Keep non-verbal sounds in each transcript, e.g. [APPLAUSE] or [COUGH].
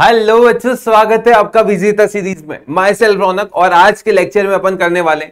hello अच्छा स्वागत है आपका विजेता सीरीज में माय सेल रौनक और आज के लेक्चर में अपन करने वाले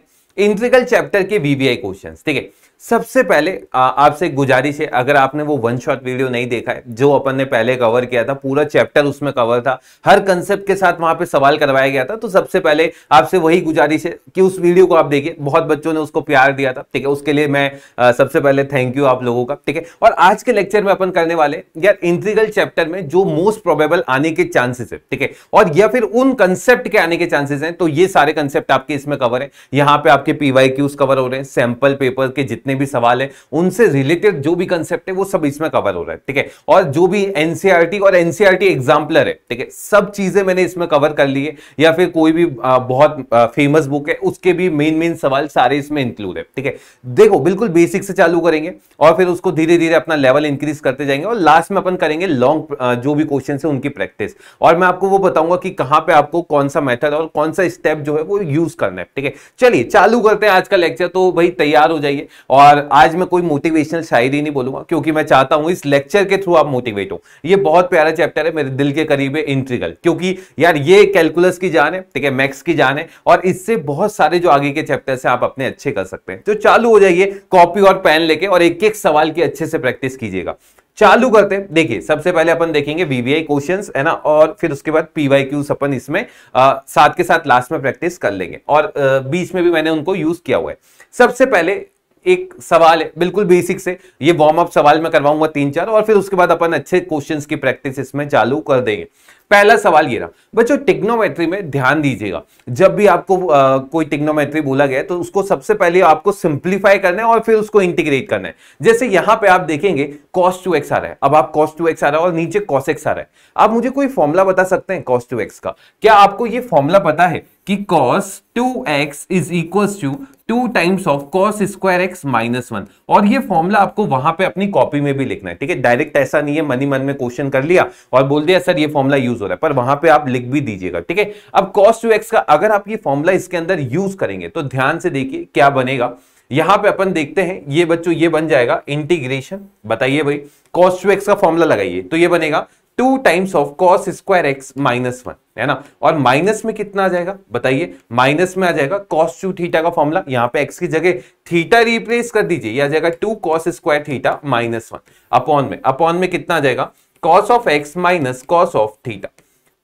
इंट्रिकल चैप्टर के बीबीआई क्वेश्चंस ठीक है सबसे पहले आपसे गुजारिश है अगर आपने वो वन शॉट वीडियो नहीं देखा है जो अपन ने पहले कवर किया था पूरा चैप्टर उसमें कवर था हर कंसेप्ट के साथ वहां पे सवाल करवाया गया था तो सबसे पहले आपसे वही गुजारिश है कि उस वीडियो को आप देखिए बहुत बच्चों ने उसको प्यार दिया था ठीक है उसके लिए मैं आ, सबसे पहले थैंक यू आप लोगों का ठीक है और आज के लेक्चर में अपन करने वाले यार इंट्रीगल चैप्टर में जो मोस्ट प्रोबेबल आने के चांसेस है ठीक है और या फिर उन कंसेप्ट के आने के चांसेस हैं तो ये सारे कंसेप्ट आपके इसमें कवर है यहाँ पे आपके पीवाई कवर हो रहे हैं सैंपल पेपर के जितने जितने भी सवाल है उनसे रिलेटेड जो भी कंसेप्ट है वो सब इसमें कवर हो रहा है ठीक है और जो भी एनसीआरटी e और एनसीआरटी एग्जाम्पलर e है ठीक है सब चीजें मैंने इसमें कवर कर ली है या फिर कोई भी आ, बहुत फेमस बुक है उसके भी मेन मेन सवाल सारे इसमें इंक्लूड है ठीक है देखो बिल्कुल बेसिक से चालू करेंगे और फिर उसको धीरे धीरे अपना लेवल इंक्रीज करते जाएंगे और लास्ट में अपन करेंगे लॉन्ग जो भी क्वेश्चन है उनकी प्रैक्टिस और मैं आपको वो बताऊंगा कि कहां पे आपको कौन सा मेथड और कौन सा स्टेप जो है वो यूज करना है ठीक है चलिए चालू करते हैं आज का लेक्चर तो भाई तैयार हो जाइए और और आज मैं कोई मोटिवेशनल शायरी नहीं बोलूंगा क्योंकि मैं चाहता हूं इस लेक्चर के थ्रू आप मोटिवेट हो ये बहुत प्यारा चैप्टर है मेरे दिल के करीब है इंट्रीगल क्योंकि यार ये कैलकुलस की जान है ठीक है मैक्स की जान है और इससे बहुत सारे जो आगे के चैप्टर है आप अपने अच्छे कर सकते हैं तो चालू हो जाइए कॉपी और पेन लेके और एक एक सवाल की अच्छे से प्रैक्टिस कीजिएगा चालू करते हैं देखिए सबसे पहले अपन देखेंगे वीवीआई क्वेश्चंस है ना और फिर उसके बाद पीवाई क्यूज अपन इसमें आ, साथ के साथ लास्ट में प्रैक्टिस कर लेंगे और आ, बीच में भी मैंने उनको यूज किया हुआ है सबसे पहले एक सवाल है बिल्कुल बेसिक से ये वार्म अप सवाल मैं करवाऊंगा तीन चार और फिर उसके बाद अपन अच्छे क्वेश्चंस की प्रैक्टिस इसमें चालू कर देंगे पहला सवाल ये रहा बच्चों टिग्नोमेट्री में ध्यान दीजिएगा जब भी आपको आ, कोई टिग्नोमेट्री बोला गया तो उसको सबसे पहले आपको सिंप्लीफाई करना है और फिर उसको इंटीग्रेट करना है जैसे यहां पे आप देखेंगे कॉस्ट टू एक्स आ रहा है अब आप कॉस्ट टू एक्स आ रहा है और नीचे कॉस एक्स आ रहा है आप मुझे कोई फॉर्मुला बता सकते हैं कॉस्ट टू एक्स का क्या आपको ये फॉर्मुला पता है कि cos two X is equal to two times of cos square x minus one और ये फॉर्मूला आपको वहां पे अपनी कॉपी में भी लिखना है ठीक है डायरेक्ट ऐसा नहीं है मनी मन में क्वेश्चन कर लिया और बोल दिया सर ये फॉर्मुला यूज हो रहा है पर वहां पे आप लिख भी दीजिएगा ठीक है अब कॉस टू एक्स का अगर आप ये फॉर्मुला इसके अंदर यूज करेंगे तो ध्यान से देखिए क्या बनेगा यहां पे अपन देखते हैं ये बच्चों ये बन जाएगा इंटीग्रेशन बताइए भाई कॉस टू एक्स का फॉर्मुला लगाइए तो ये बनेगा two times of cos square x minus one है ना और माइनस में कितना आ जाएगा बताइए माइनस में आ जाएगा कॉस टू थीटा का फॉर्मूला यहां पे एक्स की जगह थीटा रिप्लेस कर दीजिए यह आ जाएगा two cos square theta minus one upon में अपॉन में कितना आ जाएगा cos of x minus cos of theta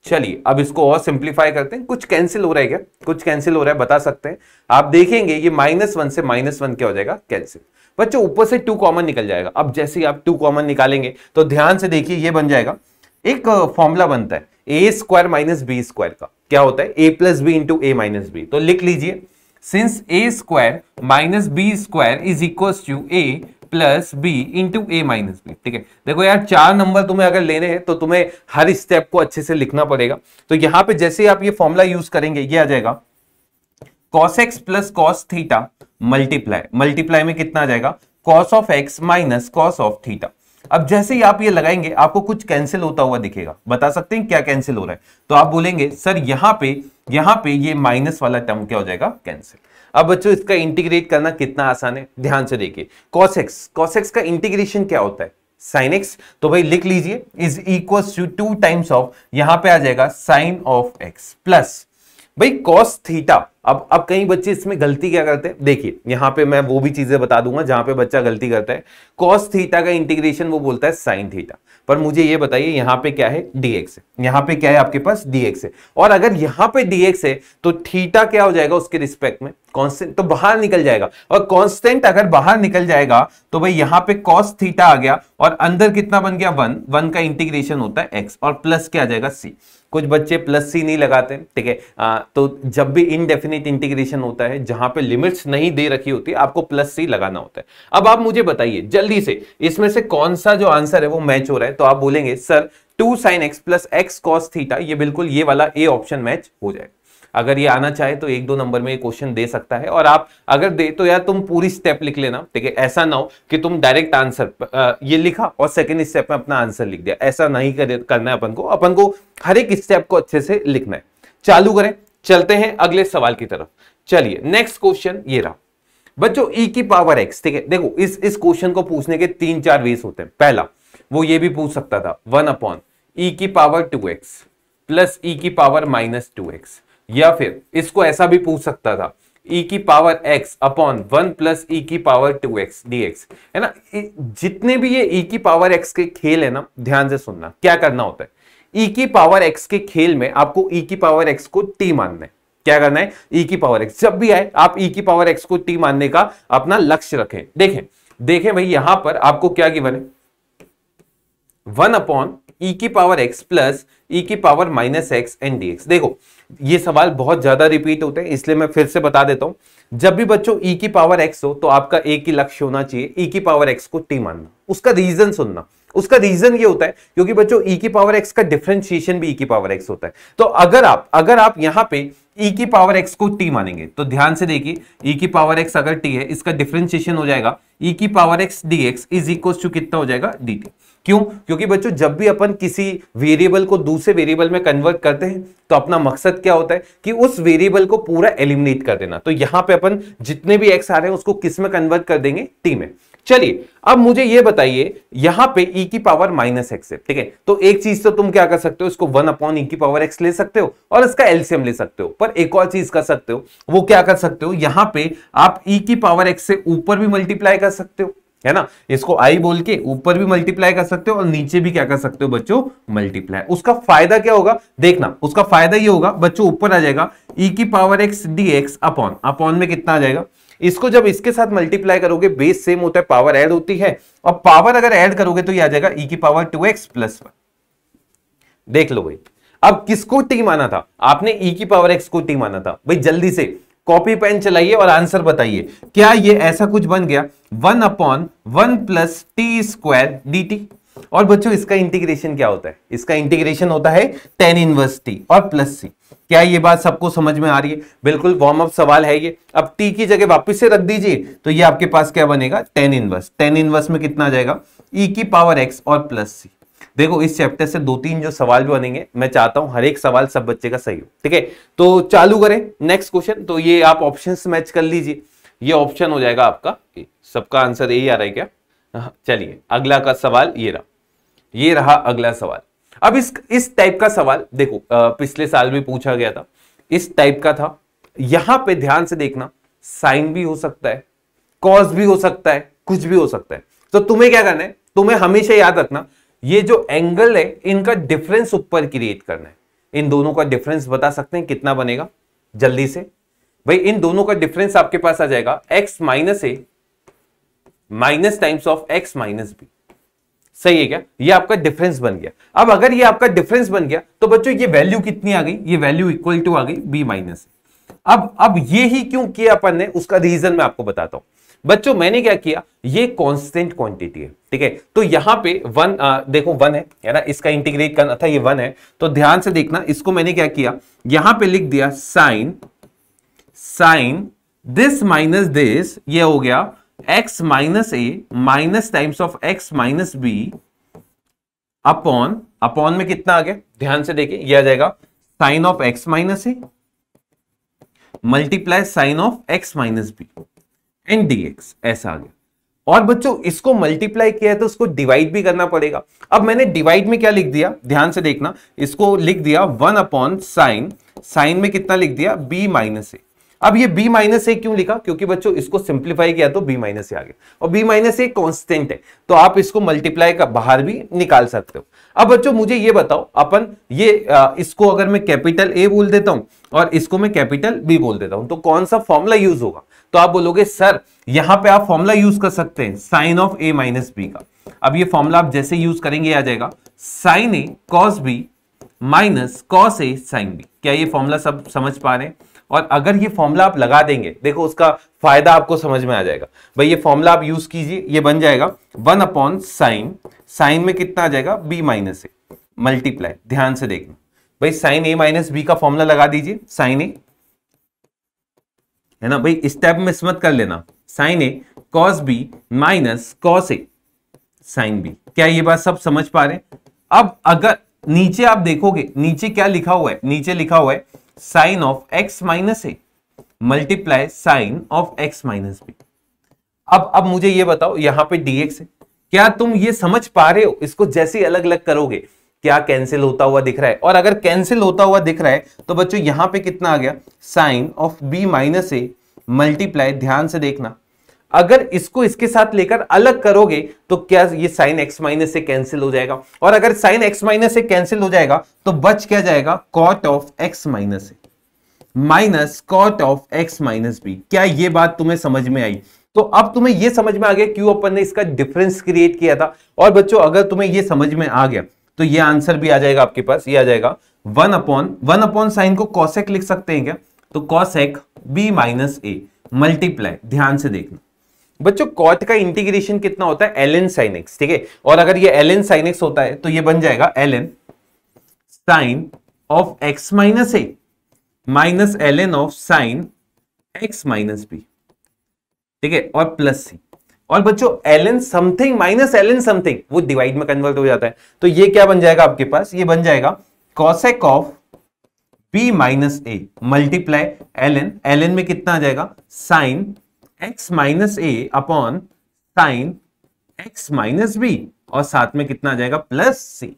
चलिए अब इसको और सिंप्लीफाई करते हैं कुछ कैंसिल हो रहा है क्या कुछ कैंसिल हो रहा है बता सकते हैं आप देखेंगे ये माइनस वन से माइनस वन क्या हो जाएगा कैंसिल बच्चों ऊपर से टू कॉमन निकल जाएगा अब जैसे ही आप टू कॉमन निकालेंगे तो ध्यान से देखिए ये बन जाएगा एक फॉर्मूला बनता है A square minus B square का क्या होता है A plus B into A minus B तो लिख लीजिए since A square minus B square is equal to A plus B into A minus B ठीक है देखो यार चार नंबर तुम्हें अगर लेने हैं तो तुम्हें हर स्टेप को अच्छे से लिखना पड़ेगा तो यहां पे जैसे आप ये फॉर्मूला यूज करेंगे ये आ जाएगा cos x plus cos theta multiply multiply में कितना आ जाएगा cos of x minus cos of theta अब जैसे ही आप ये लगाएंगे आपको कुछ कैंसिल होता हुआ दिखेगा बता सकते हैं क्या कैंसिल हो रहा है तो आप बोलेंगे सर यहां पे यहां पे ये माइनस वाला टर्म क्या हो जाएगा कैंसिल अब बच्चों इसका इंटीग्रेट करना कितना आसान है ध्यान से देखिए कॉसेक्स कॉसेक्स का इंटीग्रेशन क्या होता है साइन एक्स तो भाई लिख लीजिए is equal to two times of यहां पर आ जाएगा साइन ऑफ एक्स प्लस भाई कॉस थीटा अब अब कई बच्चे इसमें गलती क्या करते हैं देखिए यहां पे मैं वो भी चीजें बता दूंगा जहां पे बच्चा गलती करता है कॉस थीटा का इंटीग्रेशन वो बोलता है साइन थीटा पर मुझे ये बताइए यहाँ पे क्या है डीएक्स है यहाँ पे क्या है आपके पास डीएक्स है और अगर यहां पे डीएक्स है तो थीटा क्या हो जाएगा उसके रिस्पेक्ट में कॉन्स्टेंट तो बाहर निकल जाएगा और कॉन्स्टेंट अगर बाहर निकल जाएगा तो भाई यहाँ पे कॉस थीटा आ गया और अंदर कितना बन गया वन वन का इंटीग्रेशन होता है एक्स और प्लस क्या आ जाएगा सी कुछ बच्चे प्लस सी नहीं लगाते ठीक है तो जब भी इनडेफिनिट इंटीग्रेशन होता है जहां पे लिमिट्स नहीं दे रखी होती आपको प्लस सी लगाना होता है अब आप मुझे बताइए जल्दी से इसमें से कौन सा जो आंसर है वो मैच हो रहा है तो आप बोलेंगे sir two sine x plus X cos theta ये बिल्कुल ये वाला ए ऑप्शन मैच हो जाएगा अगर ये आना चाहे तो एक दो नंबर में ये क्वेश्चन दे सकता है और आप अगर दे तो यार तुम पूरी स्टेप लिख लेना ठीक है ऐसा ना हो कि तुम डायरेक्ट आंसर ये लिखा और सेकेंड स्टेप में अपना आंसर लिख दिया ऐसा नहीं करना है अपन को अपन को हर एक स्टेप को अच्छे से लिखना है चालू करें चलते हैं अगले सवाल की तरफ चलिए नेक्स्ट क्वेश्चन ये रहा बच्चों e की पावर x ठीक है देखो इस इस क्वेश्चन को पूछने के तीन चार वेस होते हैं पहला वो ये भी पूछ सकता था वन अपॉन ई की power two X plus E की पावर माइनस टू एक्स या फिर इसको ऐसा भी पूछ सकता था e की power x upon one plus E की power two x D x है ना जितने भी ये e की पावर x के खेल है ना ध्यान से सुनना क्या करना होता है e की पावर x के खेल में आपको e की पावर एक्स को टी मानना है क्या करना है ई e की पावर एक्स जब भी आए आप e की पावर एक्स को टी मानने का अपना लक्ष्य रखें देखें देखें भाई यहां पर आपको क्या गिवन है वन अपॉन ई की पावर एक्स प्लस ई की power minus x and D X देखो ये सवाल बहुत ज्यादा रिपीट होते हैं इसलिए मैं फिर से बता देता हूं जब भी बच्चों ई e की पावर एक्स हो तो आपका एक ही लक्ष्य होना चाहिए ई e की पावर एक्स को टी मानना उसका रीजन सुनना उसका रीजन ये होता है क्योंकि बच्चों ई e की पावर एक्स का डिफ्रेंशिएशन भी ई की पावर एक्स होता है तो अगर आप अगर आप यहां पे e की पावर x को t मानेंगे तो ध्यान से देखिए e की पावर x अगर t है इसका डिफरेंशिएशन हो जाएगा e की power x dx is equal to कितना हो जाएगा dt टी क्यों क्योंकि बच्चों जब भी अपन किसी वेरिएबल को दूसरे वेरिएबल में कन्वर्ट करते हैं तो अपना मकसद क्या होता है कि उस वेरिएबल को पूरा एलिमिनेट कर देना तो यहां पे अपन जितने भी एक्स आ रहे हैं उसको किस में कन्वर्ट कर देंगे टी में चलिए अब मुझे ये बताइए यहां पे e की पावर माइनस एक्स है ठीक है तो एक चीज तो तुम क्या कर सकते हो इसको वन अपॉन ई की पावर एक्स ले सकते हो और इसका एलसीएम ले सकते हो पर एक और चीज कर सकते हो वो क्या कर सकते हो यहां पे आप e की पावर एक्स से ऊपर भी मल्टीप्लाई कर सकते हो है ना इसको आई बोल के ऊपर भी मल्टीप्लाई कर सकते हो और नीचे भी क्या कर सकते हो बच्चों मल्टीप्लाई उसका फायदा क्या होगा देखना उसका फायदा ये होगा बच्चों ऊपर आ जाएगा ई e की power X D x upon upon में कितना आ जाएगा इसको जब इसके साथ मल्टीप्लाई करोगे बेस सेम होता है पावर ऐड होती है और पावर अगर एड करोगे तो यह आ जाएगा ई e की power two X plus one देख लो भाई अब किसको टी माना था आपने ई e की पावर एक्स को टी माना था भाई जल्दी से कॉपी पेन चलाइए और आंसर बताइए क्या ये ऐसा कुछ बन गया one upon one plus T square D T और बच्चों इसका इंटीग्रेशन क्या होता है इसका इंटीग्रेशन होता है टेन इनवर्स टी और प्लस सी क्या ये बात सबको समझ में आ रही है बिल्कुल वार्म अप सवाल है ये अब टी की जगह वापस से रख दीजिए तो ये आपके पास क्या बनेगा टेन इनवर्स टेन इनवर्स में कितना आ जाएगा ई e की पावर एक्स और प्लस सी देखो इस चैप्टर से दो तीन जो सवाल भी बनेंगे मैं चाहता हूं हर एक सवाल सब बच्चे का सही हो ठीक है तो चालू करें नेक्स्ट क्वेश्चन तो ये आप ऑप्शन मैच कर लीजिए ये ऑप्शन हो जाएगा आपका सबका आंसर यही आ रहा है क्या हाँ, चलिए अगला का सवाल ये रहा ये रहा अगला सवाल अब इस इस टाइप का सवाल देखो आ, पिछले साल भी पूछा गया था इस टाइप का था यहां पे ध्यान से देखना साइन भी हो सकता है कॉज भी हो सकता है कुछ भी हो सकता है तो तुम्हें क्या करना है तुम्हें हमेशा याद रखना ये जो एंगल है इनका डिफरेंस ऊपर क्रिएट करना है इन दोनों का डिफरेंस बता सकते हैं कितना बनेगा जल्दी से भाई इन दोनों का डिफरेंस आपके पास आ जाएगा x minus A minus times of x minus B सही है क्या ये आपका डिफरेंस बन गया अब अगर ये आपका डिफरेंस बन गया तो बच्चों ये वैल्यू कितनी आ गई ये वैल्यू इक्वल टू आ गई बी माइनस अब अब ये ही क्यों किया अपन ने उसका रीजन मैं आपको बताता हूं बच्चों मैंने क्या किया ये कांस्टेंट क्वांटिटी है ठीक है तो यहां पे वन आ, देखो वन है है ना इसका इंटीग्रेट करना था ये वन है तो ध्यान से देखना इसको मैंने क्या किया यहां पे लिख दिया sine sine this minus this ये हो गया X minus A minus times of x minus B upon upon में कितना आ गया ध्यान से देखिए यह आ जाएगा sine of x minus A multiply sine of x minus B and D X ऐसा आ गया और बच्चों इसको मल्टीप्लाई किया है तो उसको डिवाइड भी करना पड़ेगा अब मैंने डिवाइड में क्या लिख दिया ध्यान से देखना इसको लिख दिया वन अपॉन साइन साइन में कितना लिख दिया बी माइनस ए अब ये b माइनस ए क्यों लिखा क्योंकि बच्चों इसको सिंप्लीफाई किया तो b माइनस ए आ गया और b माइनस ए कॉन्स्टेंट है तो आप इसको मल्टीप्लाई का बाहर भी निकाल सकते हो अब बच्चों मुझे ये बताओ अपन ये आ, इसको अगर मैं कैपिटल ए बोल देता हूं और इसको मैं कैपिटल बी बोल देता हूं तो कौन सा फॉर्मूला यूज होगा तो आप बोलोगे सर यहां पे आप फॉर्मूला यूज कर सकते हैं sine of A minus B का अब ये फॉर्मूला आप जैसे यूज करेंगे आ जाएगा साइन ए कॉस बी माइनस कॉस ए साइन बी क्या ये फॉर्मूला सब समझ पा रहे हैं और अगर ये फॉर्मूला आप लगा देंगे देखो उसका फायदा आपको समझ में आ जाएगा भाई ये फॉर्मूला आप यूज कीजिए ये बन जाएगा वन अपॉन साइन साइन में कितना आ जाएगा बी माइनस ए मल्टीप्लाई ध्यान से देखना भाई साइन ए माइनस बी का फॉर्मूला लगा दीजिए साइन ए है ना भाई स्टेप मिस मत कर लेना साइन ए कॉस बी माइनस कॉस ए साइन बी क्या ये बात सब समझ पा रहे हैं अब अगर नीचे आप देखोगे नीचे क्या लिखा हुआ है नीचे लिखा हुआ है sine of x minus A multiply sine of x minus b अब अब मुझे ये बताओ यहां पे डीएक्स है क्या तुम ये समझ पा रहे हो इसको जैसे अलग अलग करोगे क्या कैंसिल होता हुआ दिख रहा है और अगर कैंसिल होता हुआ दिख रहा है तो बच्चों यहां पे कितना आ गया sine of b minus A multiply ध्यान से देखना अगर इसको इसके साथ लेकर अलग करोगे तो क्या ये साइन एक्स माइनस से कैंसिल हो जाएगा और अगर साइन एक्स माइनस से कैंसिल हो जाएगा तो बच क्या जाएगा cot of x minus A minus cot of x minus b क्या ये बात तुम्हें समझ में आई तो अब तुम्हें यह समझ में आ गया क्यों अपन ने इसका डिफरेंस क्रिएट किया था और बच्चों अगर तुम्हें यह समझ में आ गया तो ये आंसर भी आ जाएगा आपके पास ये आ जाएगा one upon one upon sine को कॉसेक लिख सकते हैं क्या तो कॉसेक बी माइनस ए मल्टीप्लाई ध्यान से देखना बच्चों कॉट का इंटीग्रेशन कितना होता है एल एन साइन एक्स ठीक है और अगर ये एल एन साइन एक्स होता है तो ये बन जाएगा l n sine of x minus A minus l n of sine x minus B ठीक है और प्लस सी और बच्चों l n something minus l n something वो डिवाइड में कन्वर्ट हो जाता है तो ये क्या बन जाएगा आपके पास ये बन जाएगा cosec of b minus A multiply l N L N में कितना आ जाएगा sine x minus a upon sine x minus b और साथ में कितना आ जाएगा प्लस सी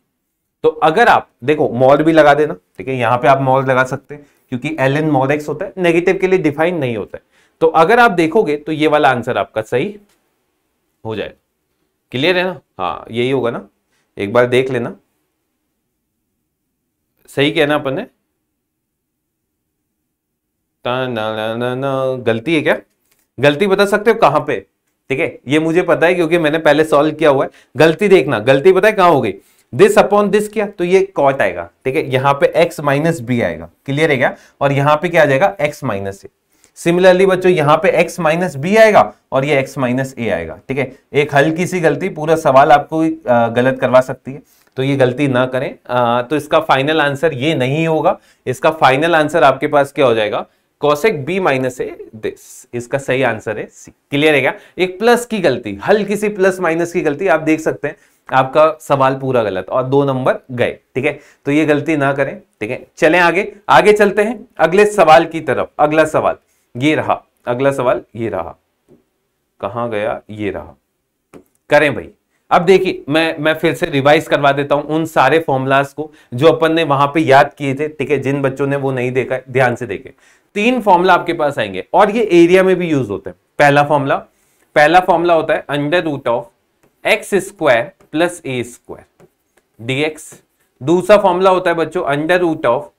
तो अगर आप देखो मॉड भी लगा देना ठीक है यहां पे आप मॉड लगा सकते हैं क्योंकि एल एन मॉड एक्स होता है नेगेटिव के लिए डिफाइन नहीं होता है तो अगर आप देखोगे तो ये वाला आंसर आपका सही हो जाएगा क्लियर है ना हाँ यही होगा ना एक बार देख लेना सही कहना अपन ने गलती है क्या गलती बता सकते हो कहाँ पे ठीक है ये मुझे पता है क्योंकि मैंने पहले सॉल्व किया हुआ है गलती देखना गलती बताए कहां कहाँ हो गई दिस अपॉन दिस क्या तो ये कॉट आएगा ठीक है यहां पे x माइनस बी आएगा क्लियर है क्या और यहाँ पे क्या आ जाएगा x माइनस ए सिमिलरली बच्चों यहाँ पे x माइनस बी आएगा और ये x माइनस ए आएगा ठीक है एक हल्की सी गलती पूरा सवाल आपको गलत करवा सकती है तो ये गलती ना करें आ, तो इसका फाइनल आंसर ये नहीं होगा इसका फाइनल आंसर आपके पास क्या हो जाएगा cosec b minus a this इसका सही आंसर है सी क्लियर है क्या एक प्लस की गलती हल्की सी प्लस माइनस की गलती आप देख सकते हैं आपका सवाल पूरा गलत और दो नंबर गए ठीक है तो ये गलती ना करें ठीक है चलें आगे आगे चलते हैं अगले सवाल की तरफ अगला सवाल ये रहा अगला सवाल ये रहा कहा गया ये रहा करें भाई अब देखिए मैं मैं फिर से रिवाइज करवा देता हूं उन सारे फॉर्मूलाज को जो अपन ने वहां पे याद किए थे ठीक है जिन बच्चों ने वो नहीं देखा ध्यान से देखे तीन फॉर्मूला आपके पास आएंगे और ये एरिया में भी यूज होते हैं पहला फॉर्मूला पहला फॉर्मूला होता है under root of x square plus a square d x दूसरा फॉर्मूला होता है बच्चों under root of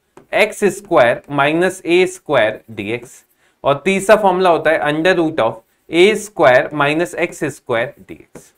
x square minus a square d x और तीसरा फॉर्मूला होता है under root of a square minus x square dx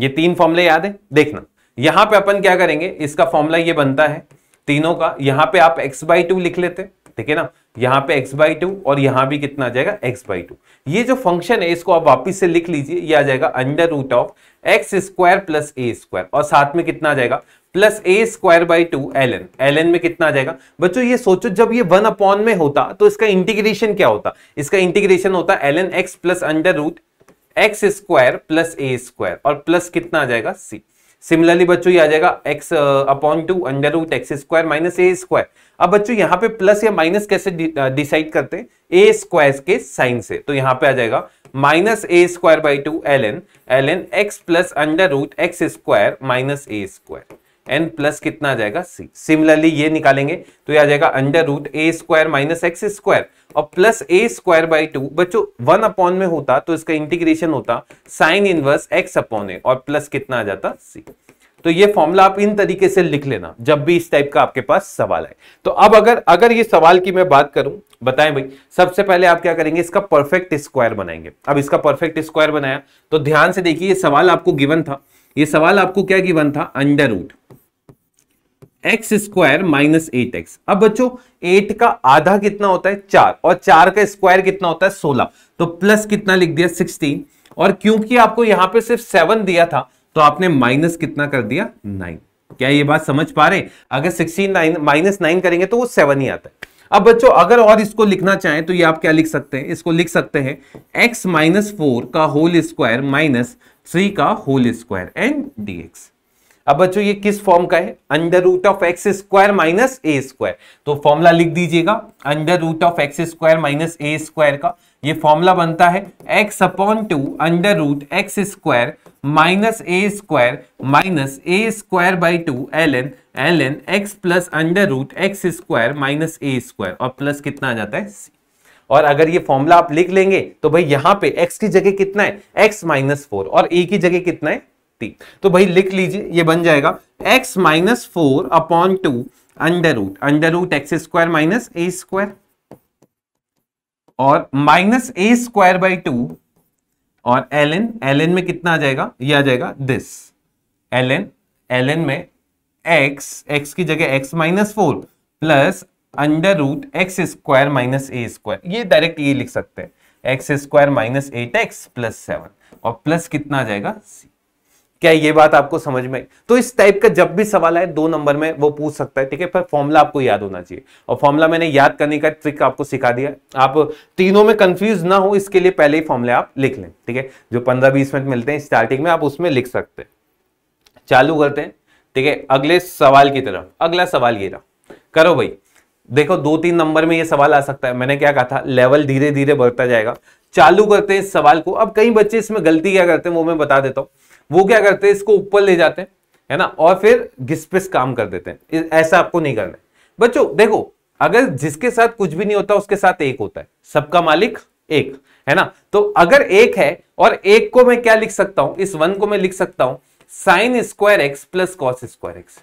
ये तीन फॉर्मूले याद है देखना यहां पे अपन क्या करेंगे इसका फॉर्मूला ये बनता है तीनों का यहां पे आप x बाई टू लिख लेते ठीक है ना यहां पे x बाई टू और यहां भी कितना आ जाएगा x बाई टू ये जो फंक्शन है इसको आप वापिस से लिख लीजिए ये आ जाएगा under root of x square plus a square और साथ में कितना आ जाएगा plus a square by two l N L N में कितना आ जाएगा बच्चों ये सोचो जब ये वन अपॉन में होता तो इसका इंटीग्रेशन क्या होता इसका इंटीग्रेशन होता l n x plus under root x square plus a square और प्लस कितना आ जाएगा सी सिमिलरली बच्चों ये आ जाएगा x upon two under root x square minus a square अब बच्चों यहाँ पे प्लस या माइनस कैसे डिसाइड करते हैं ए स्क्वायर के साइन से तो यहाँ पे आ जाएगा minus a square by two l N L n x plus under root x square minus a square and plus कितना आ जाएगा सी सिमिलरली ये निकालेंगे तो ये आ जाएगा under root a square minus x square और plus a square by two बच्चों वन अपॉन में होता तो इसका इंटीग्रेशन होता sine inverse x upon a और प्लस कितना आ जाता सी तो ये फॉर्मूला आप इन तरीके से लिख लेना जब भी इस टाइप का आपके पास सवाल आए तो अब अगर अगर ये सवाल की मैं बात करूं बताएं भाई सबसे पहले आप क्या करेंगे इसका परफेक्ट स्क्वायर बनाएंगे अब इसका परफेक्ट स्क्वायर बनाया तो ध्यान से देखिए ये सवाल आपको गिवन था ये सवाल आपको क्या गिवन था under root x square minus eight x अब बच्चों एट का आधा कितना होता है चार और चार का स्क्वायर कितना होता है सोलह तो प्लस कितना लिख दिया सिक्सटीन और क्योंकि आपको यहां पे सिर्फ सेवन दिया था तो आपने माइनस कितना कर दिया नाइन क्या ये बात समझ पा रहे अगर सिक्सटीन नाइन माइनस नाइन करेंगे तो वो सेवन ही आता है अब बच्चों अगर और इसको लिखना चाहें तो ये आप क्या लिख सकते हैं इसको लिख सकते हैं एक्स माइनस फोर का होल स्क्वायर माइनस थ्री का whole square and d x अब बच्चों ये किस फॉर्म का है under root of x square minus a square तो फॉर्मुला लिख दीजिएगा under root of x square minus a square का ये फॉर्मूला बनता है x upon two under root x square minus a square minus a square by two l N L n x plus under root x square minus a square और plus कितना आ जाता है c और अगर ये फॉर्मूला आप लिख लेंगे तो भाई यहाँ पे x की जगह कितना है x माइनस फोर और a की जगह कितना है थी तो भाई लिख लीजिए ये बन जाएगा x minus four upon two under root under root x square minus a square और minus a square by two और एल एन एल एन में कितना आ जाएगा ये आ जाएगा this l N L N में x x की जगह x minus four plus under root x square minus a square ये डायरेक्ट ये लिख सकते हैं x square minus eight x plus seven और प्लस कितना आ जाएगा सी क्या ये बात आपको समझ में तो इस टाइप का जब भी सवाल आए दो नंबर में वो पूछ सकता है ठीक है पर फॉर्मूला आपको याद होना चाहिए और फॉर्मूला मैंने याद करने का ट्रिक आपको सिखा दिया आप तीनों में कंफ्यूज ना हो इसके लिए पहले ही फॉर्मूला आप लिख लें ठीक है जो पंद्रह बीस मिनट मिलते हैं स्टार्टिंग में आप उसमें लिख सकते हैं चालू करते हैं ठीक है अगले सवाल की तरफ अगला सवाल ये रहा करो भाई देखो दो तीन नंबर में ये सवाल आ सकता है मैंने क्या कहा था लेवल धीरे धीरे बढ़ता जाएगा चालू करते हैं इस सवाल को अब कई बच्चे इसमें गलती क्या करते हैं वो मैं बता देता हूं वो क्या करते हैं इसको ऊपर ले जाते हैं है ना और फिर घिसपिस काम कर देते हैं ऐसा आपको नहीं करना है बच्चों देखो अगर जिसके साथ कुछ भी नहीं होता उसके साथ एक होता है सबका मालिक एक है ना तो अगर एक है और एक को मैं क्या लिख सकता हूं इस वन को मैं लिख सकता हूं sine square x plus cos square x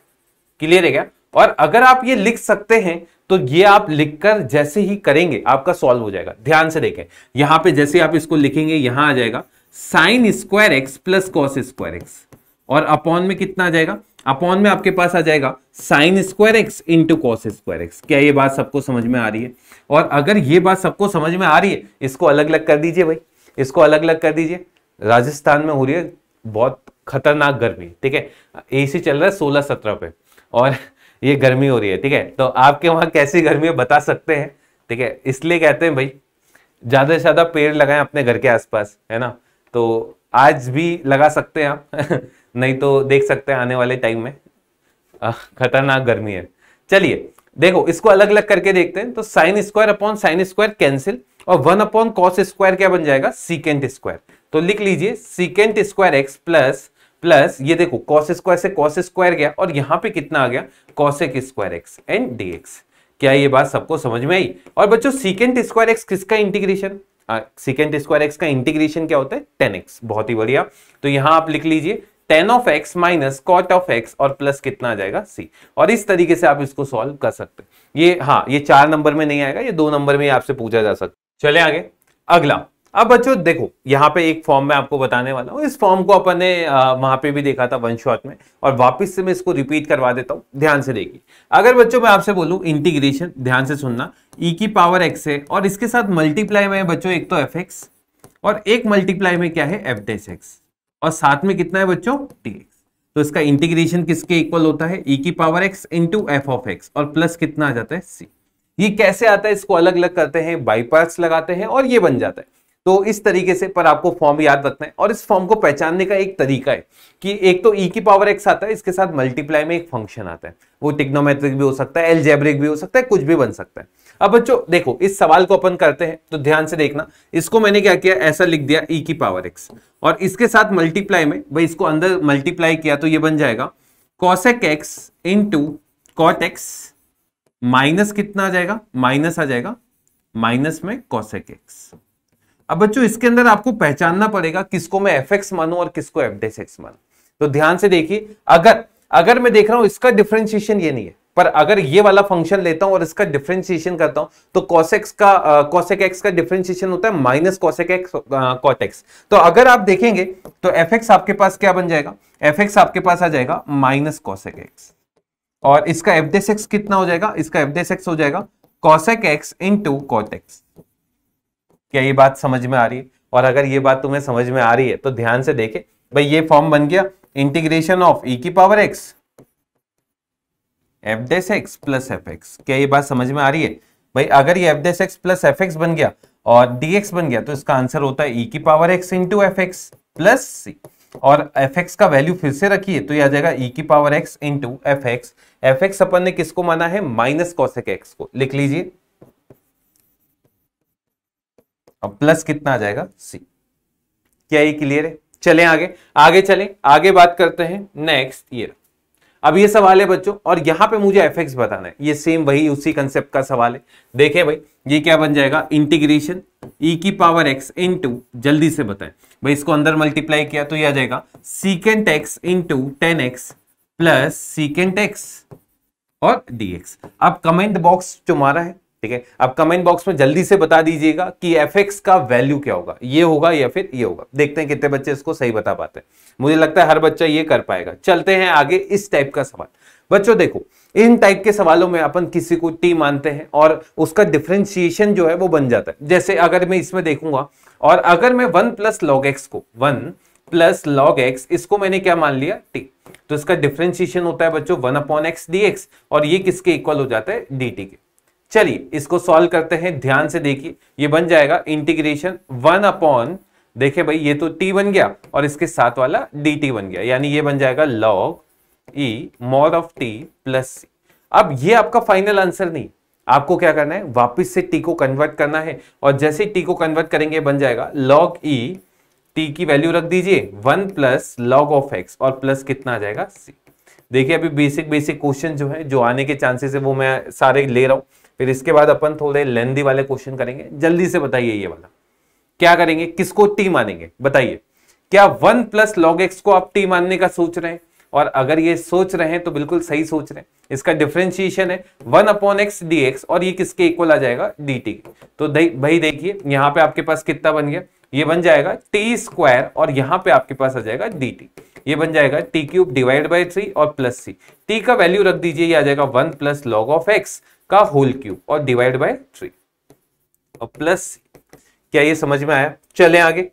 clear है क्या और अगर आप ये लिख सकते हैं तो ये आप लिखकर जैसे ही करेंगे आपका सॉल्व हो जाएगा ध्यान से देखें यहां पे जैसे आप इसको लिखेंगे यहां आ जाएगा sine square x plus cos square x और अपॉन में कितना आ जाएगा अपॉन में आपके पास आ जाएगा sine square x into cos square x क्या ये बात सबको समझ में आ रही है और अगर ये बात सबको समझ में आ रही है इसको अलग अलग कर दीजिए भाई इसको अलग अलग कर दीजिए राजस्थान में हो रही है बहुत खतरनाक गर्मी ठीक है एसी चल रहा है सोलह सत्रह पे और ये गर्मी हो रही है ठीक है तो आपके वहां कैसी गर्मी है बता सकते हैं ठीक है इसलिए कहते हैं भाई ज़्यादा से ज़्यादा पेड़ लगाएं अपने घर के आसपास है ना तो आज भी लगा सकते हैं आप [LAUGHS] नहीं तो देख सकते हैं आने वाले टाइम में खतरनाक गर्मी है चलिए देखो इसको अलग अलग करके देखते हैं तो sine square upon sine square cancel और वन अपॉन कॉस स्क्वायर क्या बन जाएगा सीकेंट स्क्वायर तो लिख लीजिए secant square x plus plus ये देखो कॉस स्क्वायर से कॉस स्क्वायर गया और यहाँ पे कितना आ गया cosec square x and d क्या ये बात सबको समझ में आई और बच्चों सीकेंट स्क्वायर एक्स किसका इंटीग्रेशन सिकेंड स्क्वायर एक्स का इंटीग्रेशन क्या होता है टेन एक्स बहुत ही बढ़िया तो यहां आप लिख लीजिए tan of x minus cot of x और प्लस कितना आ जाएगा सी और इस तरीके से आप इसको सॉल्व कर सकते हैं ये हाँ ये चार नंबर में नहीं आएगा ये दो नंबर में आपसे पूछा जा सकता चले आगे अगला अब बच्चों देखो यहाँ पे एक फॉर्म में आपको बताने वाला हूँ इस फॉर्म को अपन ने वहां पे भी देखा था वन शॉट में और वापस से मैं इसको रिपीट करवा देता हूँ ध्यान से देखिए अगर बच्चों मैं आपसे बोलूँ इंटीग्रेशन ध्यान से सुनना ई e की पावर एक्स है और इसके साथ मल्टीप्लाई में बच्चों एक तो एफ एक्स और एक मल्टीप्लाई में क्या है एफ डेस एक्स और साथ में कितना है बच्चों टी एक्स तो इसका इंटीग्रेशन किसके इक्वल होता है ई e की power x into f of x और प्लस कितना आ जाता है सी ये कैसे आता है इसको अलग अलग करते हैं बाईपास लगाते हैं और ये बन जाता है तो इस तरीके से पर आपको फॉर्म याद रखना है और इस फॉर्म को पहचानने का एक तरीका है कि एक तो ई e की पावर एक्स आता है इसके साथ मल्टीप्लाई में एक फंक्शन आता है वो टिक्नोमेट्रिक भी हो सकता है एलजेब्रिक भी हो सकता है कुछ भी बन सकता है अब बच्चों देखो इस सवाल को अपन करते हैं तो ध्यान से देखना इसको मैंने क्या किया ऐसा लिख दिया ई e की पावर एक्स और इसके साथ मल्टीप्लाई में भाई इसको अंदर मल्टीप्लाई किया तो ये बन जाएगा cosec x into cot x minus कितना आ जाएगा माइनस आ जाएगा माइनस में कॉसेक एक्स अब बच्चों इसके अंदर आपको पहचानना पड़ेगा किसको मैं एफ एक्स मानू और किसको एफ डेस एक्स मानू तो ध्यान से देखिए अगर अगर मैं देख रहा हूं इसका डिफ्रेंशिएशन ये नहीं है पर अगर ये वाला फंक्शन लेता हूं और इसका डिफ्रेंशिएशन करता हूं तो कॉसेक्स का कॉसेक एक्स का डिफ्रेंशिएशन होता है minus cosec x cot x तो अगर आप देखेंगे तो एफ एक्स आपके पास क्या बन जाएगा एफ एक्स आपके पास आ जाएगा माइनस कॉसेक एक्स और इसका एफ डेस एक्स कितना हो जाएगा इसका एफ डेस एक्स हो जाएगा cosec x into cot x क्या ये बात समझ में आ रही है और अगर ये बात तुम्हें समझ में आ रही है तो ध्यान से देखे भाई ये फॉर्म बन गया इंटीग्रेशन ऑफ ई की power x f dash x plus f x क्या ये बात समझ में आ रही है भाई अगर ये f dash x plus f x बन गया और डी एक्स बन गया तो इसका आंसर होता है ई e की power x into f x plus c और एफ एक्स का वैल्यू फिर से रखिए तो ये आ जाएगा ई e की power x into f x f x अपन ने किसको माना है माइनस कॉसेक एक्स को लिख लीजिए और प्लस कितना आ जाएगा सी क्या ये क्लियर है चले आगे आगे चले आगे बात करते हैं नेक्स्ट ईयर अब ये सवाल है बच्चों और यहां पे मुझे एफ एक्स बताना है ये सेम वही उसी कंसेप्ट का सवाल है देखें भाई ये क्या बन जाएगा इंटीग्रेशन ई e की पावर एक्स इंटू जल्दी से बताएं भाई इसको अंदर मल्टीप्लाई किया तो ये आ जाएगा secant x into tan x plus secant x और डीएक्स अब कमेंट बॉक्स जो मारा है ठीक है अब कमेंट बॉक्स में जल्दी से बता दीजिएगा कि एफ का वैल्यू क्या होगा ये होगा या फिर ये होगा देखते हैं कितने बच्चे इसको सही बता पाते हैं मुझे लगता है हर बच्चा ये कर पाएगा चलते हैं आगे इस टाइप का सवाल बच्चों देखो इन टाइप के सवालों में अपन किसी को टी मानते हैं और उसका डिफ्रेंशिएशन जो है वो बन जाता है जैसे अगर मैं इसमें देखूंगा और अगर मैं वन प्लस लॉग एक्स को वन प्लस लॉग एक्स इसको मैंने क्या मान लिया टी तो इसका डिफ्रेंशिएशन होता है बच्चों वन अपॉन एक्स डी और ये किसके इक्वल हो जाता है डी के चलिए इसको सॉल्व करते हैं ध्यान से देखिए ये बन जाएगा इंटीग्रेशन वन अपॉन देखिए भाई ये तो टी बन गया और इसके साथ वाला डी टी बन गया यानी ये बन जाएगा log e mod of t plus c अब ये आपका फाइनल आंसर नहीं आपको क्या करना है वापस से टी को कन्वर्ट करना है और जैसे ही टी को कन्वर्ट करेंगे बन जाएगा लॉग ई टी की वैल्यू रख दीजिए one plus log of x और प्लस कितना आ जाएगा सी देखिए अभी बेसिक बेसिक क्वेश्चन जो है जो आने के चांसेस है वो मैं सारे ले रहा हूं फिर इसके बाद अपन थोड़े लेंदी वाले क्वेश्चन करेंगे जल्दी से बताइए ये वाला क्या करेंगे किसको टी मानेंगे बताइए क्या वन प्लस लॉग एक्स को आप टी मानने का सोच रहे हैं और अगर ये सोच रहे हैं तो बिल्कुल सही सोच रहे हैं इसका डिफ्रेंशिएशन है one upon x D x और ये किसके इक्वल आ जाएगा डी टी तो भाई देखिए यहाँ पे आपके पास कितना बन गया ये बन जाएगा टी स्क्वायर और यहाँ पे आपके पास आ जाएगा डी टी ये बन जाएगा t cube divide by three और प्लस सी टी का वैल्यू रख दीजिए ये आ जाएगा one plus log of x का होल क्यूब और डिवाइड बाय थ्री और प्लस क्या ये समझ में आया चले आगे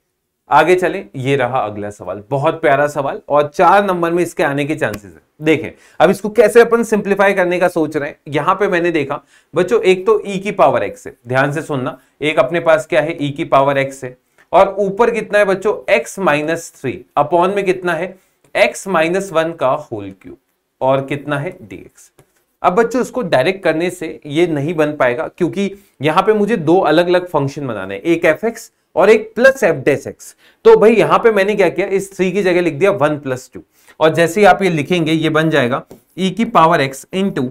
आगे चले ये रहा अगला सवाल बहुत प्यारा सवाल और चार नंबर में इसके आने के चांसेस है देखें अब इसको कैसे अपन सिंप्लीफाई करने का सोच रहे हैं यहां पे मैंने देखा बच्चों एक तो e की पावर x है ध्यान से सुनना एक अपने पास क्या है e की पावर x है और ऊपर कितना है बच्चों x माइनस थ्री अपॉन में कितना है x माइनस वन का होल क्यूब और कितना है एक्स अब बच्चों इसको डायरेक्ट करने से ये नहीं बन पाएगा क्योंकि यहां पे मुझे दो अलग अलग फंक्शन बनाने हैं एक एफ एक्स और एक प्लस एफ डेस एक्स तो भाई यहां पे मैंने क्या किया इस थ्री की जगह लिख दिया वन प्लस टू और जैसे ही आप ये लिखेंगे ये बन जाएगा ई e की power x into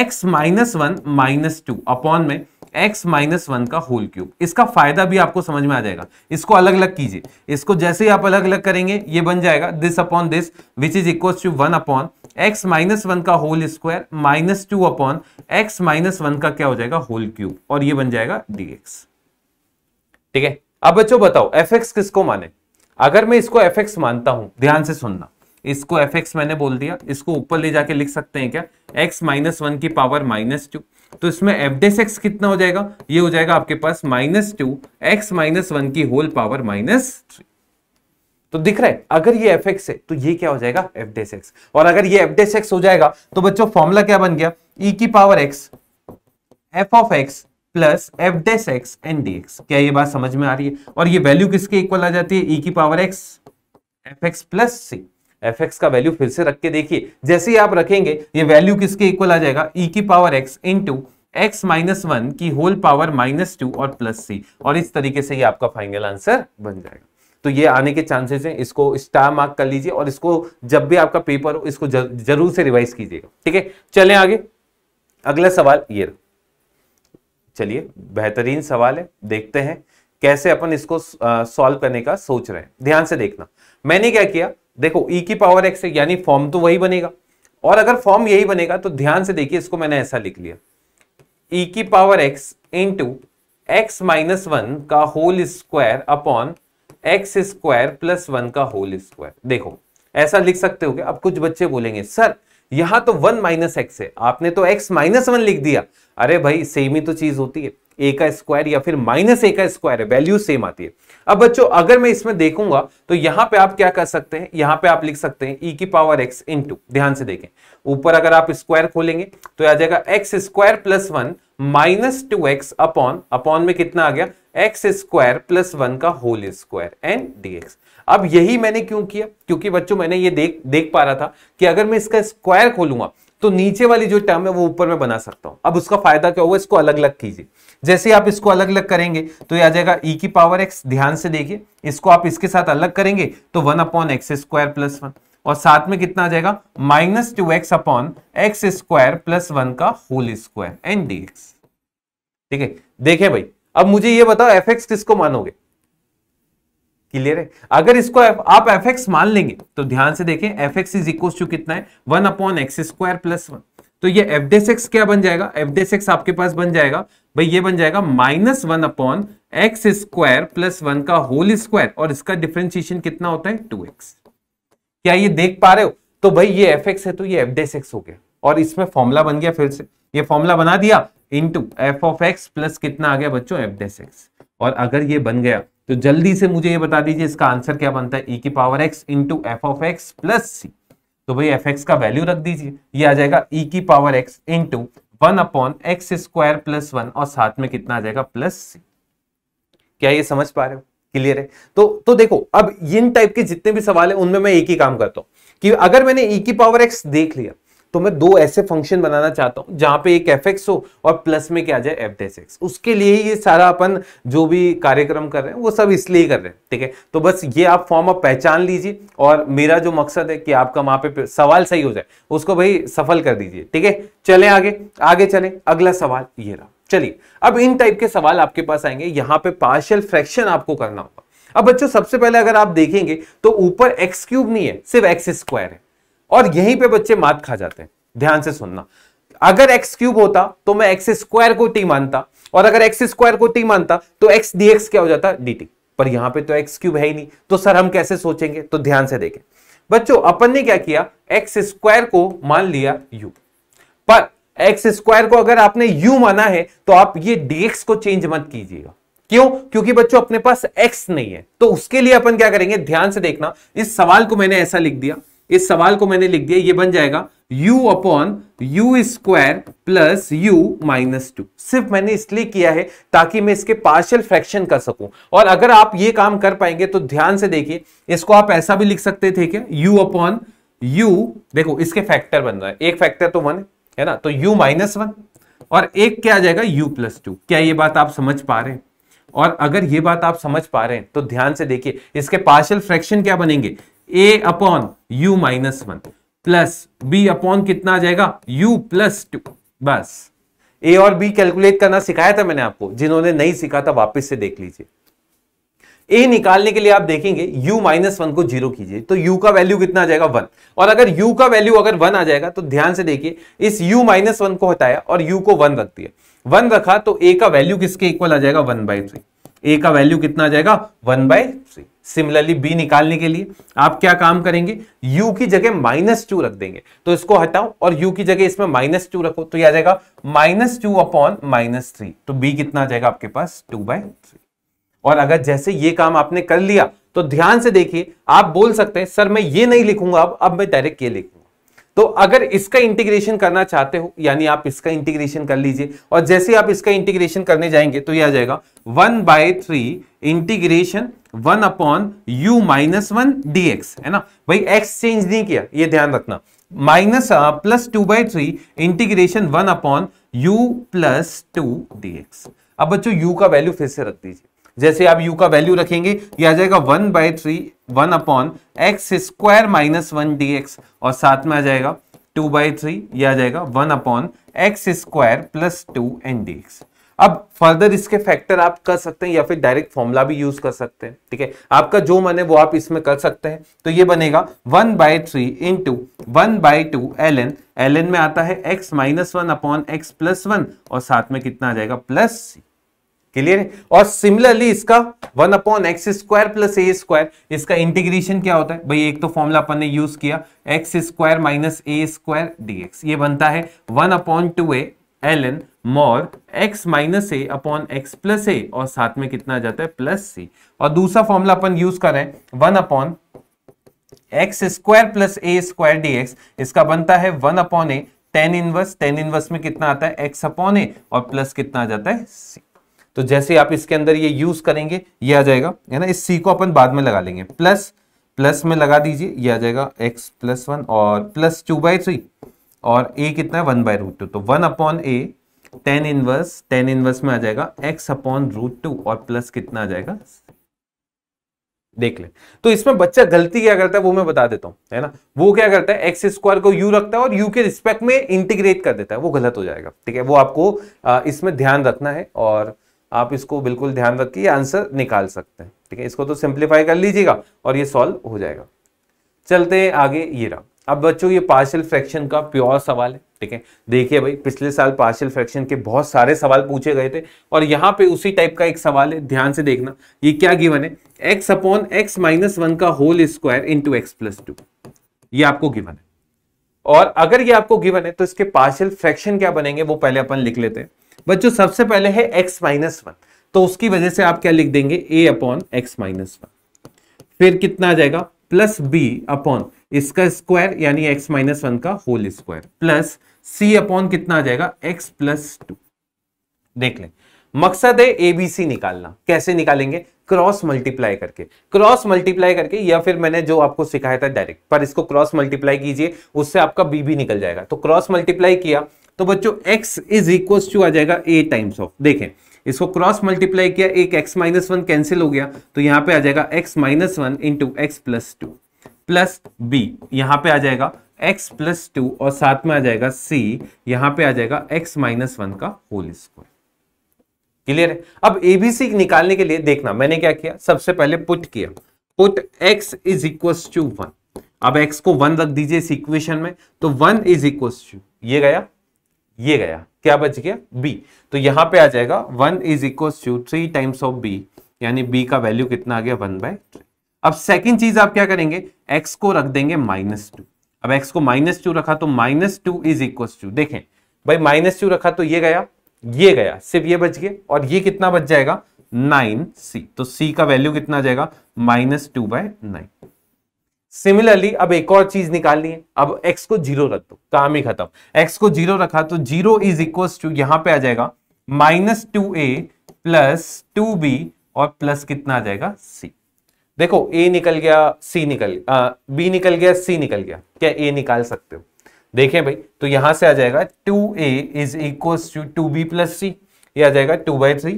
x minus one minus two upon में एक्स माइनस वन का होल क्यूब इसका फायदा भी आपको समझ में आ जाएगा इसको अलग अलग कीजिए इसको जैसे ही आप अलग अलग करेंगे ये बन जाएगा this upon this which is equal to one upon x minus one का whole square minus two upon x minus one का क्या हो जाएगा होल क्यूब और ये बन जाएगा डीएक्स ठीक है अब बच्चों बताओ एफ एक्स किसको माने अगर मैं इसको एफ एक्स मानता हूं ध्यान से सुनना इसको एफ एक्स मैंने बोल दिया इसको ऊपर ले जाके लिख सकते हैं क्या एक्स माइनस वन की पावर माइनस टू तो इसमें एफ डेस एक्स कितना हो जाएगा ये हो जाएगा आपके पास minus two x minus one की होल पावर माइनस थ्री तो दिख रहा है अगर ये एफ एक्स है तो ये क्या हो जाएगा एफ डेस एक्स और अगर ये एफ डेस एक्स हो जाएगा तो बच्चों फॉर्मूला क्या बन गया ई e की power x f of x plus f dash x and D x क्या ये बात समझ में आ रही है और ये वैल्यू किसके इक्वल आ जाती है ई e की power x f x plus c f x का वैल्यू फिर से रख के देखिए जैसे ही आप रखेंगे ये वैल्यू किसके इक्वल आ जाएगा ई e की power x into x minus one की होल पावर माइनस टू और प्लस सी और इस तरीके से ये आपका फाइनल आंसर बन जाएगा तो ये आने के चांसेस हैं इसको स्टार मार्क कर लीजिए और इसको जब भी आपका पेपर हो इसको जरूर से रिवाइज कीजिएगा ठीक है चले आगे अगला सवाल ये चलिए बेहतरीन सवाल है देखते हैं कैसे अपन इसको सॉल्व करने का सोच रहे हैं ध्यान से देखना मैंने क्या किया देखो e की पावर एक्स है यानी फॉर्म तो वही बनेगा और अगर फॉर्म यही बनेगा तो ध्यान से देखिए इसको मैंने ऐसा लिख लिया e की power x into x minus one का whole square upon x square plus one का होल स्क्वायर देखो ऐसा लिख सकते हो अब कुछ बच्चे बोलेंगे सर यहां तो वन माइनस एक्स है आपने तो एक्स माइनस वन लिख दिया अरे भाई सेम ही तो चीज होती है ए का स्क्वायर या फिर माइनस ए का स्क्वायर है वैल्यू सेम आती है अब बच्चों अगर मैं इसमें देखूंगा तो यहां पे आप क्या कर सकते हैं यहां पे आप लिख सकते हैं e की पावर x इंटू ध्यान से देखें ऊपर अगर आप स्क्वायर खोलेंगे तो आ जाएगा x square plus one minus two x upon upon में कितना आ गया एक्स स्क्वायर प्लस वन का होल स्क्वायर एंड डीएक्स अब यही मैंने क्यों किया क्योंकि बच्चों मैंने ये देख देख पा रहा था कि अगर मैं इसका स्क्वायर खोलूंगा तो नीचे वाली जो टर्म है वो ऊपर में बना सकता हूं अब उसका फायदा क्या होगा इसको अलग अलग कीजिए जैसे आप इसको अलग अलग करेंगे तो ये आ जाएगा ई e की पावर एक्स ध्यान से देखिए इसको आप इसके साथ अलग करेंगे तो one upon x square plus one और साथ में कितना आ जाएगा minus two x upon x square plus one का होल स्क्वायर एन डी ठीक है देखे भाई अब मुझे ये बताओ एफ एक्स किसको मानोगे क्लियर है अगर इसको आप एफ एक्स मान लेंगे तो ध्यान से देखें f x is equal to कितना है one upon x square plus one तो ये एफ डेस एक्स क्या बन जाएगा एफ डेस एक्स आपके पास बन जाएगा भाई ये बन जाएगा minus one upon x square plus one का होल स्क्वायर और इसका डिफ्रेंसिएशन कितना होता है टू एक्स क्या ये देख पा रहे हो तो भाई ये एफ एक्स है तो ये एफ डेस एक्स हो गया और इसमें फॉर्मूला बन गया फिर से ये फॉर्मूला बना दिया into f of x plus कितना आ गया बच्चों एफ डेस एक्स और अगर ये बन गया तो जल्दी से मुझे ये बता दीजिए इसका आंसर क्या बनता है ई e की power x into f of x plus c तो भाई एफ एक्स का वैल्यू रख दीजिए ये आ जाएगा ई e की power x into one upon x square plus one और साथ में कितना आ जाएगा प्लस सी क्या ये समझ पा रहे हो क्लियर है तो तो देखो अब इन टाइप के जितने भी सवाल है उनमें मैं एक ही काम करता हूं कि अगर मैंने ई e की पावर एक्स देख लिया तो मैं दो ऐसे फंक्शन बनाना चाहता हूँ जहां पे एक एफ एक्स हो और प्लस में क्या आ जाए एफ डेस एक्स उसके लिए ही ये सारा अपन जो भी कार्यक्रम कर रहे हैं वो सब इसलिए कर रहे हैं ठीक है तो बस ये आप फॉर्म आप पहचान लीजिए और मेरा जो मकसद है कि आपका वहां पे सवाल सही हो जाए उसको भाई सफल कर दीजिए ठीक है चले आगे आगे चले अगला सवाल ये रहा चलिए अब इन टाइप के सवाल आपके पास आएंगे यहाँ पे पार्शियल फ्रैक्शन आपको करना होगा अब बच्चों सबसे पहले अगर आप देखेंगे तो ऊपर एक्स क्यूब नहीं है सिर्फ एक्स स्क्वायर है और यहीं पे बच्चे मात खा जाते हैं ध्यान से सुनना अगर एक्स क्यूब होता तो मैं एक्स स्क्वायर को टी मानता और अगर एक्स स्क्वायर को टी मानता तो एक्स डी क्या हो जाता डी पर यहां पे तो एक्स क्यूब है ही नहीं तो सर हम कैसे सोचेंगे तो ध्यान से देखें बच्चों अपन ने क्या किया एक्स स्क्वायर को मान लिया यू पर एक्स स्क्वायर को अगर आपने यू माना है तो आप ये डीएक्स को चेंज मत कीजिएगा क्यों क्योंकि बच्चों अपने पास एक्स नहीं है तो उसके लिए अपन क्या करेंगे ध्यान से देखना इस सवाल को मैंने ऐसा लिख दिया इस सवाल को मैंने लिख दिया ये बन जाएगा u upon u square plus u minus two सिर्फ मैंने इसलिए किया है ताकि मैं इसके पार्शियल फ्रैक्शन कर सकूं और अगर आप ये काम कर पाएंगे तो ध्यान से देखिए इसको आप ऐसा भी लिख सकते थे क्या u अपॉन u देखो इसके फैक्टर बन रहा है एक फैक्टर तो वन है ना तो u माइनस वन और एक क्या आ जाएगा u प्लस टू क्या ये बात आप समझ पा रहे हैं और अगर ये बात आप समझ पा रहे हैं तो ध्यान से देखिए इसके पार्शियल फ्रैक्शन क्या बनेंगे a upon u minus one plus b upon कितना आ जाएगा यू प्लस टू बस ए और बी कैलकुलेट करना सिखाया था मैंने आपको जिन्होंने नहीं सीखा था वापस से देख लीजिए ए निकालने के लिए आप देखेंगे u माइनस वन को जीरो कीजिए तो u का वैल्यू कितना आ जाएगा वन और अगर u का वैल्यू अगर वन आ जाएगा तो ध्यान से देखिए इस u माइनस वन को हटाया और u को वन रख दिया वन रखा तो a का वैल्यू किसके इक्वल आ जाएगा वन बाई थ्री ए का वैल्यू कितना आ जाएगा one by three similarly b निकालने के लिए आप क्या काम करेंगे यू की जगह माइनस टू रख देंगे तो इसको हटाओ और यू की जगह इसमें माइनस टू रखो तो यह आ जाएगा minus two upon minus three तो बी कितना आ जाएगा आपके पास टू बाय थ्री और अगर जैसे ये काम आपने कर लिया तो ध्यान से देखिए आप बोल सकते हैं सर मैं ये नहीं लिखूंगा अब अब मैं डायरेक्ट ये लिखूंगा तो अगर इसका इंटीग्रेशन करना चाहते हो यानी आप इसका इंटीग्रेशन कर लीजिए और जैसे आप इसका इंटीग्रेशन करने जाएंगे तो यह आ जाएगा one by three integration one upon u minus one d x है ना भाई एक्स चेंज नहीं किया ये ध्यान रखना minus plus two by three integration one upon u plus two d x अब बच्चों यू का वैल्यू फिर से रख दीजिए जैसे आप u का वैल्यू रखेंगे ये आ जाएगा one by three one upon x square minus one d x और साथ में आ जाएगा टू बाई थ्री ये आ जाएगा one upon x square plus two and D x अब फर्दर इसके फैक्टर आप कर सकते हैं या फिर डायरेक्ट फॉर्मूला भी यूज कर सकते हैं ठीक है आपका जो मन है वो आप इसमें कर सकते हैं तो ये बनेगा one by three into one by two l N L N में आता है x minus one upon x plus one और साथ में कितना आ जाएगा प्लस सी क्लियर है और सिमिलरली इसका one upon x square plus a square इसका इंटीग्रेशन क्या होता है भाई एक तो फॉर्मुला अपन ने यूज किया x square minus a square dx ये बनता है one upon two a l n mod x minus a upon x plus a और साथ में कितना आ जाता है प्लस सी और दूसरा फॉर्मूला अपन यूज कर रहे हैं one upon x square plus a square dx इसका बनता है one upon a tan inverse tan inverse में कितना आता है एक्स अपॉन ए और प्लस कितना आ जाता है सी तो जैसे आप इसके अंदर ये यूज करेंगे ये आ जाएगा है ना इस सी को अपन बाद में लगा लेंगे प्लस प्लस में लगा दीजिए ये आ जाएगा एक्स प्लस वन और प्लस टू बाई थ्री और ए कितना है वन बाय रूट टू तो one upon a tan inverse tan inverse में आ जाएगा एक्स अपॉन रूट टू और प्लस कितना आ जाएगा देख ले तो इसमें बच्चा गलती क्या करता है वो मैं बता देता हूँ है ना वो क्या करता है एक्स स्क्वायर को यू रखता है और यू के रिस्पेक्ट में इंटीग्रेट कर देता है वो गलत हो जाएगा ठीक है वो आपको इसमें ध्यान रखना है और आप इसको बिल्कुल ध्यान रख के आंसर निकाल सकते हैं ठीक है इसको तो सिंप्लीफाई कर लीजिएगा और ये सॉल्व हो जाएगा चलते हैं आगे ये रहा अब बच्चों ये पार्शियल फ्रैक्शन का प्योर सवाल है ठीक है देखिए भाई पिछले साल पार्शियल फ्रैक्शन के बहुत सारे सवाल पूछे गए थे और यहाँ पे उसी टाइप का एक सवाल है ध्यान से देखना ये क्या गिवन है x upon x minus one का whole square into x plus two ये आपको गिवन है और अगर ये आपको गिवन है तो इसके पार्शियल फ्रैक्शन क्या बनेंगे वो पहले अपन लिख लेते हैं बच्चों सबसे पहले है एक्स माइनस वन तो उसकी वजह से आप क्या लिख देंगे a upon x minus one फिर कितना आ जाएगा प्लस बी अपॉन इसका स्क्वायर यानी एक्स माइनस वन का whole square plus c upon कितना आ जाएगा एक्स प्लस टू देख लें मकसद है एबीसी निकालना कैसे निकालेंगे क्रॉस मल्टीप्लाई करके क्रॉस मल्टीप्लाई करके या फिर मैंने जो आपको सिखाया था डायरेक्ट पर इसको क्रॉस मल्टीप्लाई कीजिए उससे आपका बी भी निकल जाएगा तो क्रॉस मल्टीप्लाई किया तो बच्चों x इज इक्वल टू आ जाएगा a टाइम्स ऑफ देखें इसको क्रॉस मल्टीप्लाई किया एक x माइनस वन कैंसिल हो गया तो यहां पे आ जाएगा x minus one into x plus two plus b यहां पे आ जाएगा x प्लस टू और साथ में आ जाएगा c यहां पे आ जाएगा x माइनस वन का होल स्क्वायर क्लियर है अब एबीसी निकालने के लिए देखना मैंने क्या किया सबसे पहले पुट किया put x is equal to one अब x को वन रख दीजिए इस इक्वेशन में तो वन इज इक्वल टू ये गया ये गया क्या बच गया बी तो यहां पे आ जाएगा one is equal to three times of b यानी बी का वैल्यू कितना आ गया वन बाय अब सेकेंड चीज आप क्या करेंगे एक्स को रख देंगे माइनस टू अब एक्स को माइनस टू रखा तो minus two is equal to देखें भाई माइनस टू रखा तो ये गया ये गया सिर्फ ये बच गया और ये कितना बच जाएगा नाइन सी तो सी का वैल्यू कितना जाएगा minus two by nine similarly अब एक और चीज निकालनी है अब x को जीरो रख दो काम ही खत्म x को जीरो रखा तो जीरो इज इक्व टू यहां पे आ जाएगा माइनस टू ए प्लस टू बी और प्लस कितना आ जाएगा c देखो a निकल गया c निकल गया आ, b निकल गया c निकल गया क्या a निकाल सकते हो देखें भाई तो यहां से आ जाएगा two a is equal to two b plus c ये आ जाएगा two by three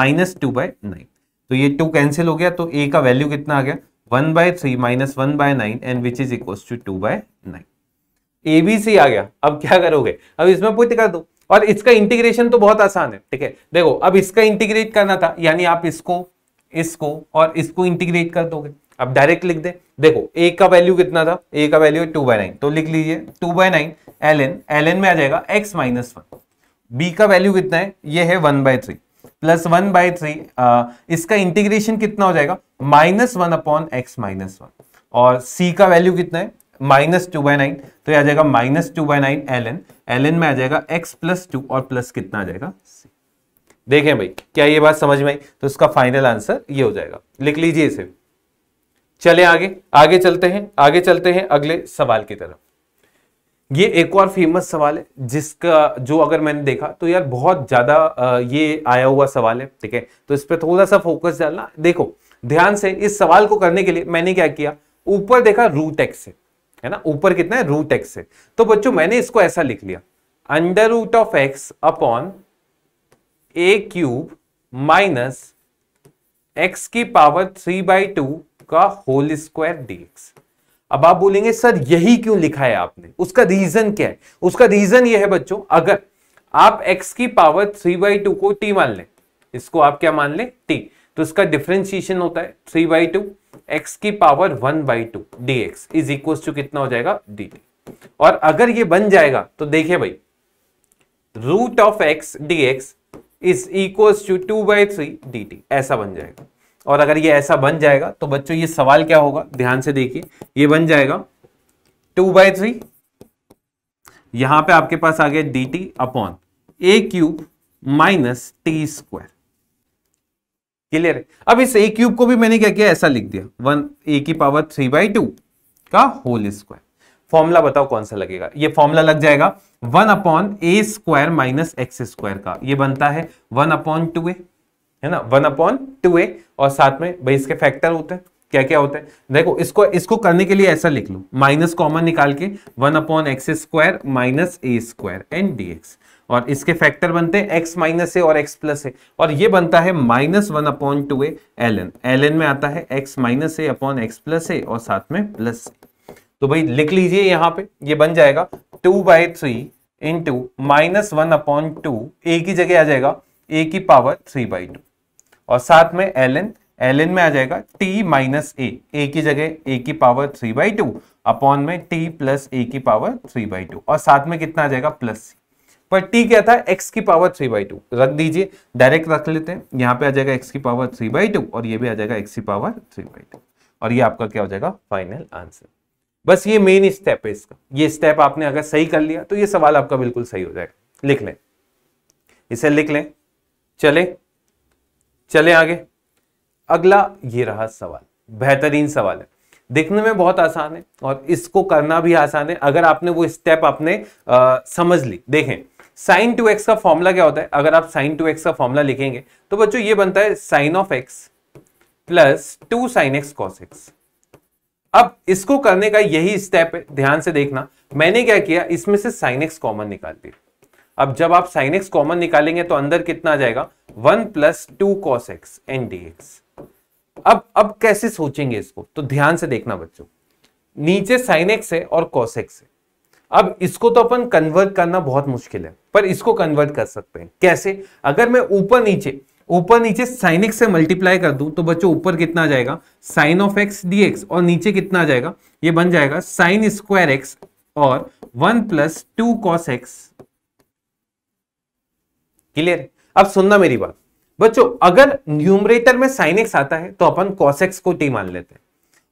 minus two by nine तो ये टू कैंसिल हो गया तो ए का वैल्यू कितना आ गया one by three minus one by nine and which is equal to two by nine a b c आ गया अब क्या करोगे अब इसमें पुट कर दो और इसका इंटीग्रेशन तो बहुत आसान है ठीक है देखो अब इसका इंटीग्रेट करना था यानी आप इसको इसको और इसको इंटीग्रेट कर दोगे अब डायरेक्ट लिख दे देखो ए का वैल्यू कितना था ए का वैल्यू है टू बाय नाइन तो लिख लीजिए two by nine L N L N में आ जाएगा एक्स माइनस वन बी का वैल्यू कितना है ये है one by three plus one by three इसका इंटीग्रेशन कितना हो जाएगा minus one upon x minus one और सी का वैल्यू कितना है माइनस टू बाय नाइन तो ये आ जाएगा minus two by nine L N L N में आ जाएगा एक्स प्लस टू और प्लस कितना आ जाएगा सी देखें भाई क्या ये बात समझ में आई तो इसका फाइनल आंसर ये हो जाएगा लिख लीजिए इसे चले आगे आगे चलते हैं आगे चलते हैं अगले सवाल की तरफ ये एक और फेमस सवाल है जिसका जो अगर मैंने देखा तो यार बहुत ज़्यादा ये आया हुआ सवाल है ठीक है तो इस पर थोड़ा सा फोकस डालना देखो ध्यान से इस सवाल को करने के लिए मैंने क्या किया ऊपर देखा रूट एक्स है है ना ऊपर कितना है रूट एक्स है तो बच्चों मैंने इसको ऐसा लिख लिया under root of x upon a cube minus x की पावर थ्री बाई टू का होल स्क्वायर डी एक्स अब आप बोलेंगे सर यही क्यों लिखा है आपने उसका रीजन क्या है उसका रीजन यह है बच्चों अगर आप x की पावर थ्री बाई टू को t मान लें इसको आप क्या मान लें t तो इसका डिफ्रेंशिएशन होता है थ्री बाई टू एक्स की power one by two d x is equal to कितना हो जाएगा डी टी और अगर ये बन जाएगा तो देखिए भाई root of x D x is equal to two by three d t ऐसा बन जाएगा और अगर ये ऐसा बन जाएगा तो बच्चों ये सवाल क्या होगा ध्यान से देखिए ये बन जाएगा टू बाय थ्री यहां पे आपके पास आ गया d t upon a cube minus t square clear है अब इस ए क्यूब को भी मैंने क्या किया ऐसा लिख दिया वन ए की पावर थ्री बाई टू का होल स्क्वायर फॉर्मूला बताओ कौन सा लगेगा ये फॉर्मूला लग जाएगा one upon a square minus x square का ये बनता है वन अपॉन टू ए है ना वन अपॉन टू ए और साथ में भाई इसके फैक्टर होते हैं क्या क्या होते हैं देखो इसको इसको करने के लिए ऐसा लिख लो माइनस कॉमन निकाल के one upon x square minus a square and D x और इसके फैक्टर बनते हैं एक्स माइनस ए और एक्स प्लस ए और ये बनता है minus one upon two a l N L N में आता है x minus a upon x plus a और साथ में प्लस तो भाई लिख लीजिए यहाँ पे ये बन जाएगा two by three into minus one upon two a की जगह आ जाएगा ए की पावर थ्री बाई टू और साथ में एल एन एल एन में आ जाएगा टी माइनस ए ए की जगह ए की power three by two upon में टी प्लस ए की पावर थ्री बाई टू और साथ में कितना आ जाएगा प्लस सी पर टी क्या था एक्स की पावर थ्री बाई टू रख दीजिए डायरेक्ट रख लेते हैं यहाँ पे आ जाएगा एक्स की पावर थ्री बाई टू और ये भी आ जाएगा एक्स की पावर थ्री बाई टू और ये आपका क्या हो जाएगा फाइनल आंसर बस ये मेन स्टेप है इसका ये स्टेप आपने अगर सही कर लिया तो ये सवाल आपका बिल्कुल सही हो जाएगा लिख लें इसे लिख लें चले चले आगे अगला ये रहा सवाल बेहतरीन सवाल है देखने में बहुत आसान है और इसको करना भी आसान है अगर आपने वो स्टेप आपने आ, समझ ली देखें साइन टू एक्स का फॉर्मूला क्या होता है अगर आप साइन टू एक्स का फॉर्मूला लिखेंगे तो बच्चों ये बनता है sine of x plus two sine x cos x अब इसको करने का यही स्टेप है ध्यान से देखना मैंने क्या किया इसमें से साइन एक्स कॉमन निकाल दिया अब जब आप साइन एक्स कॉमन निकालेंगे तो अंदर कितना आ जाएगा one plus two cos x and D x अब अब कैसे सोचेंगे इसको तो ध्यान से देखना बच्चों नीचे साइन एक्स है और कॉस एक्स है अब इसको तो अपन कन्वर्ट करना बहुत मुश्किल है पर इसको कन्वर्ट कर सकते हैं कैसे अगर मैं ऊपर नीचे ऊपर नीचे साइन एक्स से मल्टीप्लाई कर दूं तो बच्चों ऊपर कितना आ जाएगा sine of x D x और नीचे कितना आ जाएगा ये बन जाएगा साइन स्क्वायर एक्स और one plus two cos x clear अब सुनना मेरी बात बच्चों अगर न्यूमरेटर में साइन एक्स आता है तो अपन कॉसेक्स को टी मान लेते हैं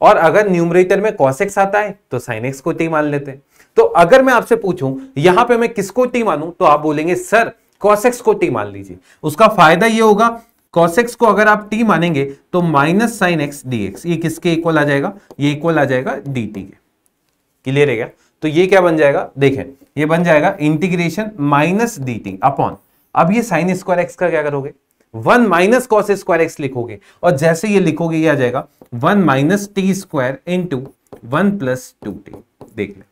और अगर न्यूमरेटर में कॉसेक्स आता है तो साइन एक्स को टी मान लेते हैं तो अगर मैं आपसे पूछूं यहां पे मैं किसको टी मानू तो आप बोलेंगे सर कॉसेक्स को टी मान लीजिए उसका फायदा ये होगा कॉसेक्स को अगर आप टी मानेंगे तो minus sine x D x ये किसके इक्वल आ जाएगा ये इक्वल आ जाएगा डी टी के क्लियर है क्या तो ये क्या बन जाएगा देखें ये बन जाएगा integration minus d t upon अब ये साइन स्क्वायर एक्स का क्या करोगे one minus cos square x लिखोगे और जैसे ये लिखोगे ये आ जाएगा one minus t square into one plus two t देख लें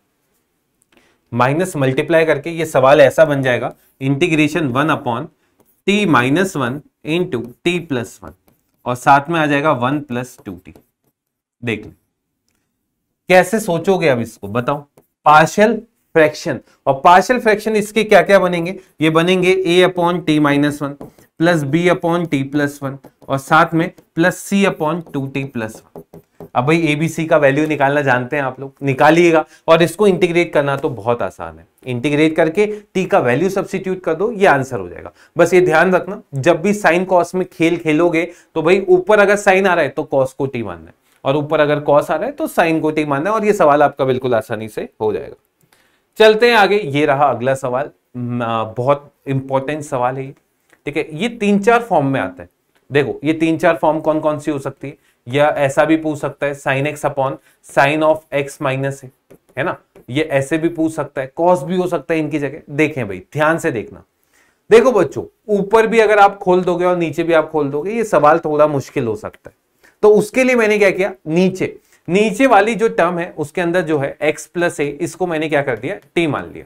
माइनस मल्टीप्लाई करके ये सवाल ऐसा बन जाएगा integration one upon T minus one into T plus one और साथ में आ जाएगा वन प्लस टू टी देख लें कैसे सोचोगे अब इसको बताओ पार्शियल फ्रैक्शन और पार्शियल फ्रैक्शन इसके क्या क्या बनेंगे ये बनेंगे a upon T minus one plus b upon t plus one और साथ में plus c upon two T plus one अब भाई एबीसी का वैल्यू निकालना जानते हैं आप लोग निकालिएगा और इसको इंटीग्रेट करना तो बहुत आसान है इंटीग्रेट करके टी का वैल्यू सब्सिट्यूट कर दो ये आंसर हो जाएगा बस ये ध्यान रखना जब भी साइन कॉस में खेल खेलोगे तो भाई ऊपर अगर साइन आ रहा है तो कॉस को टी मानना है और ऊपर अगर कॉस आ रहा है तो साइन को टी मानना है और ये सवाल आपका बिल्कुल आसानी से हो जाएगा चलते हैं आगे ये रहा अगला सवाल बहुत इंपॉर्टेंट सवाल है ये ठीक है ये तीन चार फॉर्म में आता है देखो ये तीन चार फॉर्म कौन कौन सी हो सकती है या ऐसा भी पूछ सकता है sine x upon sine of x minus है है ना ये ऐसे भी पूछ सकता है कॉस भी हो सकता है इनकी जगह देखें भाई ध्यान से देखना देखो बच्चों ऊपर भी अगर आप खोल दोगे और नीचे भी आप खोल दोगे ये सवाल थोड़ा मुश्किल हो सकता है तो उसके लिए मैंने क्या किया नीचे नीचे वाली जो टर्म है उसके अंदर जो है एक्स प्लस ए इसको मैंने क्या कर दिया टी मान लिया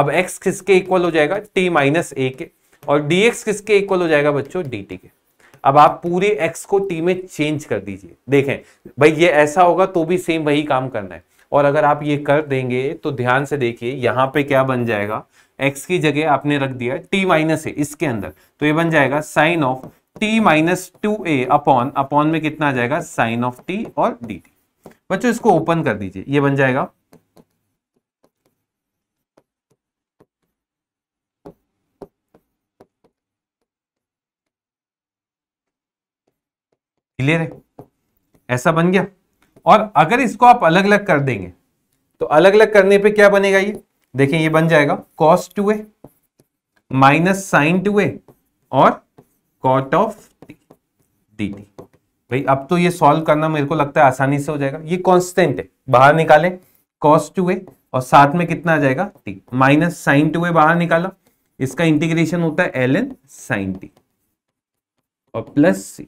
अब एक्स किसके इक्वल हो जाएगा टी माइनस ए के और डीएक्स किसके इक्वल हो जाएगा बच्चों डी टी के अब आप पूरे एक्स को टी में चेंज कर दीजिए देखें भाई ये ऐसा होगा तो भी सेम वही काम करना है और अगर आप ये कर देंगे तो ध्यान से देखिए यहां पे क्या बन जाएगा एक्स की जगह आपने रख दिया टी माइनस ए इसके अंदर तो ये बन जाएगा sine of T minus two a upon upon में कितना आ जाएगा साइन ऑफ टी और डी टी बच्चों इसको ओपन कर दीजिए ये बन जाएगा क्लियर है ऐसा बन गया और अगर इसको आप अलग अलग कर देंगे तो अलग अलग करने पे क्या बनेगा ये देखिए ये बन जाएगा cos two a minus sine two a और कॉट ऑफ डी टी भाई अब तो ये सॉल्व करना मेरे को लगता है आसानी से हो जाएगा ये कॉन्स्टेंट है बाहर निकाले कॉस टू ए और साथ में कितना आ जाएगा t minus sine two a बाहर निकाला इसका इंटीग्रेशन होता है एल एन साइन टी और प्लस सी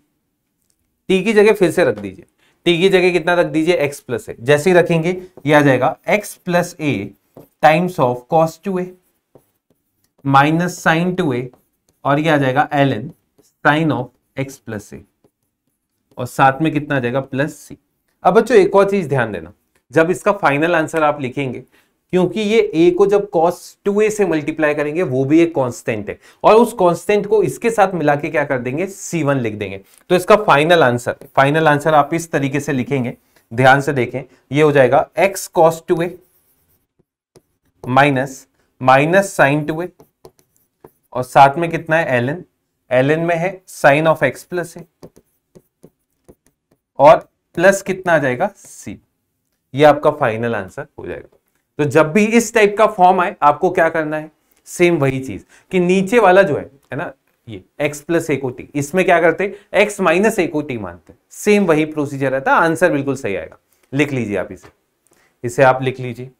टी की जगह फिर से रख दीजिए टी की जगह कितना रख दीजिए एक्स प्लस ए जैसे ही रखेंगे ये आ जाएगा x plus a times of cos two a minus sine two a और ये आ जाएगा l n sine of x plus a और साथ में कितना आ जाएगा प्लस सी अब बच्चों एक और चीज ध्यान देना जब इसका फाइनल आंसर आप लिखेंगे क्योंकि ये ए को जब कॉस टू ए से मल्टीप्लाई करेंगे वो भी एक कांस्टेंट है और उस कांस्टेंट को इसके साथ मिला के क्या कर देंगे सी वन लिख देंगे तो इसका फाइनल आंसर फाइनल आंसर आप इस तरीके से लिखेंगे ध्यान से देखें ये हो जाएगा x cos two a minus minus sine two a और साथ में कितना है एल एन में है sine of x plus a और प्लस कितना आ जाएगा सी ये आपका फाइनल आंसर हो जाएगा तो जब भी इस टाइप का फॉर्म आए आपको क्या करना है सेम वही चीज कि नीचे वाला जो है है ना ये x प्लस ए को टी इसमें क्या करते हैं माइनस ए को टी मानते हैं सेम वही प्रोसीजर रहता है आंसर बिल्कुल सही आएगा लिख लीजिए आप इसे इसे आप लिख लीजिए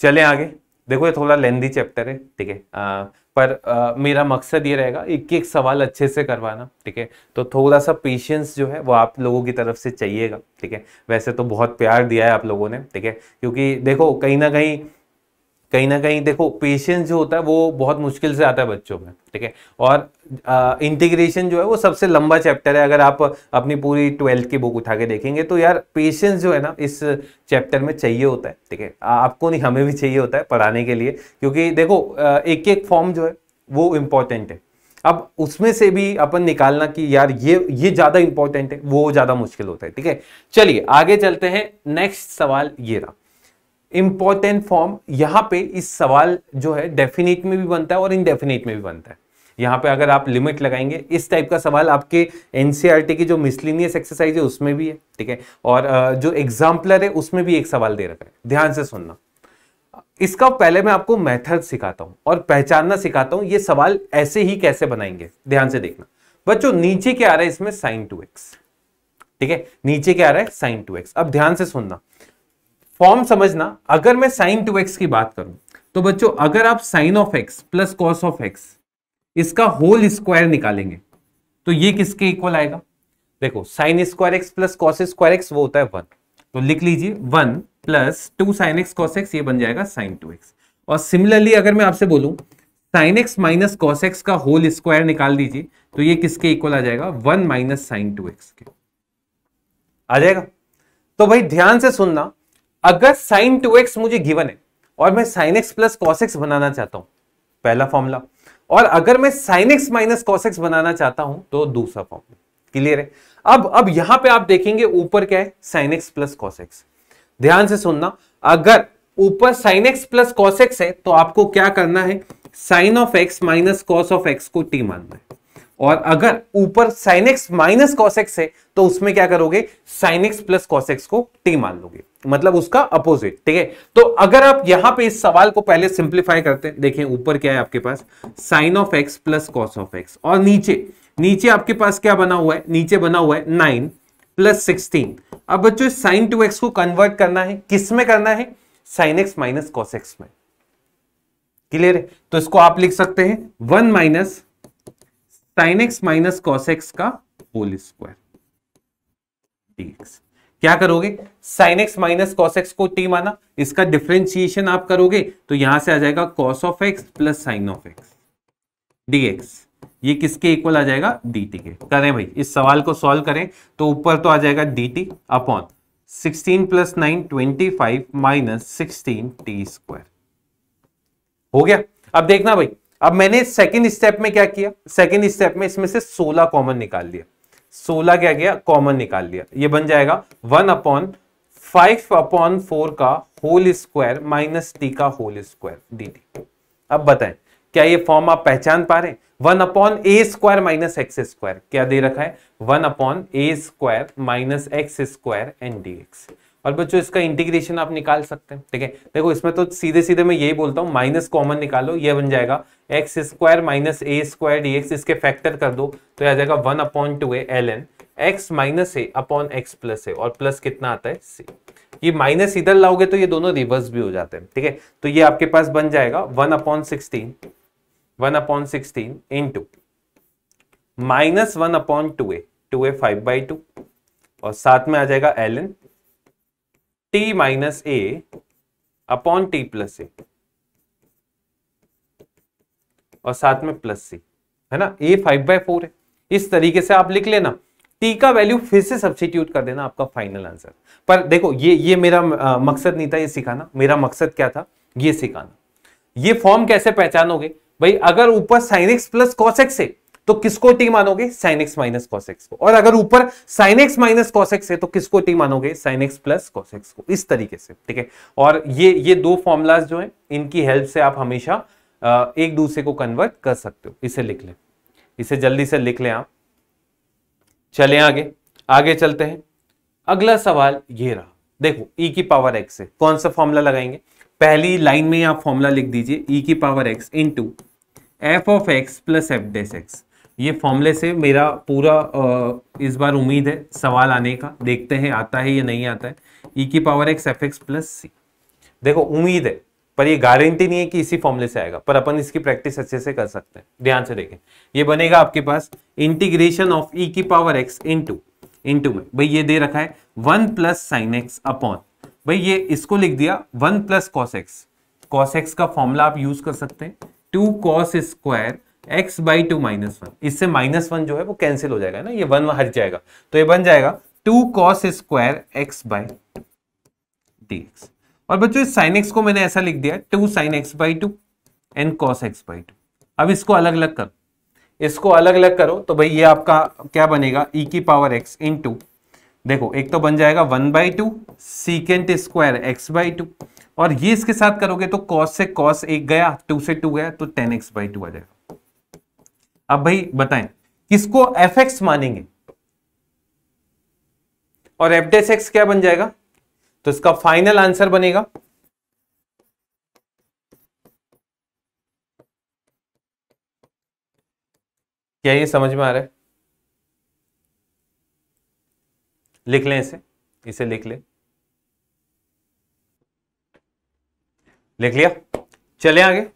चले आगे देखो ये थोड़ा लेंदी चैप्टर है ठीक है पर आ, मेरा मकसद ये रहेगा एक एक सवाल अच्छे से करवाना ठीक है तो थोड़ा सा पेशेंस जो है वो आप लोगों की तरफ से चाहिएगा ठीक है वैसे तो बहुत प्यार दिया है आप लोगों ने ठीक है क्योंकि देखो कहीं ना कहीं कहीं ना कहीं देखो पेशेंस जो होता है वो बहुत मुश्किल से आता है बच्चों में ठीक है और इंटीग्रेशन जो है वो सबसे लंबा चैप्टर है अगर आप अपनी पूरी ट्वेल्थ की बुक उठा के देखेंगे तो यार पेशेंस जो है ना इस चैप्टर में चाहिए होता है ठीक है आपको नहीं हमें भी चाहिए होता है पढ़ाने के लिए क्योंकि देखो एक एक फॉर्म जो है वो इम्पॉर्टेंट है अब उसमें से भी अपन निकालना कि यार ये ये ज़्यादा इंपॉर्टेंट है वो ज़्यादा मुश्किल होता है ठीक है चलिए आगे चलते हैं नेक्स्ट सवाल ये रहा इंपॉर्टेंट फॉर्म यहाँ पे इस सवाल जो है डेफिनेट में भी बनता है और इनडेफिनेट में भी बनता है यहाँ पे अगर आप लिमिट लगाएंगे इस टाइप का सवाल आपके एनसीईआरटी e की जो मिसलिनियस एक्सरसाइज है उसमें भी है ठीक है और जो एग्जाम्पलर है उसमें भी एक सवाल दे रखा है ध्यान से सुनना इसका पहले मैं आपको मेथड सिखाता हूँ और पहचानना सिखाता हूं ये सवाल ऐसे ही कैसे बनाएंगे ध्यान से देखना बच्चों नीचे क्या आ रहा है इसमें साइन टू एक्स ठीक है नीचे क्या आ रहा है साइन टू एक्स अब ध्यान से सुनना फॉर्म समझना अगर मैं साइन टू एक्स की बात करूं तो बच्चों अगर आप sine of x plus cos of x इसका होल स्क्वायर निकालेंगे तो ये किसके इक्वल आएगा देखो sine square x plus cos square x वो होता है वन तो लिख लीजिए one plus two sine x cos x ये बन जाएगा साइन टू एक्स और सिमिलरली अगर मैं आपसे बोलूं sine x minus cos x का होल स्क्वायर निकाल दीजिए तो ये किसके इक्वल आ जाएगा one minus sine two x के आ जाएगा तो भाई ध्यान से सुनना अगर साइन टू एक्स मुझे गिवन है और मैं sine x plus cos x बनाना चाहता हूं पहला फॉर्मूला और अगर मैं साइन एक्स माइनस कॉसेक्स बनाना चाहता हूं तो दूसरा फॉर्म क्लियर है अब अब यहां पे आप देखेंगे ऊपर क्या है साइन एक्स प्लस कॉसेक्स ध्यान से सुनना अगर ऊपर साइन एक्स प्लस कॉसेक्स है तो आपको क्या करना है sine of x minus cos of x को टी मानना है और अगर ऊपर साइन एक्स माइनस कॉसेक्स है तो उसमें क्या करोगे साइन एक्स प्लस कॉसेक्स को टी मान लोगे मतलब उसका अपोजिट ठीक है तो अगर आप यहां पे इस सवाल को पहले सिंप्लीफाई करते हैं देखें ऊपर क्या है आपके पास sine of x plus cos of x और नीचे नीचे आपके पास क्या बना हुआ है नीचे बना हुआ है नाइन प्लस सिक्सटीन अब बच्चों साइन टू एक्स को कन्वर्ट करना है किस में करना है sine x minus cos x में क्लियर है तो इसको आप लिख सकते हैं one minus sine x minus cos x का होल स्क्वायर डीएक्स क्या करोगे sine x minus cos x को टी माना इसका डिफ्रेंशिएशन आप करोगे तो यहां से आ जाएगा cos of x plus sine of x dx ये किसके इक्वल आ जाएगा डी टी के करें भाई इस सवाल को सॉल्व करें तो ऊपर तो आ जाएगा d t upon sixteen plus nine twenty five minus sixteen t square हो गया अब देखना भाई अब मैंने सेकेंड स्टेप में क्या किया सेकेंड स्टेप में इसमें से सोलह कॉमन निकाल लिया सोलह क्या गया कॉमन निकाल लिया ये बन जाएगा one upon five upon four का होल स्क्वायर माइनस टी का होल स्क्वायर डी टी अब बताएं क्या ये फॉर्म आप पहचान पा रहे one upon a square minus x square क्या दे रखा है one upon a square minus x square and D x और बच्चों इसका इंटीग्रेशन आप निकाल सकते हैं ठीक है देखो इसमें तो सीधे सीधे मैं यही बोलता हूँ माइनस कॉमन निकालो ये बन जाएगा x square minus a square d x इसके फैक्टर कर दो तो आ जाएगा one upon two a l n x minus a upon x plus a और प्लस कितना आता है सी ये माइनस इधर लाओगे तो ये दोनों रिवर्स भी हो जाते हैं ठीक है तो ये आपके पास बन जाएगा one upon sixteen one upon sixteen into minus one upon two a two a five by two और साथ में आ जाएगा l n t minus a upon t plus a और साथ में प्लस सी है ना ए फाइव बाय फोर है इस तरीके से आप लिख लेना टी का वैल्यू फिर से सब्सिट्यूट कर देना आपका फाइनल आंसर पर देखो ये ये मेरा आ, मकसद नहीं था ये सिखाना मेरा मकसद क्या था ये सिखाना ये फॉर्म कैसे पहचानोगे भाई अगर ऊपर sine x plus cos x है तो किसको टी मानोगे साइन एक्स माइनस एक्स को और अगर ऊपर साइन एक्स माइनस एक्स है तो किसको टी मानोगे साइन एक्स प्लस एक्स को इस तरीके से ठीक है और ये ये दो फॉर्मुलाज जो है इनकी हेल्प से आप हमेशा एक दूसरे को कन्वर्ट कर सकते हो इसे लिख लें इसे जल्दी से लिख लें आप चले आगे आगे चलते हैं अगला सवाल ये रहा देखो e की पावर x है कौन सा फॉर्मूला लगाएंगे पहली लाइन में आप फॉर्मूला लिख दीजिए e की power x into f of x plus f dash x ये फॉर्मूले से मेरा पूरा इस बार उम्मीद है सवाल आने का देखते हैं आता है या नहीं आता है ई e की power x f x plus सी देखो उम्मीद है पर ये गारंटी नहीं है कि इसी फॉर्मूले से आएगा पर अपन इसकी प्रैक्टिस अच्छे से कर सकते हैं ध्यान से देखें ये बनेगा आपके पास इंटीग्रेशन ऑफ ई की पावर एक्स इंटू इंटू में भाई ये दे रखा है one plus sine x upon भाई ये इसको लिख दिया one plus cos x cos x का फॉर्मूला आप यूज कर सकते हैं two cos square x by two minus one इससे माइनस वन जो है वो कैंसिल हो जाएगा ना ये वन हट जाएगा तो ये बन जाएगा two cos square x by d x और बच्चों इस साइन एक्स को मैंने ऐसा लिख दिया two sine x by two and cos x by two अब इसको अलग अलग करो इसको अलग अलग करो तो भाई ये आपका क्या बनेगा ई e की पावर एक्स इन टू देखो एक तो बन जाएगा one by two secant square x by two और ये इसके साथ करोगे तो कॉस से कॉस एक गया टू से टू गया तो टेन एक्स बाई टू आ जाएगा अब भाई बताएं किसको एफ एक्स मानेंगे और एफ डेस एक्स क्या बन जाएगा तो इसका फाइनल आंसर बनेगा क्या ये समझ में आ रहा है लिख लें इसे इसे लिख लें लिख लिया चले आगे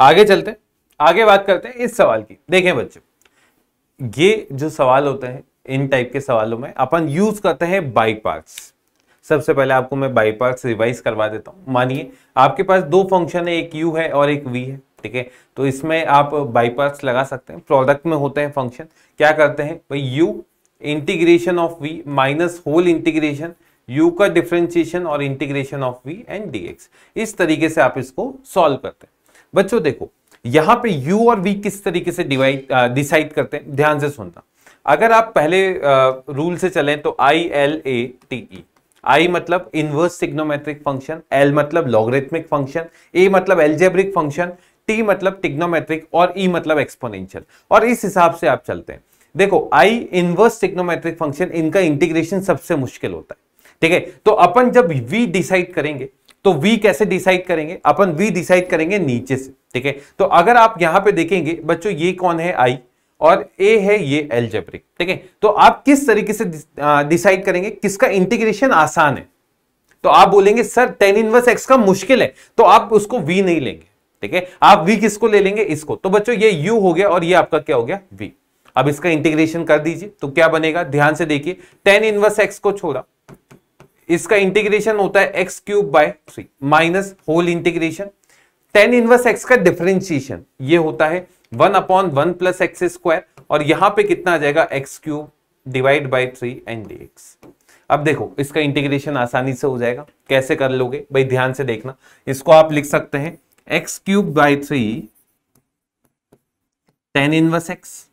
आगे चलते आगे बात करते हैं इस सवाल की देखें बच्चों ये जो सवाल होते हैं इन टाइप के सवालों में अपन यूज करते हैं बाई सबसे पहले आपको मैं बाई रिवाइज करवा देता हूं मानिए आपके पास दो फंक्शन है एक यू है और एक वी है ठीक है तो इसमें आप बाई लगा सकते हैं प्रोडक्ट में होते हैं फंक्शन क्या करते हैं भाई u integration of v minus whole integration u का डिफ्रेंशिएशन और integration of v and d इस तरीके से आप इसको सॉल्व करते हैं बच्चों देखो यहां पे यू और वी किस तरीके से डिवाइड डिसाइड uh, करते हैं ध्यान से सुनना अगर आप पहले रूल uh, से चलें तो I L A T e i मतलब इनवर्स सिग्नोमेट्रिक फंक्शन एल मतलब लॉगरिथमिक फंक्शन ए मतलब एलजेब्रिक फंक्शन टी मतलब टिग्नोमेट्रिक और ई e मतलब एक्सपोनेंशियल और इस हिसाब से आप चलते हैं देखो आई इनवर्स सिग्नोमेट्रिक फंक्शन इनका इंटीग्रेशन सबसे मुश्किल होता है ठीक है तो अपन जब वी डिसाइड करेंगे तो वी कैसे डिसाइड करेंगे अपन वी डिसाइड करेंगे नीचे से ठीक है तो अगर आप यहां पे देखेंगे बच्चों ये कौन है आई और ए है ये एल्जेब्रिक ठीक है तो आप किस तरीके से डिसाइड करेंगे किसका इंटीग्रेशन आसान है तो आप बोलेंगे सर टेन इनवर्स एक्स का मुश्किल है तो आप उसको वी नहीं लेंगे ठीक है आप वी किसको ले लेंगे इसको तो बच्चों ये यू हो गया और ये आपका क्या हो गया वी अब इसका इंटीग्रेशन कर दीजिए तो क्या बनेगा ध्यान से देखिए टेन इनवर्स एक्स को छोड़ा इसका इंटीग्रेशन होता है x cube by three minus whole integration tan inverse x का डिफरेंशिएशन ये होता है one upon one plus x square और यहां पे कितना आ जाएगा x cube divide by three and D x अब देखो इसका इंटीग्रेशन आसानी से हो जाएगा कैसे कर लोगे भाई ध्यान से देखना इसको आप लिख सकते हैं x cube by three tan inverse x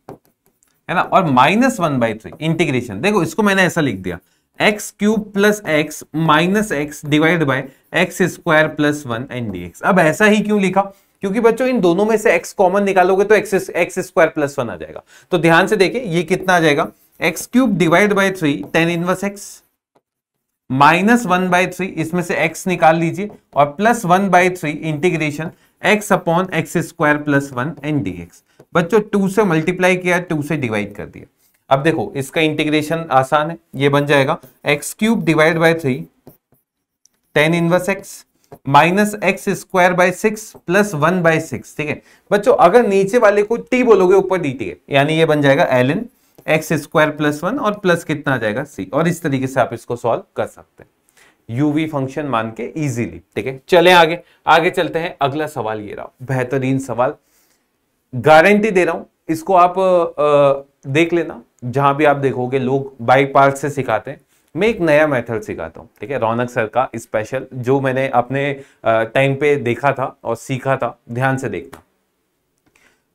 है ना और minus one by three integration देखो इसको मैंने ऐसा लिख दिया x cube plus x minus x divide by x square plus one and D x अब ऐसा ही क्यों लिखा क्योंकि बच्चों इन दोनों में से एक्स कॉमन निकालोगे तो x x square plus one आ जाएगा तो ध्यान से देखिए ये कितना आ जाएगा x cube divide by three tan inverse x minus one by three इसमें से एक्स निकाल लीजिए और plus one by three integration x upon x square plus one and D x बच्चों टू से मल्टीप्लाई किया टू से डिवाइड कर दिया अब देखो इसका इंटीग्रेशन आसान है ये बन जाएगा x cube divide by three tan inverse x minus x square by six plus one by six ठीक है बच्चों अगर नीचे वाले को टी बोलोगे ऊपर डी टी यानी ये बन जाएगा l n x square plus one और प्लस कितना आ जाएगा सी और इस तरीके से आप इसको सॉल्व कर सकते हैं यूवी फंक्शन मान के इजीली ठीक है चले आगे आगे चलते हैं अगला सवाल ये रहा बेहतरीन सवाल गारंटी दे रहा हूं इसको आप आ, देख लेना जहां भी आप देखोगे लोग बाइक पार्क से सिखाते हैं मैं एक नया मेथड सिखाता हूँ ठीक है रौनक सर का स्पेशल जो मैंने अपने टाइम पे देखा था और सीखा था ध्यान से देखना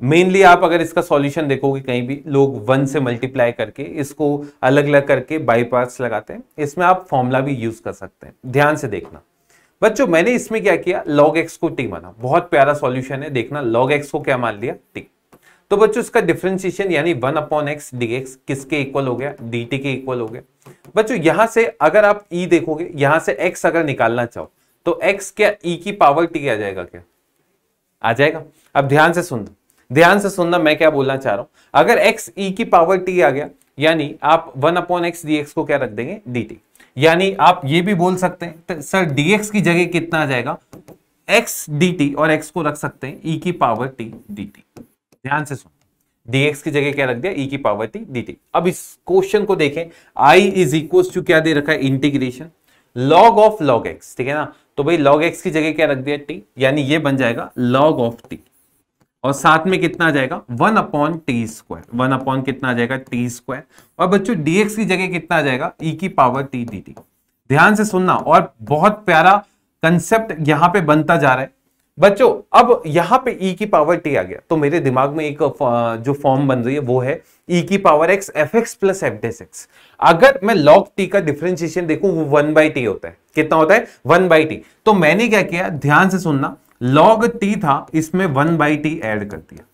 मेनली आप अगर इसका सॉल्यूशन देखोगे कहीं भी लोग वन से मल्टीप्लाई करके इसको अलग अलग करके बाईपास लगाते हैं इसमें आप फॉर्मूला भी यूज कर सकते हैं ध्यान से देखना बच्चों मैंने इसमें क्या किया लॉग एक्स को टी माना बहुत प्यारा सॉल्यूशन है देखना लॉग एक्स को क्या मान लिया टी तो बच्चों इसका डिफ्रेंसिएशन यानी one upon x D x किसके इक्वल हो गया डी टी के इक्वल हो गया बच्चों यहां से अगर आप ई e देखोगे यहां से एक्स अगर निकालना चाहो तो एक्स क्या ई e की पावर टी आ जाएगा क्या आ जाएगा अब ध्यान से सुन ध्यान से सुनना मैं क्या बोलना चाह रहा हूं अगर एक्स ई e की पावर टी आ गया यानी आप वन अपॉन एक्स डी को क्या रख देंगे डी टी यानी आप ये भी बोल सकते हैं तो सर डी की जगह कितना आ जाएगा एक्स डी और एक्स को रख सकते हैं ई e की पावर टी डी टी ध्यान से सुन dx की जगह क्या रख दिया e की पावर टी dt अब इस क्वेश्चन को देखें i इज इक्वल टू क्या दे रखा है integration log of log x ठीक है ना तो भाई log x की जगह क्या रख दिया t यानी ये बन जाएगा log ऑफ t और साथ में कितना आ जाएगा one upon t square one upon कितना आ जाएगा टी स्क्वायर और बच्चों dx की जगह कितना आ जाएगा e की पावर t dt ध्यान से सुनना और बहुत प्यारा कंसेप्ट यहां पे बनता जा रहा है बच्चों अब यहां पे e की पावर t आ गया तो मेरे दिमाग में एक जो फॉर्म बन रही है वो है e की power x f x plus f dash अगर मैं log t का डिफ्रेंशिएशन देखूं वो वन बाई टी होता है कितना होता है वन बाई टी तो मैंने क्या किया ध्यान से सुनना log t था इसमें वन बाई टी एड कर दिया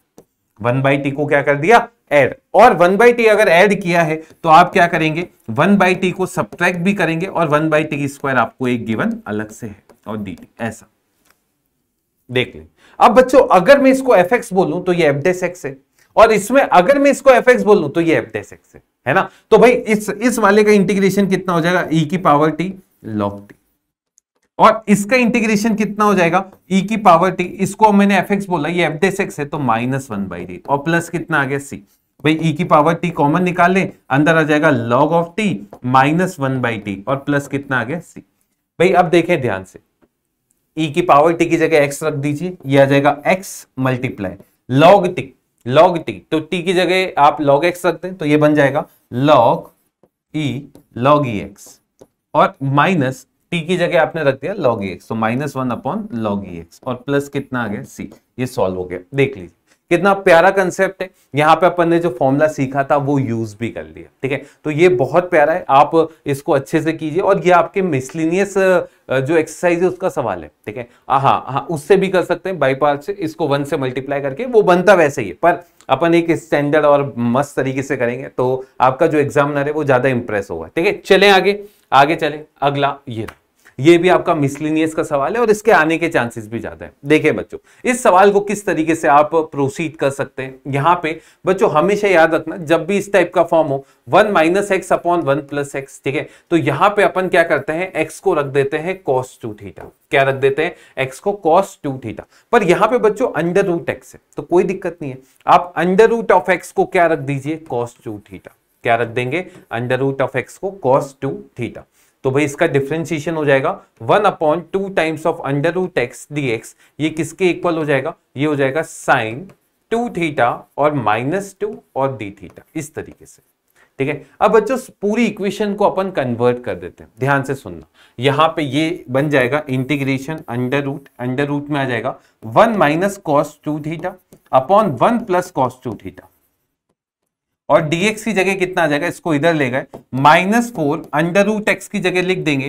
वन बाई टी को क्या कर दिया एड और वन बाई टी अगर एड किया है तो आप क्या करेंगे वन बाई टी को सब्ट्रैक्ट भी करेंगे और वन बाई टी स्क्वायर आपको एक गिवन अलग से है और डी ऐसा देख लें अब बच्चों अगर मैं इसको एफ एक्स बोलूं तो ये एफडेस एक्स है और इसमें अगर मैं इसको एफ एक्स बोलूं तो ये एफडेस एक्स है है ना तो भाई इस इस वाले का इंटीग्रेशन कितना हो जाएगा ई e की पावर टी लॉग टी और इसका इंटीग्रेशन कितना हो जाएगा ई e की पावर टी इसको मैंने एफ एक्स बोला ये एफडेस एक्स है तो माइनस वन बाई डी और प्लस कितना आ गया सी भाई ई e की पावर टी कॉमन निकाल ले अंदर आ जाएगा log of T minus one by T और प्लस कितना आ गया सी भाई अब देखें ध्यान से ई e की पावर टी की जगह एक्स रख दीजिए यह आ जाएगा x multiply log T log T तो टी की जगह आप लॉग एक्स रखते हैं तो यह बन जाएगा log e log e x और माइनस टी की जगह आपने रख दिया लॉग ई एक्स तो minus one upon log e x और प्लस कितना आ गया सी ये सॉल्व हो गया देख लीजिए कितना प्यारा कंसेप्ट है यहाँ पे अपन ने जो फॉर्मूला सीखा था वो यूज भी कर लिया ठीक है तो ये बहुत प्यारा है आप इसको अच्छे से कीजिए और ये आपके मिसलिनियस जो एक्सरसाइज है उसका सवाल है ठीक है हाँ हाँ उससे भी कर सकते हैं बाई पार्ट से इसको वन से मल्टीप्लाई करके वो बनता वैसे ही है पर अपन एक स्टैंडर्ड और मस्त तरीके से करेंगे तो आपका जो एग्जामिनर है वो ज्यादा इंप्रेस होगा ठीक है चले आगे आगे चले अगला ये ये भी आपका मिसलिनियस का सवाल है और इसके आने के चांसेस भी ज्यादा है देखिए बच्चों इस सवाल को किस तरीके से आप प्रोसीड कर सकते हैं यहाँ पे बच्चों हमेशा याद रखना जब भी इस टाइप का फॉर्म हो one minus x upon one plus x ठीक है तो यहाँ पे अपन क्या करते हैं एक्स को रख देते हैं कॉस टू थीटा क्या रख देते हैं एक्स को कॉस टू थीटा पर यहाँ पे बच्चों अंडर रूट एक्स है तो कोई दिक्कत नहीं है आप अंडर रूट ऑफ एक्स को क्या रख दीजिए कॉस टू थीटा क्या रख देंगे अंडर रूट ऑफ एक्स को कॉस टू थीटा तो भाई इसका डिफ्रेंशिएशन हो जाएगा one upon two times of under root x D x ये किसके इक्वल हो जाएगा ये हो जाएगा साइन टू थीटा और माइनस टू और डी थीटा इस तरीके से ठीक है अब बच्चों पूरी इक्वेशन को अपन कन्वर्ट कर देते हैं ध्यान से सुनना यहाँ पे ये बन जाएगा integration under root under root में आ जाएगा one minus cos two theta upon one plus cos two theta और dx की जगह कितना आ जाएगा इसको इधर ले गए minus four under root x की जगह लिख देंगे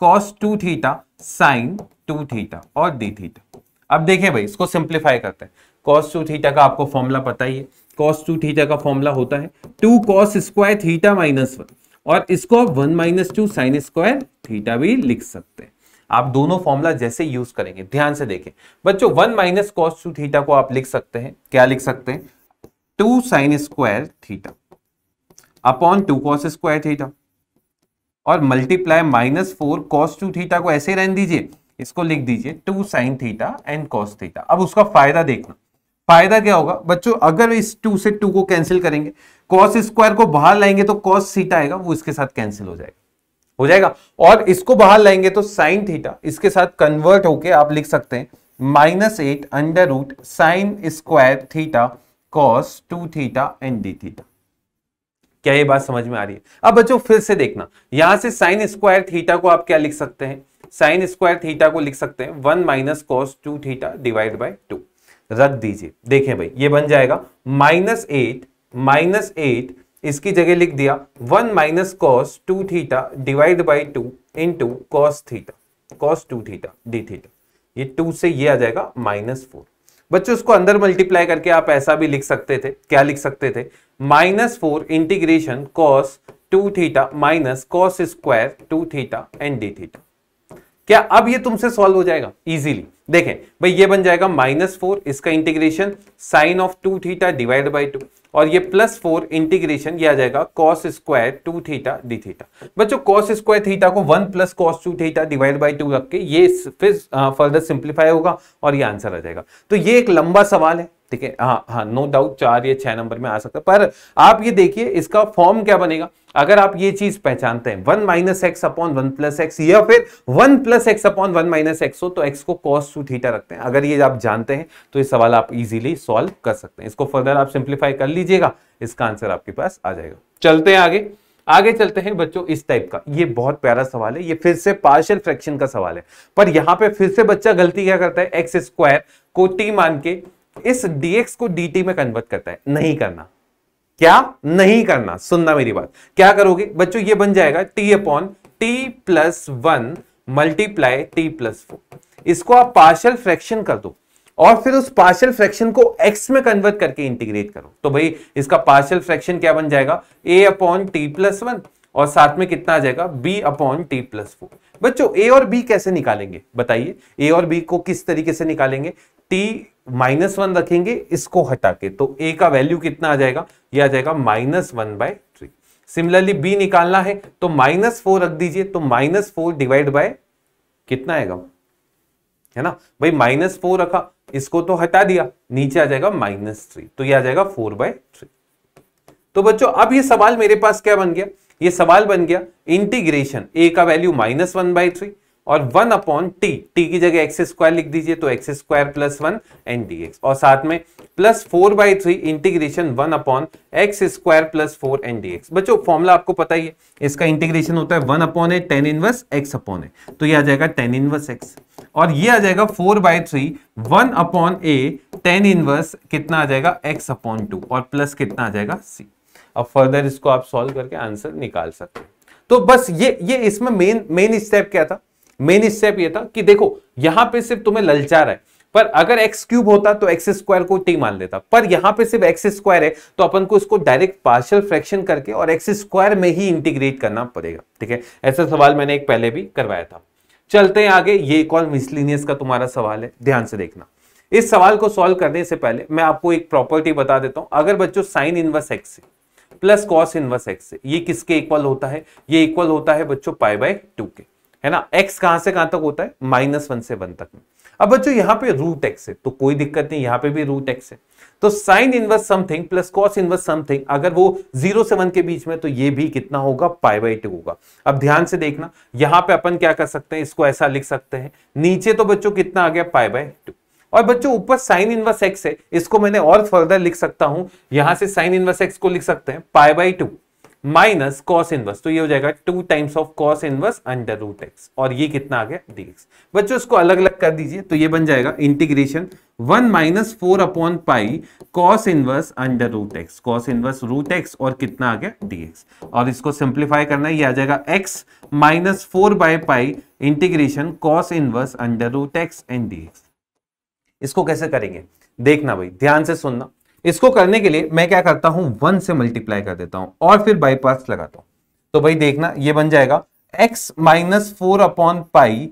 cos two theta sine two theta और डी थीटा अब देखें भाई इसको सिंप्लीफाई करते हैं कॉस टू थीटा का आपको फॉर्मूला पता ही है कॉस टू थीटा का फॉर्मूला होता है two cos square theta minus one और इसको आप one minus two sine square theta भी लिख सकते हैं आप दोनों फॉर्मूला जैसे यूज करेंगे ध्यान से देखें बच्चों one minus cos two theta को आप लिख सकते हैं क्या लिख सकते हैं two sine square theta upon two cos square theta और multiply minus four cos two theta को ऐसे रहने दीजिए इसको लिख दीजिए two sine theta and cos theta अब उसका फायदा देखना फायदा क्या होगा बच्चों अगर इस टू से टू को कैंसिल करेंगे कॉस स्क्वायर को बाहर लाएंगे तो कॉस थीटा आएगा वो इसके साथ कैंसिल हो जाएगा हो जाएगा और इसको बाहर लाएंगे तो साइन थीटा इसके साथ कन्वर्ट होके आप लिख सकते हैं minus eight under root sine square theta cos two theta and d theta क्या ये बात समझ में आ रही है अब बच्चों फिर से देखना यहां से साइन स्क्वायर थीटा को आप क्या लिख सकते हैं साइन स्क्वायर थीटा को लिख सकते हैं one minus cos two theta divide by two रख दीजिए देखें भाई ये बन जाएगा माइनस एट माइनस एट इसकी जगह लिख दिया one minus cos two theta divide by two into cos theta cos two theta d theta ये टू से ये आ जाएगा माइनस फोर बच्चों इसको अंदर मल्टीप्लाई करके आप ऐसा भी लिख सकते थे क्या लिख सकते थे minus four integration cos two theta minus cos square two theta and d theta क्या अब ये तुमसे सॉल्व हो जाएगा इजीली देखें भाई ये बन जाएगा माइनस फोर इसका integration sine of two theta divide by two और ये प्लस फोर इंटीग्रेशन ये आ जाएगा cos square two theta d theta बच्चों कॉस स्क्वायर थीटा को one plus cos two theta divide by two रख के ये फिर फर्दर uh, सिंप्लीफाई होगा और ये आंसर आ जाएगा तो ये एक लंबा सवाल है ठीक है हाँ हाँ नो डाउट चार या छह नंबर में आ सकता है पर आप ये देखिए इसका फॉर्म क्या बनेगा अगर आप ये चीज पहचानते हैं one minus x upon one plus x या फिर one plus x upon one minus x हो तो एक्स को कॉस टू थीटा रखते हैं अगर ये आप जानते हैं तो ये सवाल आप इजीली सॉल्व कर सकते हैं इसको फर्दर आप सिंप्लीफाई कर लीजिएगा इसका आंसर आपके पास आ जाएगा चलते हैं आगे आगे चलते हैं बच्चों इस टाइप का ये बहुत प्यारा सवाल है ये फिर से पार्शियल फ्रैक्शन का सवाल है पर यहाँ पे फिर से बच्चा गलती क्या करता है एक्स स्क्वायर को टी मान के इस dx को dt में कन्वर्ट करता है नहीं करना क्या नहीं करना सुनना मेरी बात क्या करोगे बच्चों ये बन जाएगा t upon t plus one multiply t plus four इसको आप पार्शियल फ्रैक्शन कर दो और फिर उस पार्शियल फ्रैक्शन को x में कन्वर्ट करके इंटीग्रेट करो तो भाई इसका पार्शियल फ्रैक्शन क्या बन जाएगा a upon t plus one और साथ में कितना आ जाएगा b upon t plus four बच्चों a और b कैसे निकालेंगे बताइए a और b को किस तरीके से निकालेंगे टी माइनस वन रखेंगे इसको हटा के तो ए का वैल्यू कितना आ जाएगा ये आ जाएगा minus one by three similarly b निकालना है तो माइनस फोर रख दीजिए तो माइनस फोर डिवाइड बाय कितना आएगा है ना भाई माइनस फोर रखा इसको तो हटा दिया नीचे आ जाएगा माइनस थ्री तो ये आ जाएगा फोर बाय थ्री तो बच्चों अब ये सवाल मेरे पास क्या बन गया ये सवाल बन गया इंटीग्रेशन ए का value minus one by three और वन अपॉन टी टी की जगह एक्स स्क्वायर लिख दीजिए तो x square plus one and D x और साथ में plus four by three integration one upon x square plus four and D x बच्चों फॉर्मुला आपको पता ही है इसका इंटीग्रेशन होता है one upon a tan inverse x upon a तो यह आ जाएगा टेन इनवर्स एक्स और ये आ जाएगा four by three one upon a tan inverse कितना आ जाएगा एक्स अपॉन टू और प्लस कितना आ जाएगा सी अब फर्दर इसको आप सॉल्व करके आंसर निकाल सकते हैं तो बस ये ये इसमें मेन मेन स्टेप क्या था मेन स्टेप ये था कि देखो यहां पे सिर्फ तुम्हें ललचा रहा है पर अगर एक्स क्यूब होता तो एक्स स्क्वायर को टी मान लेता पर यहां पे सिर्फ एक्स स्क्वायर है तो अपन को इसको डायरेक्ट पार्शियल फ्रैक्शन करके और एक्स स्क्वायर में ही इंटीग्रेट करना पड़ेगा ठीक है ऐसा सवाल मैंने एक पहले भी करवाया था चलते हैं आगे ये एक और मिसलिनियस का तुम्हारा सवाल है ध्यान से देखना इस सवाल को सॉल्व करने से पहले मैं आपको एक प्रॉपर्टी बता देता हूं अगर बच्चों sine inverse x plus cos inverse x ये किसके इक्वल होता है ये इक्वल होता है बच्चों पाई बाय टू के है ना एक्स कहां से कहां तक होता है माइनस वन से वन तक में अब बच्चों यहाँ पे रूट एक्स है तो कोई दिक्कत नहीं यहाँ पे भी रूट एक्स है तो sine inverse something plus cos inverse something अगर वो जीरो से वन के बीच में तो ये भी कितना होगा पाई बाई टू होगा अब ध्यान से देखना यहाँ पे अपन क्या कर सकते हैं इसको ऐसा लिख सकते हैं नीचे तो बच्चों कितना आ गया पाई बाई टू और बच्चों ऊपर साइन इनवर्स एक्स है इसको मैंने और फर्दर लिख सकता हूं यहां से साइन इनवर्स एक्स को लिख सकते हैं pi by two minus cos inverse तो ये हो जाएगा two times of cos inverse under root x और ये कितना आ गया डी एक्स बच्चों इसको अलग अलग कर दीजिए तो ये बन जाएगा integration one minus four upon pi cos inverse under root x cos inverse root x और कितना आ गया डी एक्स और इसको सिंप्लीफाई करना है ये आ जाएगा x minus four by pi integration cos inverse under root x and d x इसको कैसे करेंगे देखना भाई ध्यान से सुनना इसको करने के लिए मैं क्या करता हूं वन से मल्टीप्लाई कर देता हूं और फिर बाईपास लगाता हूं तो भाई देखना ये बन जाएगा x minus four upon pi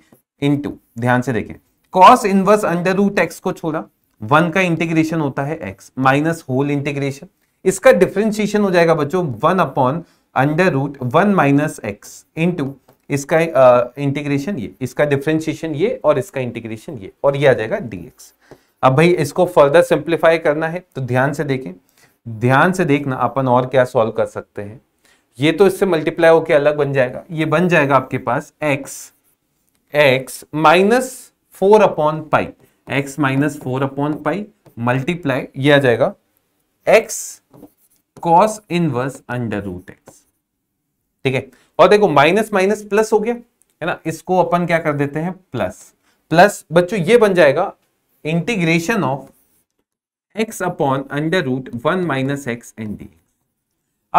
into ध्यान से देखिए cos inverse under root x को छोड़ा वन का इंटीग्रेशन होता है एक्स माइनस होल इंटीग्रेशन इसका डिफ्रेंशिएशन हो जाएगा बच्चों one upon under root one minus x into इसका इंटीग्रेशन uh, ये इसका डिफ्रेंशिएशन ये और इसका इंटीग्रेशन ये और ये आ जाएगा एक्स अब भाई इसको फर्दर सिंप्लीफाई करना है तो ध्यान से देखें ध्यान से देखना अपन और क्या सॉल्व कर सकते हैं ये तो इससे मल्टीप्लाई होकर अलग बन जाएगा ये बन जाएगा आपके पास x x minus four upon pi x minus four upon pi multiply ये आ जाएगा x cos inverse under root x ठीक है और देखो माइनस माइनस प्लस हो गया है ना इसको अपन क्या कर देते हैं प्लस प्लस बच्चों ये बन जाएगा integration of x upon under root one minus x and D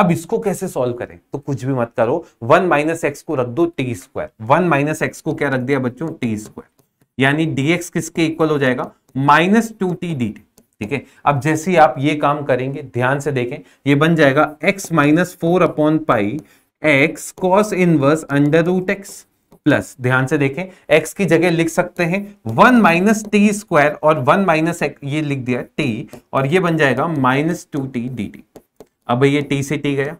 अब इसको कैसे सॉल्व करें तो कुछ भी मत करो वन माइनस एक्स को रख दो t square one minus x को क्या रख दिया बच्चों टी स्क्वायर यानी dx किसके इक्वल हो जाएगा माइनस टू टी डी ठीक है अब जैसे ही आप ये काम करेंगे ध्यान से देखें ये बन जाएगा x minus four upon pi x cos inverse under root x plus ध्यान से देखें x की जगह लिख सकते हैं वन माइनस टी स्क्वायर और वन माइनस ये लिख दिया t और ये बन जाएगा minus two t d t अब ये t से t गया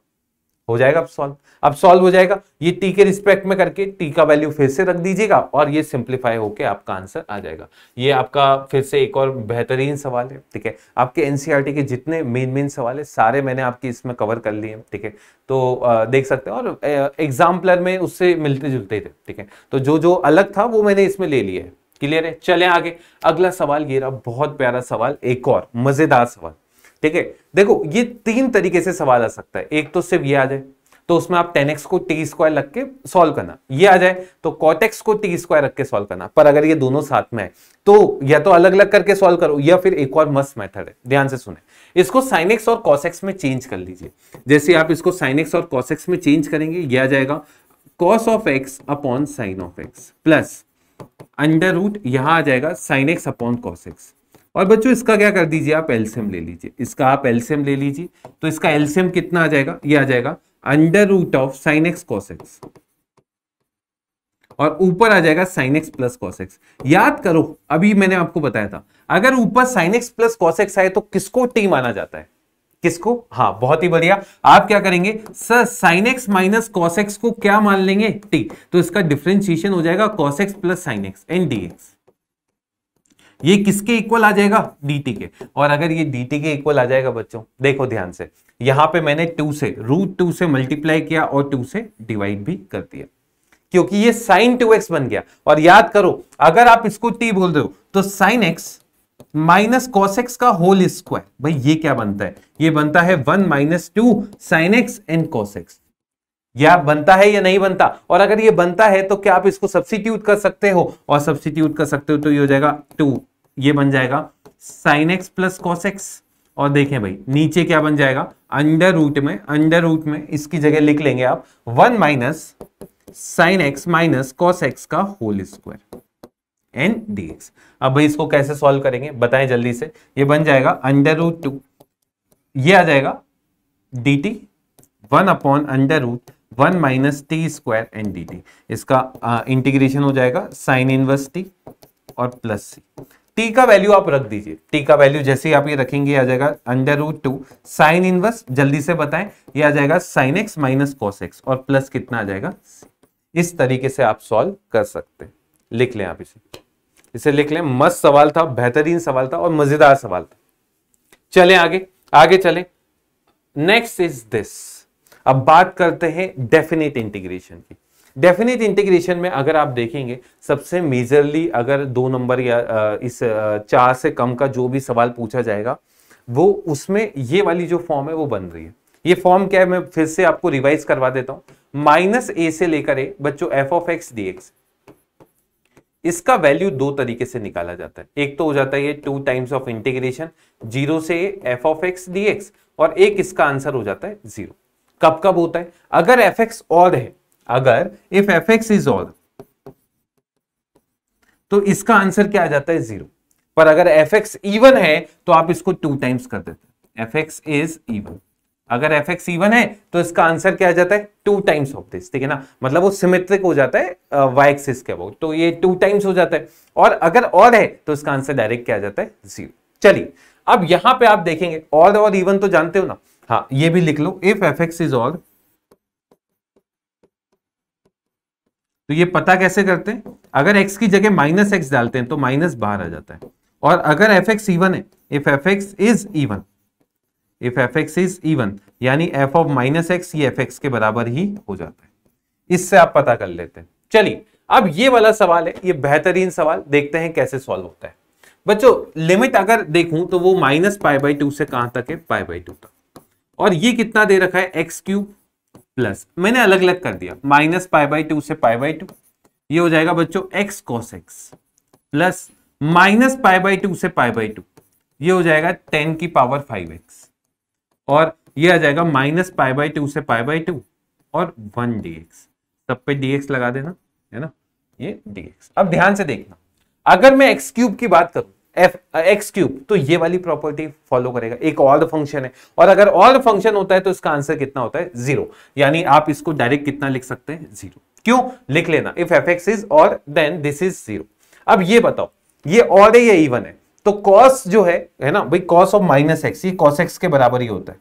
हो जाएगा अब सॉल्व अब सॉल्व हो जाएगा ये टी के रिस्पेक्ट में करके टी का वैल्यू फिर से रख दीजिएगा और ये सिंप्लीफाई होकर आपका आंसर आ जाएगा ये आपका फिर से एक और बेहतरीन सवाल है ठीक है आपके एनसीईआरटी e के जितने मेन मेन सवाल है सारे मैंने आपके इसमें कवर कर लिए ठीक है तो आ, देख सकते हैं और एग्जाम्पलर में उससे मिलते जुलते थे ठीक है तो जो जो अलग था वो मैंने इसमें ले लिया है क्लियर है चले आगे अगला सवाल ये रहा बहुत प्यारा सवाल एक और मजेदार सवाल ठीक है देखो ये तीन तरीके से सवाल आ सकता है एक तो सिर्फ ये आ जाए तो उसमें आप टेन एक्स को टी स्क्वायर रख के सॉल्व करना ये आ जाए तो कॉटेक्स को टी स्क्वायर रख के सॉल्व करना पर अगर ये दोनों साथ में है तो या तो अलग अलग करके सॉल्व करो या फिर एक और मस्त मेथड है ध्यान से सुने इसको साइनेक्स और कॉसेक्स में चेंज कर लीजिए जैसे आप इसको साइनेक्स और कॉसेक्स में चेंज करेंगे यह आ जाएगा cos of x upon sine of x plus under root यहां आ जाएगा साइन एक्स अपॉन कॉसेक्स और बच्चों इसका क्या कर दीजिए आप एल्सियम ले लीजिए इसका आप एल्सियम ले लीजिए तो इसका एल्सियम कितना आ जाएगा ये आ जाएगा under root of sine x cos x और ऊपर आ जाएगा साइन एक्स प्लस कॉसेक्स याद करो अभी मैंने आपको बताया था अगर ऊपर साइन एक्स प्लस कॉसेक्स आए तो किसको टी माना जाता है किसको हाँ बहुत ही बढ़िया आप क्या करेंगे sir sine x minus x को क्या मान लेंगे टी तो इसका डिफ्रेंशिएशन हो जाएगा x plus sine x and D x ये किसके इक्वल आ जाएगा डी के और अगर ये डी के इक्वल आ जाएगा बच्चों देखो ध्यान से यहां पे मैंने टू से रूट टू से मल्टीप्लाई किया और टू से डिवाइड भी कर दिया क्योंकि ये साइन टू एक्स बन गया और याद करो अगर आप इसको टी बोल दो तो sine x minus cos x का होल स्क्वायर भाई ये क्या बनता है ये बनता है one minus two sine x and cos x यह बनता है या नहीं बनता और अगर ये बनता है तो क्या आप इसको सब्सिट्यूट कर सकते हो और सब्सिट्यूट कर सकते हो तो ये हो जाएगा टू ये बन जाएगा sine x plus cos x और देखें भाई नीचे क्या बन जाएगा अंडर रूट में अंडर रूट में इसकी जगह लिख लेंगे आप one minus sine x minus cos x का whole square and D x अब भाई इसको कैसे सॉल्व करेंगे बताएं जल्दी से ये बन जाएगा अंडर रूट टू ये आ जाएगा d t one upon under root one minus t square and d t इसका इंटीग्रेशन हो जाएगा साइन इनवर्स टी और प्लस सी टी का वैल्यू आप रख दीजिए टी का वैल्यू जैसे ही आप ये रखेंगे आ जाएगा under root two sine inverse जल्दी से बताएं ये आ जाएगा sine x minus cos x और प्लस कितना आ जाएगा इस तरीके से आप सॉल्व कर सकते हैं लिख लें आप इसे इसे लिख लें मस्त सवाल था बेहतरीन सवाल था और मजेदार सवाल था चले आगे आगे चले नेक्स्ट इज दिस अब बात करते हैं डेफिनेट इंटीग्रेशन की डेफिनेट इंटीग्रेशन में अगर आप देखेंगे सबसे मेजरली अगर दो नंबर या इस चार से कम का जो भी सवाल पूछा जाएगा वो उसमें ये वाली जो फॉर्म है वो बन रही है ये फॉर्म क्या है मैं फिर से आपको रिवाइज करवा देता हूं माइनस ए से लेकर ए बच्चों f of x D x इसका वैल्यू दो तरीके से निकाला जाता है एक तो हो जाता है ये two times of integration zero से f of x D x और एक इसका आंसर हो जाता है जीरो कब कब होता है अगर एफ एक्स ऑड है अगर if f x is odd तो इसका आंसर क्या आ जाता है जीरो पर अगर एफ एक्स इवन है तो आप इसको टू टाइम्स कर देते हैं एफ एक्स इज इवन अगर एफ एक्स इवन है तो इसका आंसर क्या आ जाता है टू टाइम्स ऑफ दिस ठीक है ना मतलब वो सिमेट्रिक हो जाता है वाई एक्सिस के अबाउट तो ये टू टाइम्स हो जाता है और अगर और है तो इसका आंसर डायरेक्ट क्या आ जाता है जीरो चलिए अब यहां पे आप देखेंगे और और इवन तो जानते हो ना हाँ ये भी लिख लो if f x is odd तो ये पता कैसे करते हैं अगर x की जगह माइनस एक्स डालते हैं तो माइनस बाहर आ जाता है और अगर एफ एक्स इवन है if f x is even if f x is even यानी एफ ऑफ माइनस एक्स ये एफ एक्स के बराबर ही हो जाता है इससे आप पता कर लेते हैं चलिए अब ये वाला सवाल है ये बेहतरीन सवाल देखते हैं कैसे सॉल्व होता है बच्चों लिमिट अगर देखूं तो वो माइनस पाई बाई टू से कहां तक है पाई बाई टू तक और ये कितना दे रखा है एक्स क्यूब प्लस मैंने अलग अलग कर दिया माइनस पाई बाई टू से पाई बाई टू ये हो जाएगा बच्चों x cos x plus minus pi by two से पाई बाई टू ये हो जाएगा टेन की पावर फाइव एक्स और ये आ जाएगा माइनस पाई बाई टू से पाई बाई टू और वन डी एक्स सब पे डी एक्स लगा देना है ना ये डी एक्स अब ध्यान से देखना अगर मैं एक्स क्यूब की बात करूं एफ एक्स क्यूब तो ये वाली प्रॉपर्टी फॉलो करेगा एक ऑल फंक्शन है और अगर ऑल फंक्शन होता है तो इसका आंसर कितना होता है जीरो यानी आप इसको डायरेक्ट कितना लिख सकते हैं जीरो क्यों लिख लेना इफ एफ एक्स इज और देन दिस इज जीरो अब ये बताओ ये ऑड है या इवन है तो कॉस जो है है ना भाई कॉस ऑफ माइनस एक्स ये कॉस एक्स के बराबर ही होता है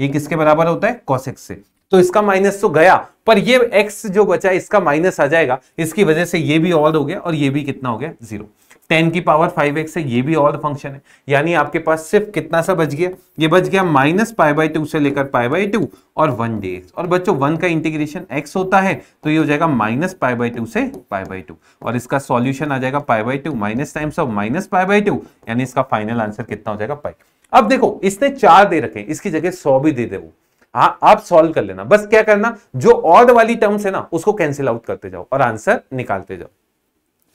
ये किसके बराबर होता है कॉस एक्स से तो इसका माइनस तो गया पर ये एक्स जो बचा इसका माइनस आ जाएगा इसकी वजह से ये भी ऑल हो गया और ये भी कितना हो गया जीरो टेन की पावर फाइव एक्स है ये भी और फंक्शन है यानी आपके पास सिर्फ कितना सा बच गया ये बच गया माइनस पाई बाई टू से लेकर पाई बाई टू और वन डे और बच्चों वन का इंटीग्रेशन एक्स होता है तो ये हो जाएगा माइनस पाई बाई टू से पाई बाई टू और इसका सॉल्यूशन आ जाएगा pi by two minus times of minus pi by two यानी इसका फाइनल आंसर कितना हो जाएगा पाई अब देखो इसने चार दे रखे इसकी जगह सौ भी दे दे वो हाँ आप सॉल्व कर लेना बस क्या करना जो ऑड वाली टर्म्स है ना उसको कैंसिल आउट करते जाओ और आंसर निकालते जाओ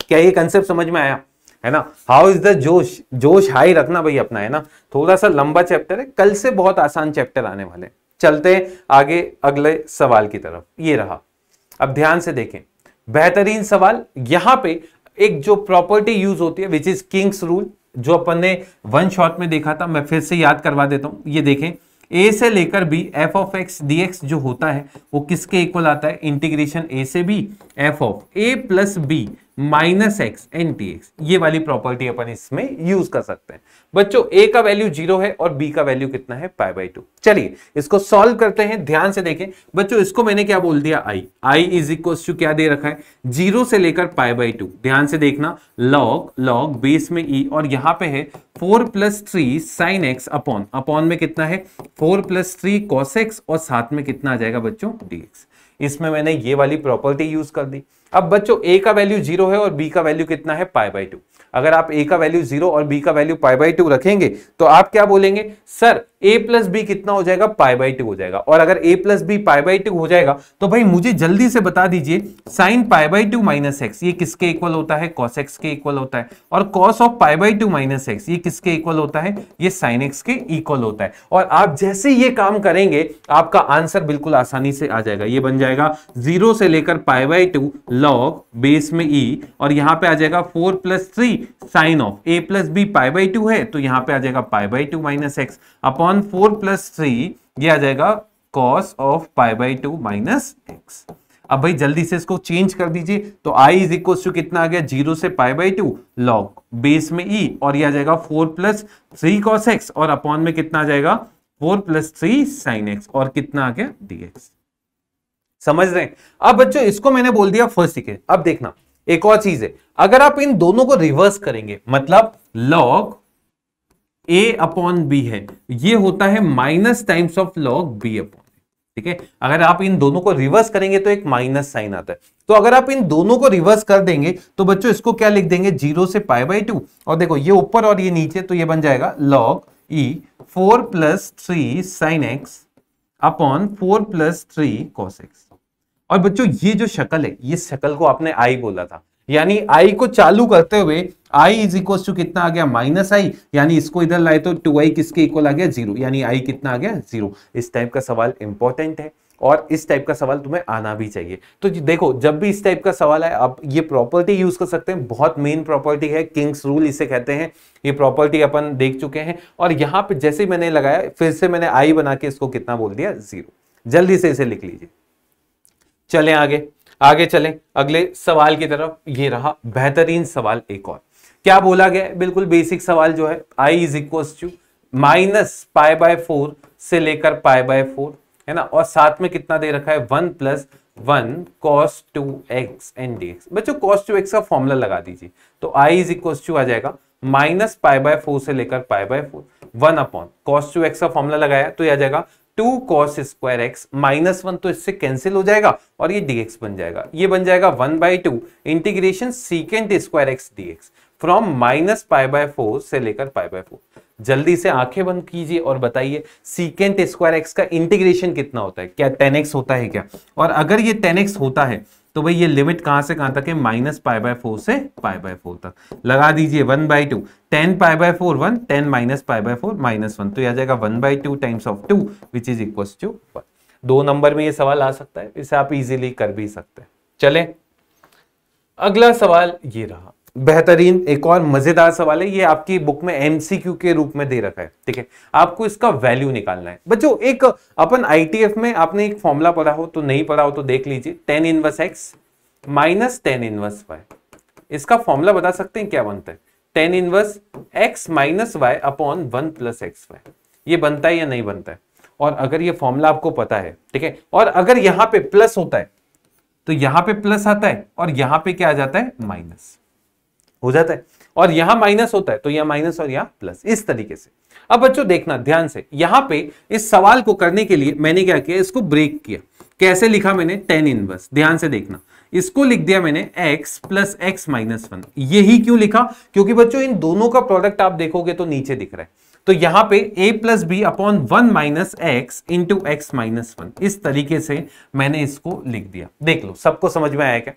क्या ये कंसेप्ट समझ में आया है ना हाउ इज द जोश जोश हाई रखना भाई अपना है ना थोड़ा सा लंबा चैप्टर है कल से बहुत आसान चैप्टर आने वाले चलते आगे अगले सवाल की तरफ ये रहा अब ध्यान से देखें बेहतरीन सवाल यहां पे एक जो प्रॉपर्टी यूज होती है विच इज किंग्स रूल जो अपन ने वन शॉट में देखा था मैं फिर से याद करवा देता हूं ये देखें ए से लेकर b f of x D x जो होता है वो किसके इक्वल आता है इंटीग्रेशन ए से b f of a plus b minus x and t x ये वाली प्रॉपर्टी अपन इसमें यूज कर सकते हैं बच्चों ए का वैल्यू जीरो है और बी का वैल्यू कितना है पाई बाई टू चलिए इसको सॉल्व करते हैं ध्यान से देखें बच्चों इसको मैंने क्या बोल दिया I I is equal to क्या दे रखा है जीरो से लेकर पाई बाई टू ध्यान से देखना लॉग लॉग बेस में ई e और यहाँ पे है four plus three sine x upon upon में कितना है four plus three cos x और साथ में कितना आ जाएगा बच्चों डी इसमें मैंने ये वाली प्रॉपर्टी यूज कर दी अब बच्चों ए का वैल्यू जीरो है और बी का वैल्यू कितना है पाई बाई टू अगर आप ए का वैल्यू जीरो और बी का वैल्यू पाई बाई टू रखेंगे तो आप क्या बोलेंगे सर ए प्लस बी कितना हो जाएगा पाई बाई टू हो जाएगा और अगर a plus b pi by two हो जाएगा तो भाई मुझे जल्दी से बता दीजिए sine pi by two minus x ये किसके इक्वल होता है कॉस एक्स के इक्वल होता है और cos of pi by two minus x ये किसके इक्वल होता है ये साइन एक्स के इक्वल होता है और आप जैसे ये काम करेंगे आपका आंसर बिल्कुल आसानी से आ जाएगा ये बन जाएगा जीरो से लेकर pi by two log base में ई e और यहां पे आ जाएगा four plus three sine of a plus b pi by two है तो यहां पे आ जाएगा pi by two minus x upon four plus three ये आ जाएगा cos of pi by two minus x अब भाई जल्दी से इसको चेंज कर दीजिए तो i इज इक्व टू कितना आ गया जीरो से pi by two log base में e और ये आ जाएगा four plus three cos x और अपॉन में कितना आ जाएगा four plus three sine x और कितना आ गया डी एक्स समझ रहे हैं अब बच्चों इसको मैंने बोल दिया फर्स्ट सीखे अब देखना एक और चीज है अगर आप इन दोनों को रिवर्स करेंगे मतलब लॉग ए अपॉन बी है ये होता है minus times of log b upon ठीक है अगर आप इन दोनों को रिवर्स करेंगे तो एक माइनस साइन आता है तो अगर आप इन दोनों को रिवर्स कर देंगे तो बच्चों इसको क्या लिख देंगे जीरो से पाई बाई टू और देखो ये ऊपर और ये नीचे तो ये बन जाएगा log e four plus three sine x upon four plus three cos x और बच्चों ये जो शक्ल है ये शक्ल को आपने आई बोला था यानी आई को चालू करते हुए आई इज इक्वल टू कितना आ गया माइनस आई यानी इसको इधर लाए तो टू आई किसके इक्वल आ गया जीरो यानी आई कितना आ गया जीरो इस टाइप का सवाल इंपॉर्टेंट है और इस टाइप का सवाल तुम्हें आना भी चाहिए तो देखो जब भी इस टाइप का सवाल है आप ये प्रॉपर्टी यूज कर सकते हैं बहुत मेन प्रॉपर्टी है किंग्स रूल इसे कहते हैं ये प्रॉपर्टी अपन देख चुके हैं और यहाँ पे जैसे मैंने लगाया फिर से मैंने आई बना के इसको कितना बोल दिया जीरो जल्दी से इसे लिख लीजिए चलें आगे आगे चलें अगले सवाल की तरफ ये रहा बेहतरीन सवाल एक और क्या बोला गया बिल्कुल बेसिक सवाल जो है I is equal to minus pi by four से लेकर पाए बाय फोर है ना और साथ में कितना दे रखा है one plus one cos two x and D x बच्चों कॉस टू एक्स का फॉर्मूला लगा दीजिए तो आई इज इक्व टू आ जाएगा माइनस पाए बाय फोर से लेकर pi by four one upon cos two x का फॉर्मूला लगाया तो यह आ जाएगा two cos square x minus one तो इससे कैंसिल हो जाएगा और ये डीएक्स बन जाएगा ये बन जाएगा one by two integration secant square x dx from minus pi by four से लेकर पाई बाय फोर जल्दी से आंखें बंद कीजिए और बताइए सीकेंट स्क्वायर एक्स का इंटीग्रेशन कितना होता है क्या टेन एक्स होता है क्या और अगर ये टेन एक्स होता है तो भाई ये लिमिट कहां से कहां तक है माइनस पाई बाय फोर से पाई बाय फोर तक लगा दीजिए one by two tan pi by four one tan minus pi by four minus one तो यह आ जाएगा one by two times of two which is equal to one दो number में ये सवाल आ सकता है इसे आप इजीली कर भी सकते हैं चले अगला सवाल ये रहा बेहतरीन एक और मजेदार सवाल है ये आपकी बुक में एमसीक्यू के रूप में दे रखा है ठीक है आपको इसका वैल्यू निकालना है बच्चों एक अपन आईटीएफ में आपने एक फॉर्मूला पढ़ा हो तो नहीं पढ़ा हो तो देख लीजिए tan inverse x minus tan inverse y इसका फॉर्मूला बता सकते हैं क्या बनता है tan inverse x minus y upon one plus x y ये बनता है या नहीं बनता है और अगर ये फॉर्मूला आपको पता है ठीक है और अगर यहां पे प्लस होता है तो यहां पे प्लस आता है और यहां पे क्या आ जाता है माइनस हो जाता है और यहां माइनस होता है तो यह माइनस और यहां प्लस इस तरीके से अब बच्चों देखना ध्यान से यहां पे इस सवाल को करने के लिए मैंने क्या किया इसको ब्रेक किया कैसे लिखा मैंने टेन इनवर्स ध्यान से देखना इसको लिख दिया मैंने x plus x minus one यही क्यों लिखा क्योंकि बच्चों इन दोनों का प्रोडक्ट आप देखोगे तो नीचे दिख रहा है तो यहां पे a plus b upon one minus x into x minus one इस तरीके से मैंने इसको लिख दिया देख लो सबको समझ में आया क्या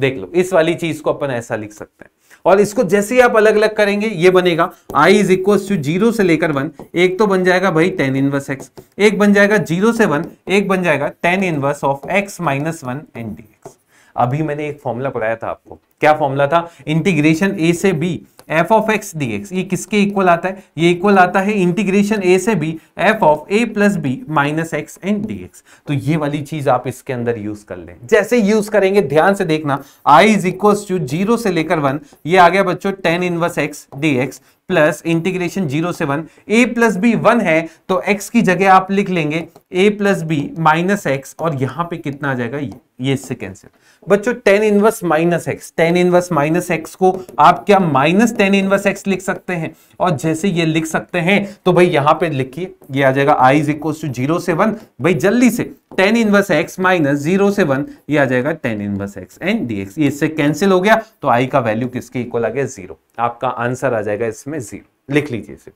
देख लो इस वाली चीज को अपन ऐसा लिख सकते हैं और इसको जैसे ही आप अलग अलग करेंगे ये बनेगा I is equal to zero से लेकर वन एक तो बन जाएगा भाई टेन इनवर्स एक्स एक बन जाएगा जीरो से वन एक बन जाएगा tan inverse of x minus one and D x अभी मैंने एक फॉर्मूला पढ़ाया था आपको क्या फॉर्मूला था इंटीग्रेशन ए से b f of x D x ये किसके इक्वल आता है ये इक्वल आता है इंटीग्रेशन ए से b f of a plus b minus x and d x तो ये वाली चीज आप इसके अंदर यूज कर लें जैसे यूज करेंगे ध्यान से देखना I is equal to zero से लेकर वन ये आ गया बच्चों tan inverse x D x plus integration zero से one a plus b one है तो एक्स की जगह आप लिख लेंगे a plus b minus x और यहां पे कितना आ जाएगा ये ये इससे कैंसिल बच्चों tan inverse minus x tan inverse minus x को आप क्या माइनस टेन इनवर्स एक्स लिख सकते हैं और जैसे ये लिख सकते हैं तो भाई यहां पे लिखिए ये आ जाएगा I is equal to zero से वन भाई जल्दी से tan inverse x minus zero से वन ये आ जाएगा tan inverse x and d x ये इससे कैंसिल हो गया तो आई का वैल्यू किसके इक्वल आ गया जीरो आपका आंसर आ जाएगा इसमें जीरो लिख लीजिए इसे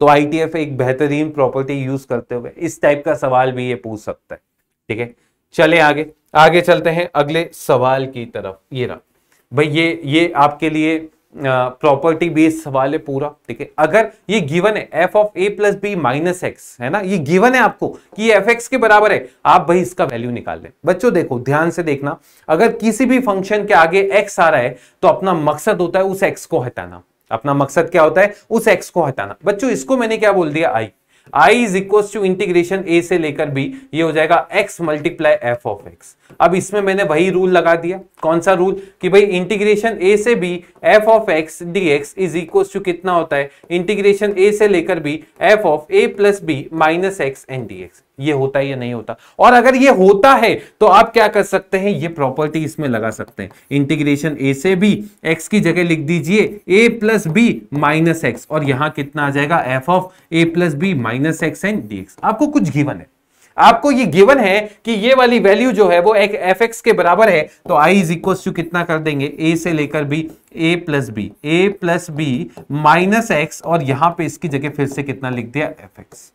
तो आईटीएफ एक बेहतरीन प्रॉपर्टी यूज करते हुए इस टाइप का सवाल भी ये पूछ सकता है ठीक है चले आगे आगे चलते हैं अगले सवाल की तरफ ये रहा भाई ये ये आपके लिए प्रॉपर्टी बेस्ड सवाल है पूरा ठीक है अगर ये गिवन है f of a plus b minus x है ना ये गिवन है आपको कि एफ एक्स के बराबर है आप भाई इसका वैल्यू निकाल लें बच्चों देखो ध्यान से देखना अगर किसी भी फंक्शन के आगे एक्स आ रहा है तो अपना मकसद होता है उस एक्स को हटाना अपना मकसद क्या होता है उस एक्स को हटाना बच्चों इसको मैंने क्या बोल दिया I I is equal to integration a से लेकर बी ये हो जाएगा x multiply f of x अब इसमें मैंने वही रूल लगा दिया कौन सा रूल कि भाई इंटीग्रेशन ए से b f of x D x is equal to कितना होता है इंटीग्रेशन ए से लेकर b f of a plus b minus x and d x ये होता है या नहीं होता और अगर ये होता है तो आप क्या कर सकते हैं ये प्रॉपर्टी इसमें लगा सकते हैं इंटीग्रेशन ए से बी एक्स की जगह लिख दीजिए a plus b minus x और यहां कितना आ जाएगा f of a plus b minus x and d x आपको कुछ गिवन है आपको ये गिवन है कि ये वाली वैल्यू जो है वो एक एफ एक्स के बराबर है तो आई इज इक्व टू कितना कर देंगे ए से लेकर b a plus b a plus b minus x और यहां पे इसकी जगह फिर से कितना लिख दिया एफ एक्स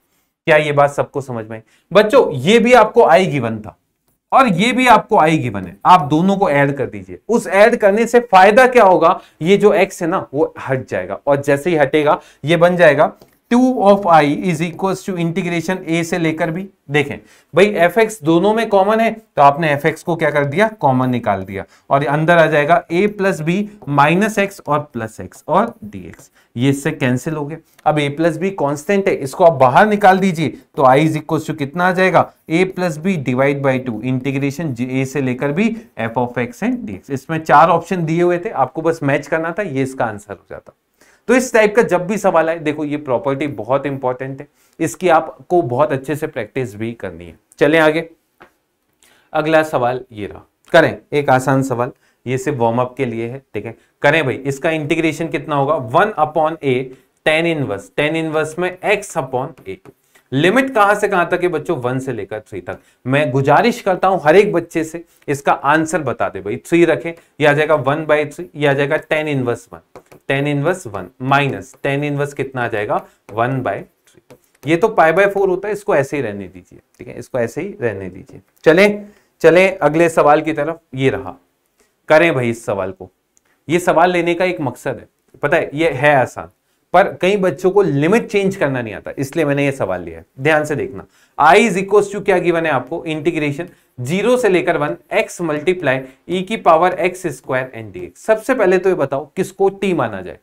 क्या ये बात सबको समझ में बच्चों ये भी आपको आई गिवन था और ये भी आपको आई गिवन है आप दोनों को ऐड कर दीजिए उस ऐड करने से फायदा क्या होगा ये जो एक्स है ना वो हट जाएगा और जैसे ही हटेगा ये बन जाएगा two of I is equal to integration a से लेकर भी देखें भाई एफ एक्स दोनों में कॉमन है तो आपने एफ एक्स को क्या कर दिया कॉमन निकाल दिया और अंदर आ जाएगा a plus b minus x और प्लस एक्स और डी एक्स ये इससे कैंसिल हो गया अब ए प्लस बी कॉन्स्टेंट है इसको आप बाहर निकाल दीजिए तो आई इज इक्वल टू कितना आ जाएगा a plus b divide by two integration a से लेकर b f of x and d x इसमें चार ऑप्शन दिए हुए थे आपको बस मैच करना था ये इसका आंसर हो जाता तो इस टाइप का जब भी सवाल आए देखो ये प्रॉपर्टी बहुत इंपॉर्टेंट है इसकी आपको बहुत अच्छे से प्रैक्टिस भी करनी है चले आगे अगला सवाल ये रहा करें एक आसान सवाल ये सिर्फ वार्म अप के लिए है ठीक है करें भाई इसका इंटीग्रेशन कितना होगा one upon a tan inverse tan inverse में एक्स अपॉन ए लिमिट कहां से कहां तक है बच्चों वन से लेकर थ्री तक मैं गुजारिश करता हूं हर एक बच्चे से इसका आंसर बता दे भाई थ्री रखें या आ जाएगा वन बाई थ्री या आ जाएगा tan inverse one tan inverse one minus tan inverse कितना आ जाएगा वन बाय थ्री ये तो पाई बाय फोर होता है इसको ऐसे ही रहने दीजिए ठीक है इसको ऐसे ही रहने दीजिए चले चले अगले सवाल की तरफ ये रहा करें भाई इस सवाल को ये सवाल लेने का एक मकसद है पता है ये है आसान पर कई बच्चों को लिमिट चेंज करना नहीं आता इसलिए मैंने ये सवाल लिया है ध्यान से देखना आई इज इक्वल टू क्या गिवन है आपको इंटीग्रेशन जीरो से लेकर वन एक्स मल्टीप्लाई ई की power x square and D x सबसे पहले तो ये बताओ किसको टी माना जाए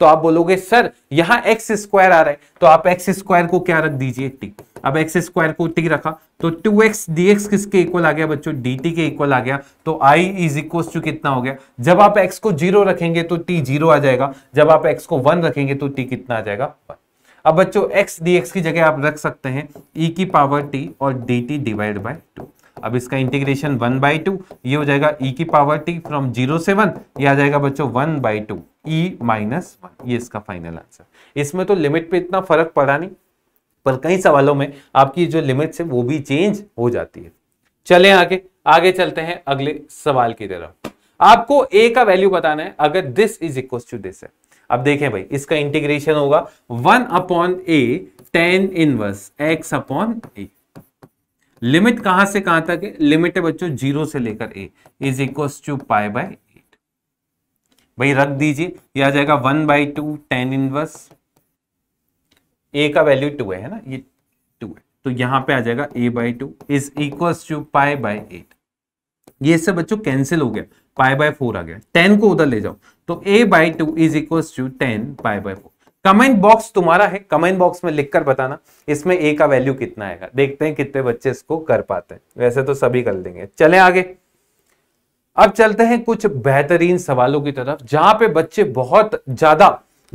तो आप बोलोगे सर यहां एक्स स्क्वायर आ रहा है तो आप एक्स स्क्वायर को क्या रख दीजिए टी अब एक्स स्क्वायर को टी रखा तो टू एक्स डी एक्स किसके इक्वल आ गया बच्चों डी टी के इक्वल आ गया तो आई इज इक्व टू कितना हो गया जब आप एक्स को जीरो रखेंगे तो टी जीरो आ जाएगा जब आप एक्स को वन रखेंगे तो टी कितना आ जाएगा वन अब बच्चों x dx की जगह आप रख सकते हैं e की पावर t और dt डिवाइड बाय टू अब इसका इंटीग्रेशन वन बाई टू ये हो जाएगा e की पावर t फ्रॉम जीरो से वन ये आ जाएगा बच्चों one by two e minus one ये इसका फाइनल आंसर इसमें तो लिमिट पे इतना फर्क पड़ा नहीं पर कई सवालों में आपकी जो लिमिट है वो भी चेंज हो जाती है चले आगे आगे चलते हैं अगले सवाल की तरफ आपको ए का वैल्यू बताना है अगर this is equal to this है अब देखें भाई इसका इंटीग्रेशन होगा one upon a tan inverse x upon a limit कहां से कहां तक है लिमिट है बच्चों जीरो से लेकर a is equal to pi by eight भाई रख दीजिए ये आ जाएगा one by two tan inverse a का वैल्यू टू है ना ये टू है तो यहां पे आ जाएगा a by two is equal to pi by eight ये सब बच्चों कैंसिल हो गया पाई बाय फोर आ गया टेन को उधर ले जाओ तो a by two is equal to tan pi by four comment box तुम्हारा है कमेंट बॉक्स में लिखकर बताना इसमें ए का वैल्यू कितना आएगा देखते हैं कितने बच्चे इसको कर पाते हैं वैसे तो सभी कर देंगे चले आगे अब चलते हैं कुछ बेहतरीन सवालों की तरफ जहां पे बच्चे बहुत ज्यादा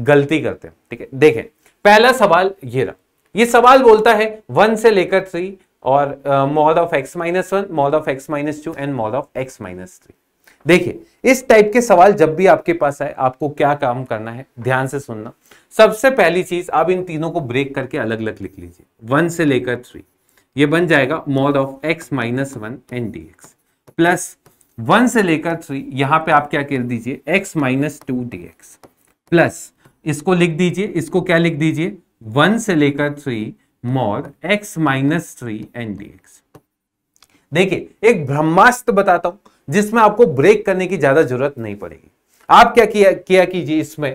गलती करते हैं ठीक है देखें पहला सवाल ये रहा ये सवाल बोलता है वन से लेकर थ्री और mod of x minus one mod of x minus two and mod of x minus three देखिए इस टाइप के सवाल जब भी आपके पास आए आपको क्या काम करना है ध्यान से सुनना सबसे पहली चीज आप इन तीनों को ब्रेक करके अलग अलग लिख लीजिए वन से लेकर थ्री ये बन जाएगा mod of x minus one and D x plus one से लेकर थ्री यहां पे आप क्या कर दीजिए x minus two d x plus इसको लिख दीजिए इसको क्या लिख दीजिए वन से लेकर three mod x minus three and D x देखिए एक ब्रह्मास्त्र बताता हूं जिसमें आपको ब्रेक करने की ज्यादा जरूरत नहीं पड़ेगी आप क्या किया किया कीजिए इसमें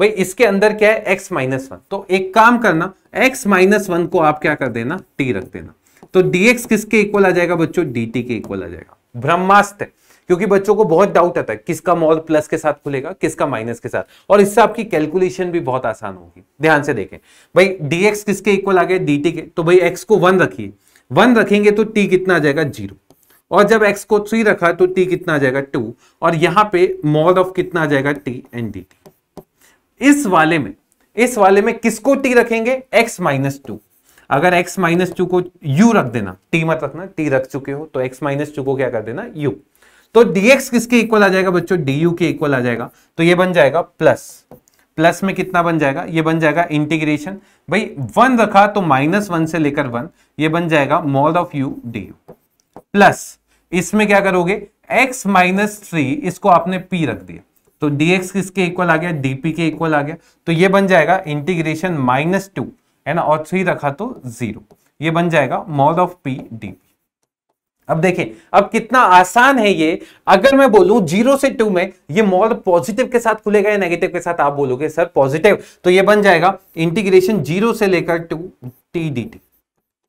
भाई इसके अंदर क्या है x माइनस वन तो एक काम करना x माइनस वन को आप क्या कर देना t रख देना तो dx किसके इक्वल आ जाएगा बच्चों dt के इक्वल आ जाएगा ब्रह्मास्त्र क्योंकि बच्चों को बहुत डाउट आता है किसका मॉल प्लस के साथ खुलेगा किसका माइनस के साथ और इससे आपकी कैलकुलेशन भी बहुत आसान होगी ध्यान से देखें भाई dx किसके इक्वल आ गया dt के तो भाई x को वन रखिए वन रखेंगे तो t कितना आ जाएगा जीरो और जब x को थ्री रखा तो t कितना आ जाएगा टू और यहां पे मॉड ऑफ कितना आ जाएगा t एन डी टी इस वाले में इस वाले में किसको t रखेंगे x माइनस टू अगर x माइनस टू को u रख देना t मत रखना t रख चुके हो तो x माइनस टू को क्या कर देना u तो dx किसके इक्वल आ जाएगा बच्चों du के इक्वल आ जाएगा तो ये बन जाएगा प्लस प्लस में कितना बन जाएगा ये बन जाएगा इंटीग्रेशन भाई वन रखा तो माइनस वन से लेकर वन ये बन जाएगा mod of u d plus इसमें क्या करोगे x माइनस थ्री इसको आपने p रख दिया तो dx किसके इक्वल आ गया dp के इक्वल आ गया तो ये बन जाएगा इंटीग्रेशन माइनस टू है ना और थ्री रखा तो जीरो ये बन जाएगा मॉल ऑफ p dp अब देखें अब कितना आसान है ये अगर मैं बोलूं जीरो से टू में ये मॉल पॉजिटिव के साथ खुलेगा या नेगेटिव के साथ आप बोलोगे सर पॉजिटिव तो ये बन जाएगा इंटीग्रेशन जीरो से लेकर two t d t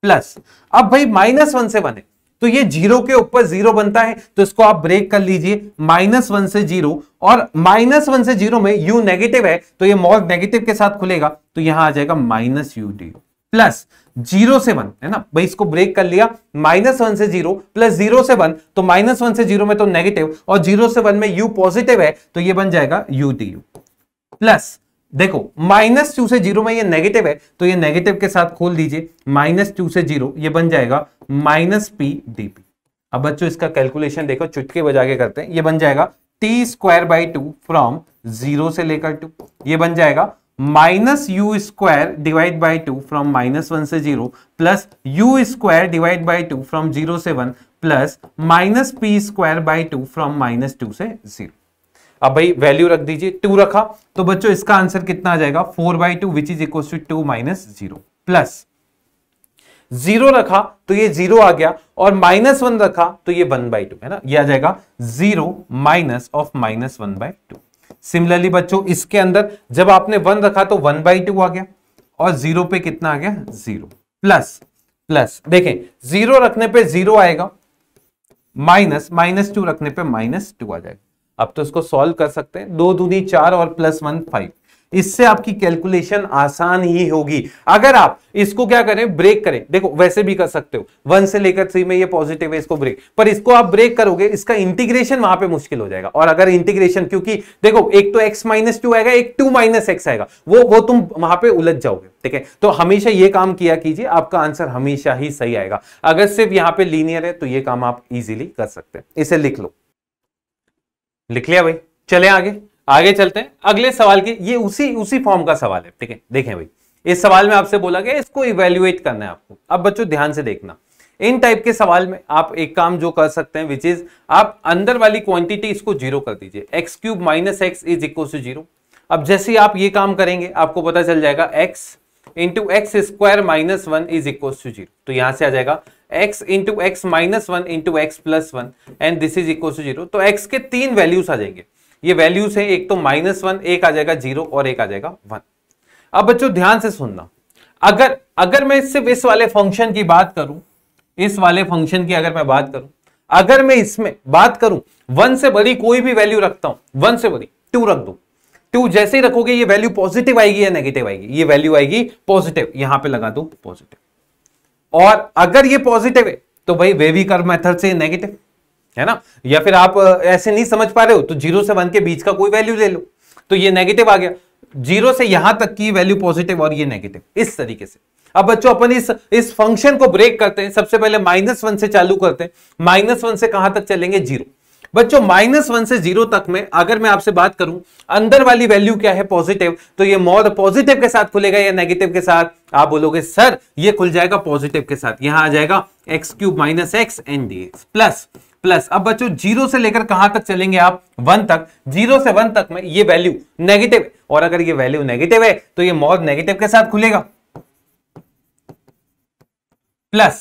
plus अब भाई माइनस वन से वन है तो ये जीरो के ऊपर जीरो बनता है तो इसको आप ब्रेक कर लीजिए माइनस वन से जीरो और माइनस वन से जीरो में यू नेगेटिव है तो ये मॉल नेगेटिव के साथ खुलेगा तो यहां आ जाएगा minus u d plus zero से वन है ना भाई इसको ब्रेक कर लिया माइनस वन से जीरो प्लस जीरो से वन तो माइनस वन से जीरो में तो नेगेटिव और जीरो से वन में यू पॉजिटिव है तो ये बन जाएगा यू डी यू प्लस देखो माइनस टू से जीरो में ये नेगेटिव है तो ये नेगेटिव के साथ खोल दीजिए माइनस टू से जीरो ये बन जाएगा माइनस पी डी पी अब बच्चों इसका कैलकुलेशन देखो चुटके बजा के करते हैं ये बन जाएगा t square by two from zero से लेकर टू ये बन जाएगा minus u square divide by two from minus one से zero plus u square divide by two from zero से one plus minus p square by two from minus two से zero अब भाई वैल्यू रख दीजिए टू रखा तो बच्चों इसका आंसर कितना आ जाएगा four by two which is equal to minus zero plus zero रखा तो ये जीरो आ गया और माइनस वन रखा तो ये वन बाई टू है ना ये आ जाएगा zero minus of minus one by two similarly बच्चों इसके अंदर जब आपने वन रखा तो वन बाई टू आ गया और जीरो पे कितना आ गया जीरो प्लस प्लस देखें जीरो रखने पे जीरो आएगा माइनस माइनस टू रखने पे माइनस टू आ जाएगा अब तो इसको सॉल्व कर सकते हैं दो दूनी चार और प्लस वन फाइव इससे आपकी कैलकुलेशन आसान ही होगी अगर आप इसको क्या करें ब्रेक करें देखो वैसे भी कर सकते हो वन से लेकर थ्री में ये पॉजिटिव है इसको ब्रेक पर इसको आप ब्रेक करोगे इसका इंटीग्रेशन वहां पे मुश्किल हो जाएगा और अगर इंटीग्रेशन क्योंकि देखो एक तो एक्स माइनस टू आएगा एक टू माइनस एक्स आएगा वो वो तुम वहां पे उलझ जाओगे ठीक है तो हमेशा ये काम किया कीजिए आपका आंसर हमेशा ही सही आएगा अगर सिर्फ यहां पर लीनियर है तो ये काम आप इजीली कर सकते हैं इसे लिख लो लिख लिया भाई चले आगे आगे चलते हैं अगले सवाल के ये उसी उसी फॉर्म का सवाल है ठीक है देखें भाई इस सवाल में आपसे बोला गया इसको इवेल्युएट करना है आपको अब बच्चों ध्यान से देखना इन टाइप के सवाल में आप एक काम जो कर सकते हैं विच इज आप अंदर वाली क्वांटिटी इसको जीरो कर दीजिए x cube minus x is equal to zero अब जैसे ही आप ये काम करेंगे आपको पता चल जाएगा x into x square minus one is equal to zero तो यहां से आ जाएगा x into x minus one into x plus one and this is equal to zero तो एक्स के तीन वैल्यूज आ जाएंगे ये वैल्यूज है एक तो माइनस वन एक आ जाएगा जीरो और एक आ जाएगा वन अब बच्चों ध्यान से सुनना अगर अगर मैं सिर्फ इस वाले फंक्शन की बात करूं इस वाले फंक्शन की अगर मैं बात करूं अगर मैं इसमें बात करूं वन से बड़ी कोई भी वैल्यू रखता हूं वन से बड़ी टू रख दू टू जैसे ही रखोगे ये वैल्यू पॉजिटिव आएगी या नेगेटिव आएगी ये वैल्यू आएगी पॉजिटिव यहां पर लगा दू पॉजिटिव और अगर ये पॉजिटिव है तो भाई वेवी कर मेथड से नेगेटिव है ना या फिर आप ऐसे नहीं समझ पा रहे हो तो जीरो से वन के बीच का कोई वैल्यू ले लो तो ये नेगेटिव आ गया जीरो से यहां तक की वैल्यू पॉजिटिव और ये नेगेटिव इस तरीके से अब बच्चों अपन इस इस फंक्शन को ब्रेक करते हैं सबसे पहले माइनस वन से चालू करते हैं माइनस वन से कहां तक चलेंगे जीरो बच्चों माइनस वन से जीरो तक में अगर मैं आपसे बात करूं अंदर वाली वैल्यू क्या है पॉजिटिव तो ये मोर पॉजिटिव के साथ खुलेगा या नेगेटिव के साथ आप बोलोगे सर ये खुल जाएगा पॉजिटिव के साथ यहां आ जाएगा x cube minus x and D x plus plus अब बच्चों जीरो से लेकर कहां तक चलेंगे आप वन तक जीरो से वन तक में ये वैल्यू नेगेटिव और अगर ये वैल्यू नेगेटिव है तो ये मोर नेगेटिव के साथ खुलेगा प्लस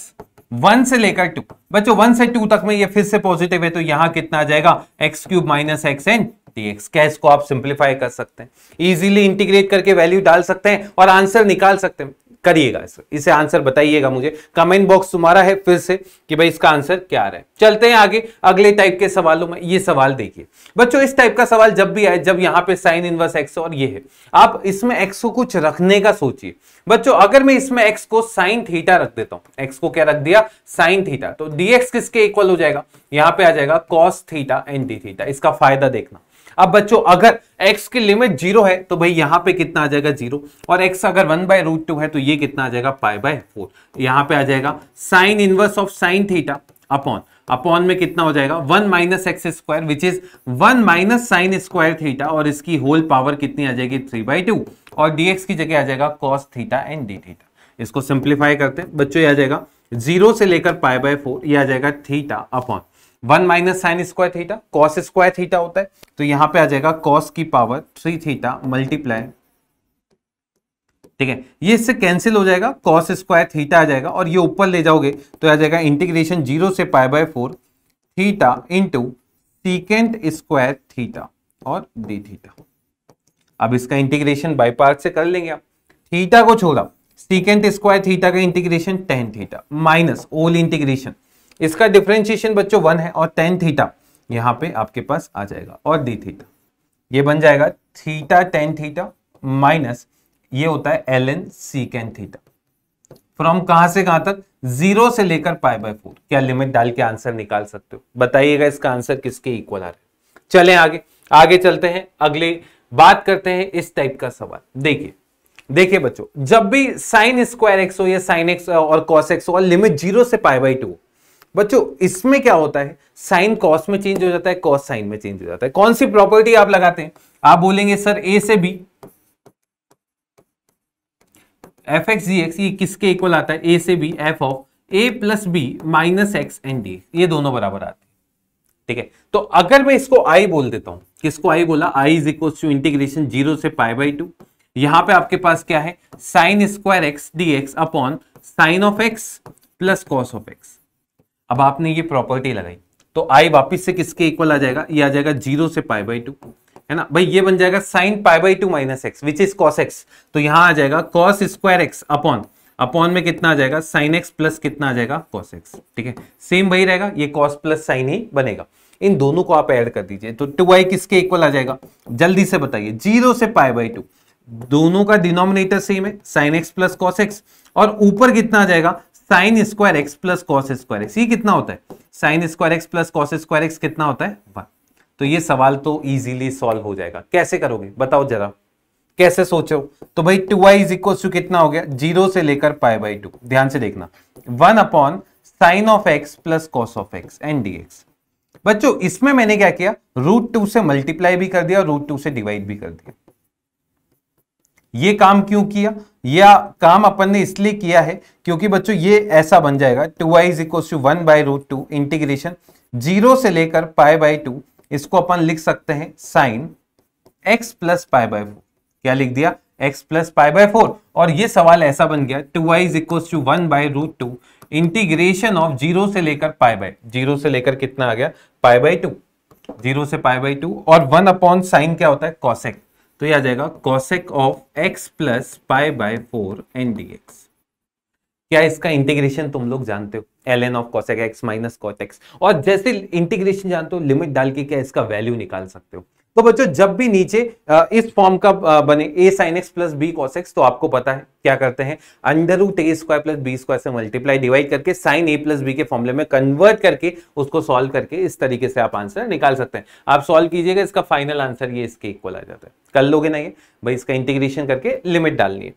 वन से लेकर टू बच्चों वन से टू तक में ये फिर से पॉजिटिव है तो यहां कितना आ जाएगा x cube minus x and dx क्या इसको आप सिंप्लीफाई कर सकते हैं इजीली इंटीग्रेट करके वैल्यू डाल सकते हैं और आंसर निकाल सकते हैं करिएगा इसे आंसर बताइएगा मुझे कमेंट बॉक्स तुम्हारा है फिर से कि भाई इसका आंसर क्या रहा है चलते हैं आगे अगले टाइप के सवालों में ये सवाल देखिए बच्चों इस टाइप का सवाल जब भी आए जब यहाँ पे साइन इनवर्स एक्स और ये है आप इसमें एक्स को कुछ रखने का सोचिए बच्चों अगर मैं इसमें एक्स को साइन थीटा रख देता हूं एक्स को क्या रख दिया साइन थीटा तो डीएक्स किसके इक्वल हो जाएगा यहाँ पे आ जाएगा cos theta and d theta इसका फायदा देखना अब बच्चों अगर x की लिमिट जीरो है तो भाई यहाँ पे कितना आ जाएगा जीरो और x अगर वन बाय रूट टू है तो ये कितना आ जाएगा पाई बाय फोर यहाँ पे आ जाएगा sine inverse of sine theta upon upon में कितना हो जाएगा one minus x square which is one minus sine square theta और इसकी होल पावर कितनी आ जाएगी थ्री बाई टू और dx की जगह आ जाएगा cos theta and d theta इसको सिंप्लीफाई करते हैं बच्चों ये आ जाएगा जीरो से लेकर पाई बाय फोर ये आ जाएगा theta upon one minus sine square theta cos square theta होता है तो यहां पे आ जाएगा कॉस की पावर थ्री थीटा मल्टीप्लाई ठीक है ये इससे कैंसिल हो जाएगा कॉस स्क्वायर थीटा आ जाएगा और ये ऊपर ले जाओगे तो आ जाएगा इंटीग्रेशन जीरो से pi by four theta into secant square theta और डी थीटा अब इसका इंटीग्रेशन बाई पार्ट से कर लेंगे आप थीटा को छोड़ा सीकेंट स्क्वायर थीटा का integration tan theta minus whole integration इसका डिफ्रेंशिएशन बच्चों वन है और टेन थीटा यहां पे आपके पास आ जाएगा और डी थीटा ये बन जाएगा थीटा टेन थीटा माइनस ये होता है l n secant theta from कहां से कहां तक जीरो से लेकर पाए बाय फोर क्या लिमिट डाल के आंसर निकाल सकते हो बताइएगा इसका आंसर किसके इक्वल आ रहा है चले आगे आगे चलते हैं अगले बात करते हैं इस टाइप का सवाल देखिए देखिए बच्चों जब भी साइन स्क्वायर एक्स हो या साइन एक्स और कॉस एक्स हो और लिमिट जीरो से पाई बाई टू बच्चों इसमें क्या होता है साइन कॉस में चेंज हो जाता है कॉस साइन में चेंज हो जाता है कौन सी प्रॉपर्टी आप लगाते हैं आप बोलेंगे सर ए से b f x g x ये किसके इक्वल आता है ए से b f of a plus b minus x and d ये दोनों बराबर आते हैं ठीक है तो अगर मैं इसको आई बोल देता हूं किसको आई बोला I is equal to integration zero से पाई बाई टू यहां पे आपके पास क्या है sine square x D x upon sine of x plus cos of x अब आपने ये प्रॉपर्टी लगाई तो आई वापिस से किसके इक्वल आ जाएगा ये आ जाएगा जीरो से पाई बाई टू है ना भाई ये बन जाएगा sine pi by two minus x which is cos x तो यहां आ जाएगा cos square x upon upon में कितना आ जाएगा साइन एक्स प्लस कितना आ जाएगा कॉस एक्स ठीक है सेम वही रहेगा ये कॉस प्लस साइन ही बनेगा इन दोनों को आप ऐड कर दीजिए तो टू आई किसके इक्वल आ जाएगा जल्दी से बताइए जीरो से पाई बाई टू दोनों का डिनोमिनेटर सेम है sine x plus cos x और ऊपर कितना आ जाएगा sine square x plus cos square x ये कितना होता है sine square x plus cos square x कितना होता है वन तो ये सवाल तो इजीली सॉल्व हो जाएगा कैसे करोगे बताओ जरा कैसे सोचो तो भाई two y is equal to कितना हो गया जीरो से लेकर पाई बाई टू ध्यान से देखना one upon sine of x plus cos of x and d x बच्चों इसमें मैंने क्या किया रूट टू से मल्टीप्लाई भी कर दिया और रूट टू से डिवाइड भी कर दिया ये काम क्यों किया या काम अपन ने इसलिए किया है क्योंकि बच्चों ये ऐसा बन जाएगा two I is equal to one by root two integration zero से लेकर पाए बाई टू इसको अपन लिख सकते हैं sine x plus pi by four क्या लिख दिया x plus pi by four और ये सवाल ऐसा बन गया two I is equal to one by root two integration of zero से लेकर पाए बाय जीरो से लेकर कितना आ गया पाए बाय टू जीरो से पाए बाई टू और वन अपॉन साइन क्या होता है कॉसेक्ट तो यह आ जाएगा cosec of x plus pi by four and D x क्या इसका इंटीग्रेशन तुम लोग जानते हो l n of cosec x minus cot x और जैसे इंटीग्रेशन जानते हो लिमिट डाल के क्या इसका वैल्यू निकाल सकते हो तो बच्चों जब भी नीचे इस फॉर्म का बने a sine x plus b cos x तो आपको पता है क्या करते हैं under root a square plus b square से मल्टीप्लाई डिवाइड करके साइन ए प्लस बी के फॉर्मुले में कन्वर्ट करके उसको सॉल्व करके इस तरीके से आप आंसर निकाल सकते हैं आप सॉल्व कीजिएगा इसका फाइनल आंसर ये इसके इक्वल आ जाता है कर लोगे ना ये भाई इसका इंटीग्रेशन करके लिमिट डालनी है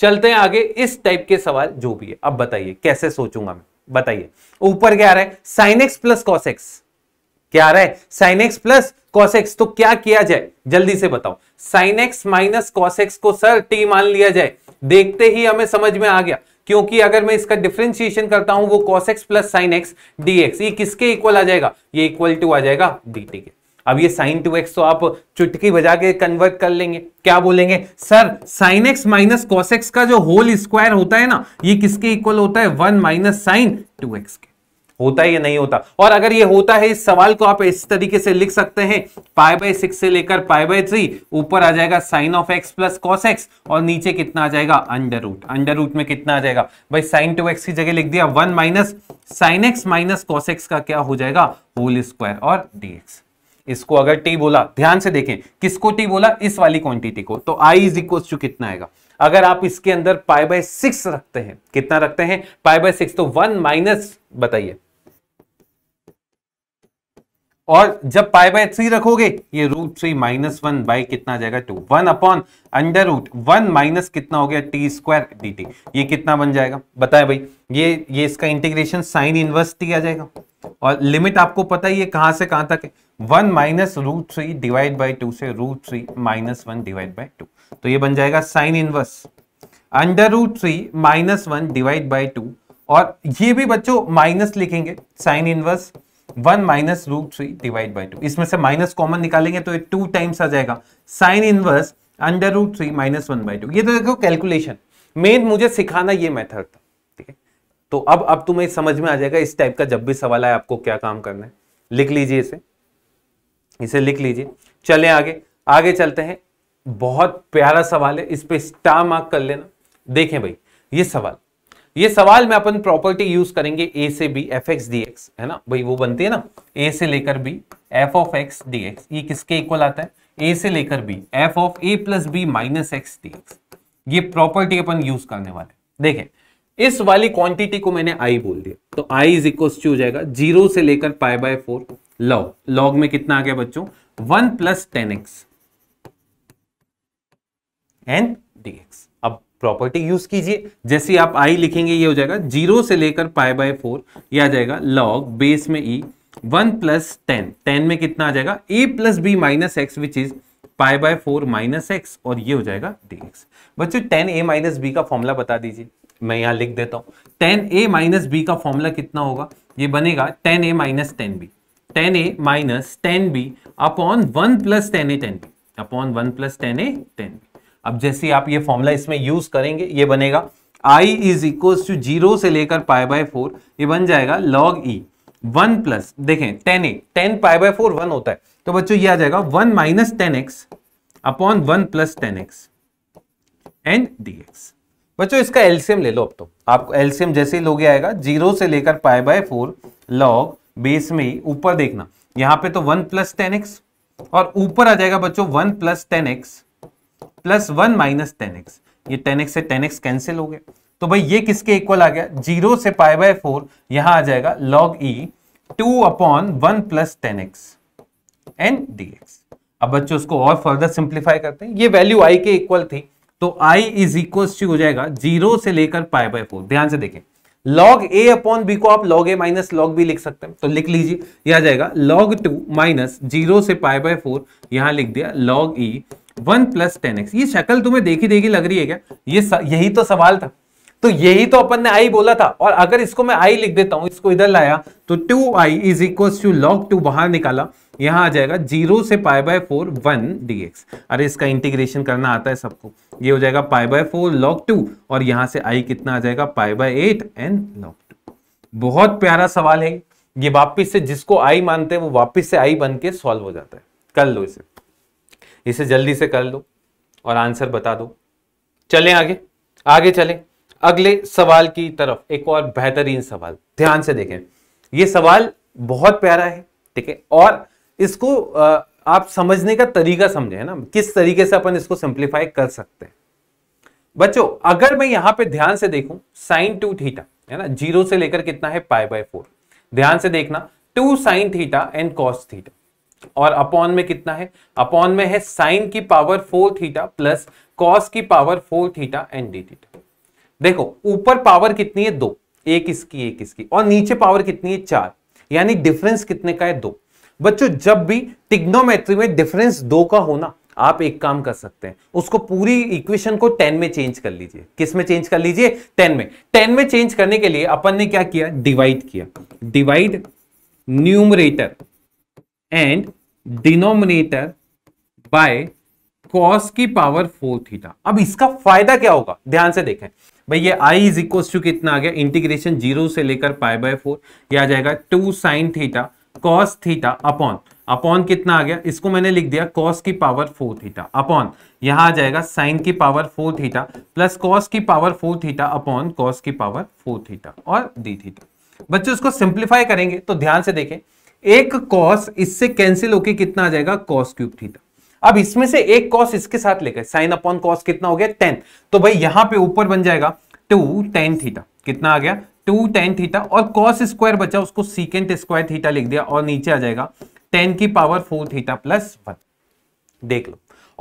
चलते हैं आगे इस टाइप के सवाल जो भी है अब बताइए कैसे सोचूंगा मैं बताइए ऊपर क्या आ रहा है sine x plus cos x क्या रहा है sine x plus cos x तो क्या किया जाए जल्दी से बताओ sine x minus cos x को सर टी मान लिया जाए देखते ही हमें समझ में आ गया क्योंकि अगर मैं इसका डिफ्रेंशिएशन करता हूं वो cos x plus sine x D x ये किसके इक्वल आ जाएगा ये इक्वल टू आ जाएगा डी टी के अब ये साइन टू एक्स तो आप चुटकी बजा के कन्वर्ट कर लेंगे क्या बोलेंगे sir sine x minus cos x का जो होल स्क्वायर होता है ना ये किसके इक्वल होता है one minus sine two x के होता है या नहीं होता और अगर ये होता है इस सवाल को आप इस तरीके से लिख सकते हैं पाई बाय सिक्स से लेकर पाई बाय थ्री ऊपर आ जाएगा sine of x plus cos x और नीचे कितना आ जाएगा अंडर रूट अंडर रूट में कितना आ जाएगा भाई साइन टू एक्स की जगह लिख दिया one minus sine x minus cos x का क्या हो जाएगा होल स्क्वायर और डीएक्स इसको अगर टी बोला ध्यान से देखें किसको टी बोला इस वाली क्वांटिटी को तो आई इज इक्वल टू कितना आएगा अगर आप इसके अंदर पाई बाय सिक्स रखते हैं कितना रखते हैं पाई बाय सिक्स तो वन माइनस बताइए और जब पाई बाय थ्री रखोगे ये root three minus one by कितना जाएगा two one upon under root one minus कितना हो गया टी स्क्वायर डी टी ये कितना बन जाएगा बताए भाई ये ये इसका इंटीग्रेशन साइन इनवर्स टी आ जाएगा और लिमिट आपको पता ही है कहां से कहां तक है one minus root three divide by two से root three minus one divide by two तो ये बन जाएगा sine inverse under root three minus one divide by two और ये भी बच्चों माइनस लिखेंगे sine inverse one minus root three divide by two इसमें से माइनस कॉमन निकालेंगे तो ये टू टाइम्स आ जाएगा sine inverse under root three minus one by two ये तो देखो कैलकुलेशन मेन मुझे सिखाना ये मेथड था ठीक है तो अब अब तुम्हें समझ में आ जाएगा इस टाइप का जब भी सवाल आए आपको क्या काम करना है लिख लीजिए इसे इसे लिख लीजिए चले आगे आगे चलते हैं बहुत प्यारा सवाल है इस पर स्टार मार्क कर लेना देखें भाई ये सवाल ये सवाल में अपन प्रॉपर्टी यूज करेंगे ए से b f x D x है ना भाई वो बनती है ना ए से लेकर b f of x D x ये किसके इक्वल आता है ए से लेकर b f of a plus b minus x D x ये प्रॉपर्टी अपन यूज करने वाले देखे इस वाली क्वांटिटी को मैंने आई बोल दिया तो आई इज इक्वल टू हो जाएगा जीरो से लेकर pi by four log log में कितना आ गया बच्चों one plus tan x and property use कीजिए जैसे आप आई लिखेंगे ये हो जाएगा जीरो से लेकर पाई बाय फोर ये आ जाएगा लॉग बेस में e e, one plus tan tan में कितना आ जाएगा a plus b minus x which is pi by four minus x और ये हो जाएगा डी एक्स बच्चों टेन ए माइनस बी का फॉर्मूला बता दीजिए मैं यहाँ लिख देता हूँ टेन ए माइनस बी का फॉर्मूला कितना होगा ये बनेगा tan a minus tan b tan a minus tan b upon one plus tan a tan b upon one plus tan a tan b अब जैसे आप ये फॉर्मूला इसमें यूज करेंगे ये बनेगा I is equal to zero से लेकर पाई बाय फोर ये बन जाएगा लॉग ई वन प्लस देखें tan a tan pi by four one होता है तो बच्चों ये आ जाएगा one minus tan x upon one plus tan x and d x बच्चों इसका एल्सियम ले लो अब तो आपको एल्सियम जैसे लोगे आएगा जीरो से लेकर pi by four log base में ऊपर देखना यहां पे तो वन प्लस टेन एक्स और ऊपर आ जाएगा बच्चों one plus tan x plus one minus tan x ये टेन एक्स से टेन एक्स कैंसिल हो गया तो भाई ये किसके इक्वल आ गया जीरो से पाई बाय फोर यहां आ जाएगा log e two upon one plus tan x and D x अब बच्चों उसको और फर्दर सिंप्लीफाई करते हैं ये वैल्यू आई के इक्वल थी तो आई इज इक्वल टू हो जाएगा जीरो से लेकर पाई बाय फोर ध्यान से देखें लॉग ए अपॉन बी को आप log a minus log b लिख सकते हैं तो लिख लीजिए यह आ जाएगा लॉग टू माइनस जीरो से पाई बाय फोर यहां लिख दिया log e e one plus tan x ये शक्ल तुम्हें देखी देखी लग रही है क्या ये स, यही तो सवाल था तो यही तो अपन ने आई बोला था और अगर इसको मैं आई लिख देता हूं इसको इधर लाया तो two I is equal to log two बाहर निकाला यहां आ जाएगा जीरो से pi by four one d x अरे इसका इंटीग्रेशन करना आता है सबको ये हो जाएगा pi by four log two और यहां से आई कितना आ जाएगा pi by eight and log two बहुत प्यारा सवाल है ये वापिस से जिसको आई मानते हैं वो वापिस से आई बन के सॉल्व हो जाता है कर लो इसे इसे जल्दी से कर लो और आंसर बता दो चलें आगे आगे चलें अगले सवाल की तरफ एक और बेहतरीन सवाल ध्यान से देखें ये सवाल बहुत प्यारा है ठीक है और इसको आप समझने का तरीका समझे ना किस तरीके से अपन इसको सिंप्लीफाई कर सकते हैं बच्चों अगर मैं यहां पे ध्यान से देखूं साइन टू थीटा है ना जीरो से लेकर कितना है पाई बाय फोर ध्यान से देखना two sine theta and cos theta और अपॉन में कितना है अपॉन में है साइन की power four theta plus cos की power four theta and d theta देखो ऊपर पावर कितनी है दो एक इसकी एक इसकी और नीचे पावर कितनी है चार यानी डिफरेंस कितने का है दो बच्चों जब भी टिग्नोमेट्री में डिफरेंस दो का होना आप एक काम कर सकते हैं उसको पूरी इक्वेशन को टेन में चेंज कर लीजिए किस में चेंज कर लीजिए टेन में टेन में चेंज करने के लिए अपन ने क्या किया डिवाइड किया divide numerator and denominator by cos की पावर फोर थीटा अब इसका फायदा क्या होगा ध्यान से देखें भाई ये आई इज इक्व टू कितना आ गया इंटीग्रेशन जीरो से लेकर पाई बाय फोर यह आ जाएगा two sine theta cos theta upon upon कितना आ गया इसको मैंने लिख दिया कॉस की पावर फोर थीटा अपॉन यहां आ जाएगा साइन की power four theta plus cos की power four theta upon cos की पावर फोर थीटा और डी थीटा बच्चों इसको सिंप्लीफाई करेंगे तो ध्यान से देखें एक कॉस इससे कैंसिल होके कितना आ जाएगा कॉस क्यूब थीटा अब इसमें से एक कॉस इसके साथ लेकर साइन अपॉन कॉस कितना हो गया टेन तो भाई यहां पे ऊपर बन जाएगा टू टेन थीटा कितना आ गया टू टेन थीटा और कॉस स्क्वायर बचा उसको सीकेंट स्क्वायर थीटा लिख दिया और नीचे आ जाएगा टेन की power four theta plus one देख लो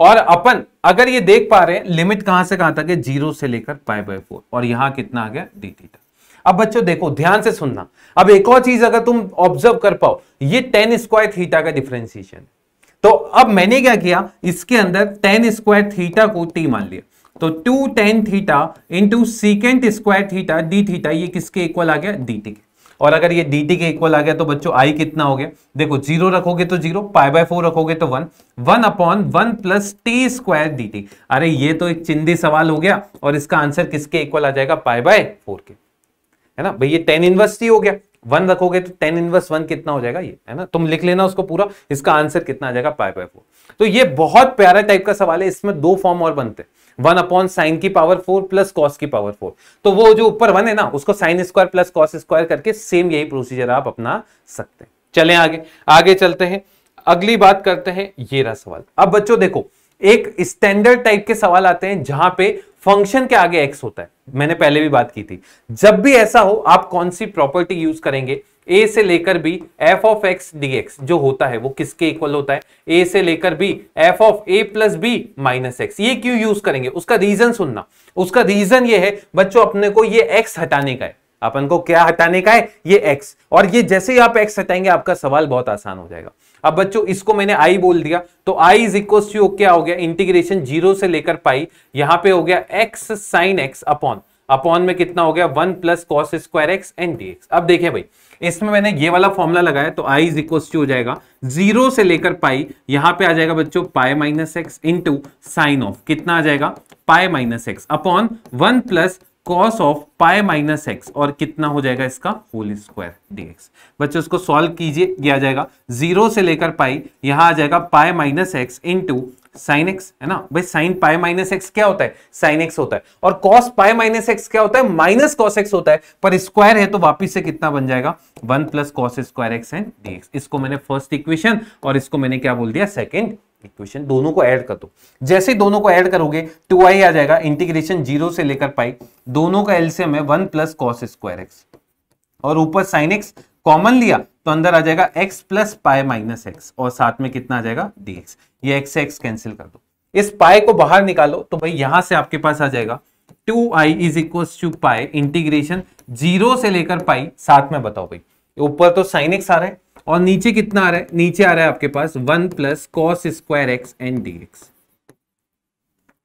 और अपन अगर ये देख पा रहे हैं लिमिट कहां से कहां तक है जीरो से लेकर पाई बाय फोर और यहां कितना आ गया डी थीटा अब बच्चों देखो ध्यान से सुनना अब एक और चीज अगर तुम ऑब्जर्व कर पाओ ये टेन स्क्वायर थीटा का डिफ्रेंसिएशन तो अब मैंने क्या किया इसके अंदर टेन स्क्वायर थीटा को टी मान लिया तो two tan theta into secant square theta d theta ये किसके इक्वल आ गया डी टी के और अगर ये डी टी के इक्वल आ गया तो बच्चों आई कितना हो गया देखो जीरो रखोगे तो जीरो पाई बाय फोर रखोगे तो one one upon one plus T square D t अरे ये तो एक चिंदी सवाल हो गया और इसका आंसर किसके इक्वल आ जाएगा पाई बाय फोर के है ना भाई ये टेन इनवर्स सी हो गया वन रखोगे तो टेन इनवर्स वन कितना हो जाएगा ये है ना तुम लिख लेना उसको पूरा इसका आंसर कितना आ जाएगा पाई बाय फोर तो ये बहुत प्यारा टाइप का सवाल है इसमें दो फॉर्म और बनते हैं वन अपॉन साइन की पावर फोर प्लस कॉस की पावर फोर तो वो जो ऊपर वन है ना उसको sine square plus cos square करके सेम यही प्रोसीजर आप अपना सकते हैं चले आगे आगे चलते हैं अगली बात करते हैं ये रहा सवाल अब बच्चों देखो एक स्टैंडर्ड टाइप के सवाल आते हैं जहां पे फंक्शन के आगे एक्स होता है मैंने पहले भी बात की थी जब भी ऐसा हो आप कौन सी प्रॉपर्टी यूज करेंगे ए से लेकर b f of x dx जो होता है वो किसके इक्वल होता है ए से लेकर b f of a plus b minus x ये क्यों यूज करेंगे उसका रीजन सुनना उसका रीजन ये है बच्चों अपने को ये एक्स हटाने का है अपन को क्या हटाने का है ये एक्स और ये जैसे ही आप एक्स हटाएंगे आपका सवाल बहुत आसान हो जाएगा अब बच्चों इसको मैंने आई बोल दिया तो आई इज इक्व टू क्या हो गया इंटीग्रेशन जीरो से लेकर पाई यहां पे हो गया x sine x upon upon में कितना हो गया one plus cos square x and D x अब देखिए भाई इसमें मैंने ये वाला फॉर्मुला लगाया तो आई इज इक्व हो जाएगा जीरो से लेकर पाई यहां पे आ जाएगा बच्चों pi minus x into sine of कितना आ जाएगा pi minus x upon one plus cos of pi minus x और कितना हो जाएगा इसका होल स्क्वायर डीएक्स बच्चे उसको सॉल्व कीजिए किया जाएगा जीरो से लेकर पाई यहां आ जाएगा pi minus x into sine x है ना भाई साइन पाए माइनस एक्स क्या होता है साइन एक्स होता है और कॉस पाए माइनस एक्स क्या होता है माइनस कॉस एक्स होता है पर स्क्वायर है तो वापिस से कितना बन जाएगा one plus cos square x and d इसको मैंने फर्स्ट इक्वेशन और इसको मैंने क्या बोल दिया सेकेंड इक्वेशन दोनों को ऐड कर दो जैसे दोनों को ऐड करोगे टू आई आ जाएगा इंटीग्रेशन जीरो से लेकर पाई दोनों का एलसीएम है one plus cos square x और ऊपर साइन एक्स कॉमन लिया तो अंदर आ जाएगा x plus pi minus x और साथ में कितना आ जाएगा डी एक्स ये एक्स एक्स कैंसिल कर दो इस पाए को बाहर निकालो तो भाई यहां से आपके पास आ जाएगा two I is equal to pi integration zero से लेकर पाई साथ में बताओ भाई ऊपर तो साइन एक्स आ रहा है और नीचे कितना आ रहा है नीचे आ रहा है आपके पास one plus cos square x and d x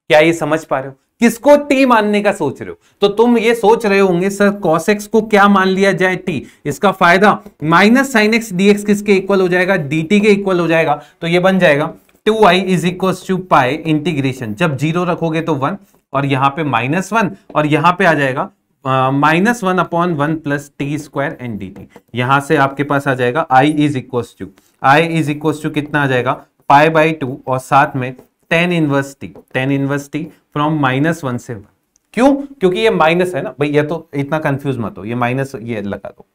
क्या ये समझ पा रहे हो किसको टी मानने का सोच रहे हो तो तुम ये सोच रहे होंगे सर कॉस एक्स को क्या मान लिया जाए टी इसका फायदा minus sine x D x किसके इक्वल हो जाएगा डी टी के इक्वल हो जाएगा तो ये बन जाएगा two I is equal to pi integration जब जीरो रखोगे तो वन और यहां पे माइनस वन और यहां पे आ जाएगा minus one upon one plus T square and d t यहां से आपके पास आ जाएगा I is equal to I is equal to कितना आ जाएगा पाई बाई टू और साथ में tan inverse t tan inverse t from minus one से वन क्यों क्योंकि ये माइनस है ना भाई ये तो इतना कंफ्यूज मत हो ये माइनस ये लगा दो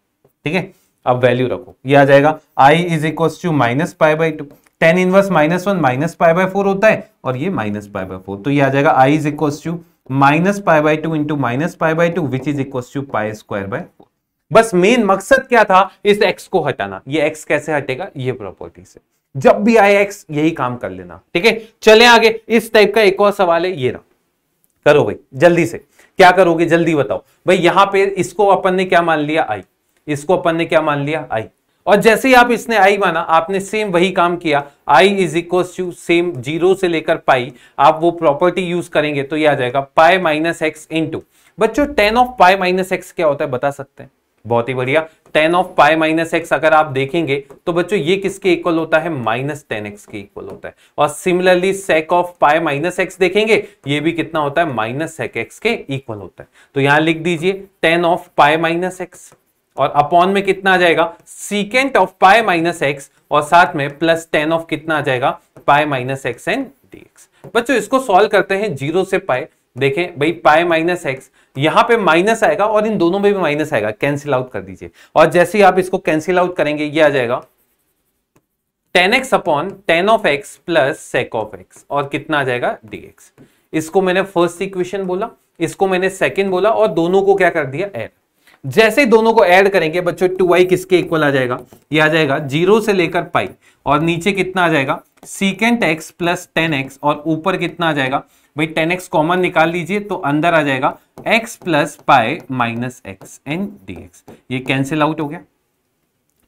ठीक है अब वैल्यू रखो ये आ जाएगा I is equal to minus pi by two tan inverse minus one minus pi by four होता है और ये माइनस पाई बाई फोर तो ये आ जाएगा I is equal to minus pi by two into minus pi by two which is equal to pi square by बस main मकसद क्या था इस एक्स को हटाना ये एक्स कैसे हटेगा ये प्रॉपर्टी से जब भी आए एक्स यही काम कर लेना ठीक है चले आगे इस टाइप का एक और सवाल है ये रहा करो भाई जल्दी से क्या करोगे जल्दी बताओ भाई यहां पे इसको अपन ने क्या मान लिया आई इसको अपन ने क्या मान लिया आई और जैसे ही आप इसने आई माना आपने सेम वही काम किया I is equal to same zero से लेकर पाई आप वो प्रॉपर्टी यूज करेंगे तो ये आ जाएगा पाई माइनस एक्स इंटू बच्चों tan of pi minus x क्या होता है बता सकते हैं बहुत ही बढ़िया tan of pi minus x अगर आप देखेंगे तो बच्चों ये किसके इक्वल होता है माइनस टेन एक्स के इक्वल होता है और similarly sec of pi minus x देखेंगे ये भी कितना होता है माइनस सेक एक्स के इक्वल होता है तो यहां लिख दीजिए tan of pi minus x और अपॉन में कितना आ जाएगा secant of pi minus x और साथ में प्लस टेन ऑफ कितना आ जाएगा pi minus x and d x बच्चों इसको सॉल्व करते हैं जीरो से पाए देखें भाई पाए माइनस एक्स यहां पे माइनस आएगा और इन दोनों में भी माइनस आएगा कैंसिल आउट कर दीजिए और जैसे ही आप इसको कैंसिल आउट करेंगे ये आ जाएगा tan x upon tan of x plus sec of x और कितना आ जाएगा डी इसको मैंने फर्स्ट इक्वेशन बोला इसको मैंने सेकेंड बोला और दोनों को क्या कर दिया एड जैसे ही दोनों को ऐड करेंगे बच्चों टू आई किसके इक्वल आ जाएगा ये आ जाएगा जीरो से लेकर पाई और नीचे कितना आ जाएगा secant x plus tan x और ऊपर कितना आ जाएगा भाई टेन एक्स कॉमन निकाल लीजिए तो अंदर आ जाएगा x plus pi minus x and D x ये कैंसिल आउट हो गया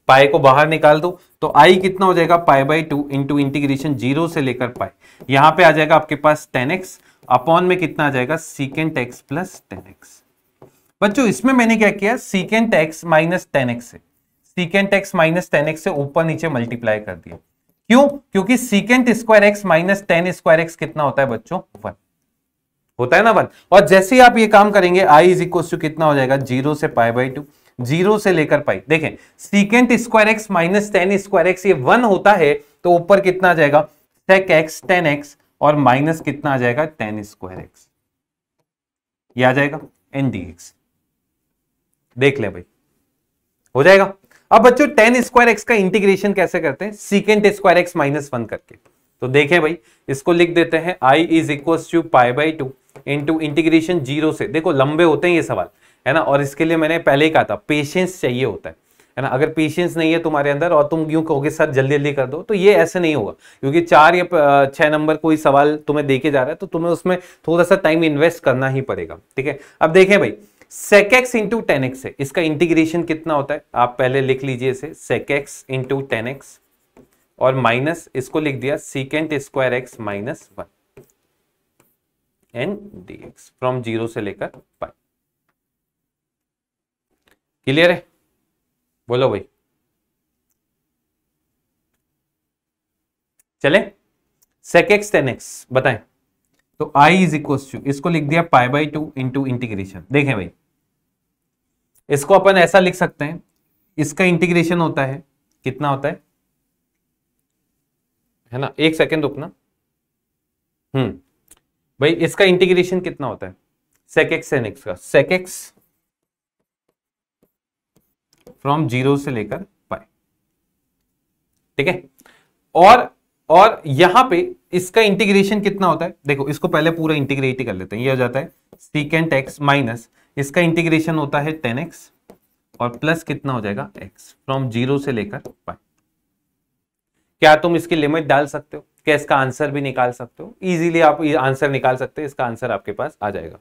पाए को बाहर निकाल दो तो आई कितना हो जाएगा pi by two into integration zero से लेकर पाए यहां पे आ जाएगा आपके पास टेन एक्स अपॉन में कितना आ जाएगा secant x plus tan x बच्चों इसमें मैंने क्या किया secant x minus tan x से secant x minus tan x से ऊपर नीचे मल्टीप्लाई कर दिया क्यों क्योंकि secant square x minus tan square x कितना होता है बच्चों वन होता है ना वन और जैसे ही आप ये काम करेंगे आई इज इक्वल टू कितना हो जाएगा जीरो से पाई बाई टू जीरो से लेकर पाई देखें secant square x minus tan square x ये वन होता है तो ऊपर कितना आ जाएगा सेक एक्स टेन एक्स और माइनस कितना आ जाएगा टेन स्क्वायर एक्स ये आ जाएगा एन डी एक्स देख ले भाई हो जाएगा अब बच्चों टेन स्क्वायर एक्स का इंटीग्रेशन कैसे करते हैं secant square x minus one करके तो देखें भाई इसको लिख देते हैं I is equal to pi by two into integration zero से देखो लंबे होते हैं ये सवाल है ना और इसके लिए मैंने पहले ही कहा था पेशेंस चाहिए होता है है ना अगर पेशेंस नहीं है तुम्हारे अंदर और तुम यूं कहोगे सर जल्दी जल्दी कर दो तो ये ऐसे नहीं होगा क्योंकि चार या छह नंबर कोई सवाल तुम्हें देके जा रहा है तो तुम्हें उसमें थोड़ा सा टाइम इन्वेस्ट करना ही पड़ेगा ठीक है अब देखें भाई sec x into tan x है इसका इंटीग्रेशन कितना होता है आप पहले लिख लीजिए इसे sec x into tan x और माइनस इसको लिख दिया secant square x minus one and D x from zero से लेकर पाई क्लियर है बोलो भाई चले सेक एक्स टेन एक्स बताएं तो i इज इक्वल टू इसको लिख दिया pi by two into integration देखें भाई इसको अपन ऐसा लिख सकते हैं इसका इंटीग्रेशन होता है कितना होता है है ना एक सेकेंड रुकना हम्म भाई इसका इंटीग्रेशन कितना होता है सेकेक्स एन एक्स का सेकेक्स फ्रॉम जीरो से लेकर पाए ठीक है और और यहां पे इसका इंटीग्रेशन कितना होता है देखो इसको पहले पूरा इंटीग्रेट ही कर लेते हैं ये हो जाता है सीकेंट एक्स माइनस इसका इंटीग्रेशन होता है टेन एक्स और प्लस कितना हो जाएगा एक्स फ्रॉम जीरो से लेकर पाई क्या तुम इसकी लिमिट डाल सकते हो क्या इसका आंसर भी निकाल सकते हो इजीली आप आंसर निकाल सकते हो इसका आंसर आपके पास आ जाएगा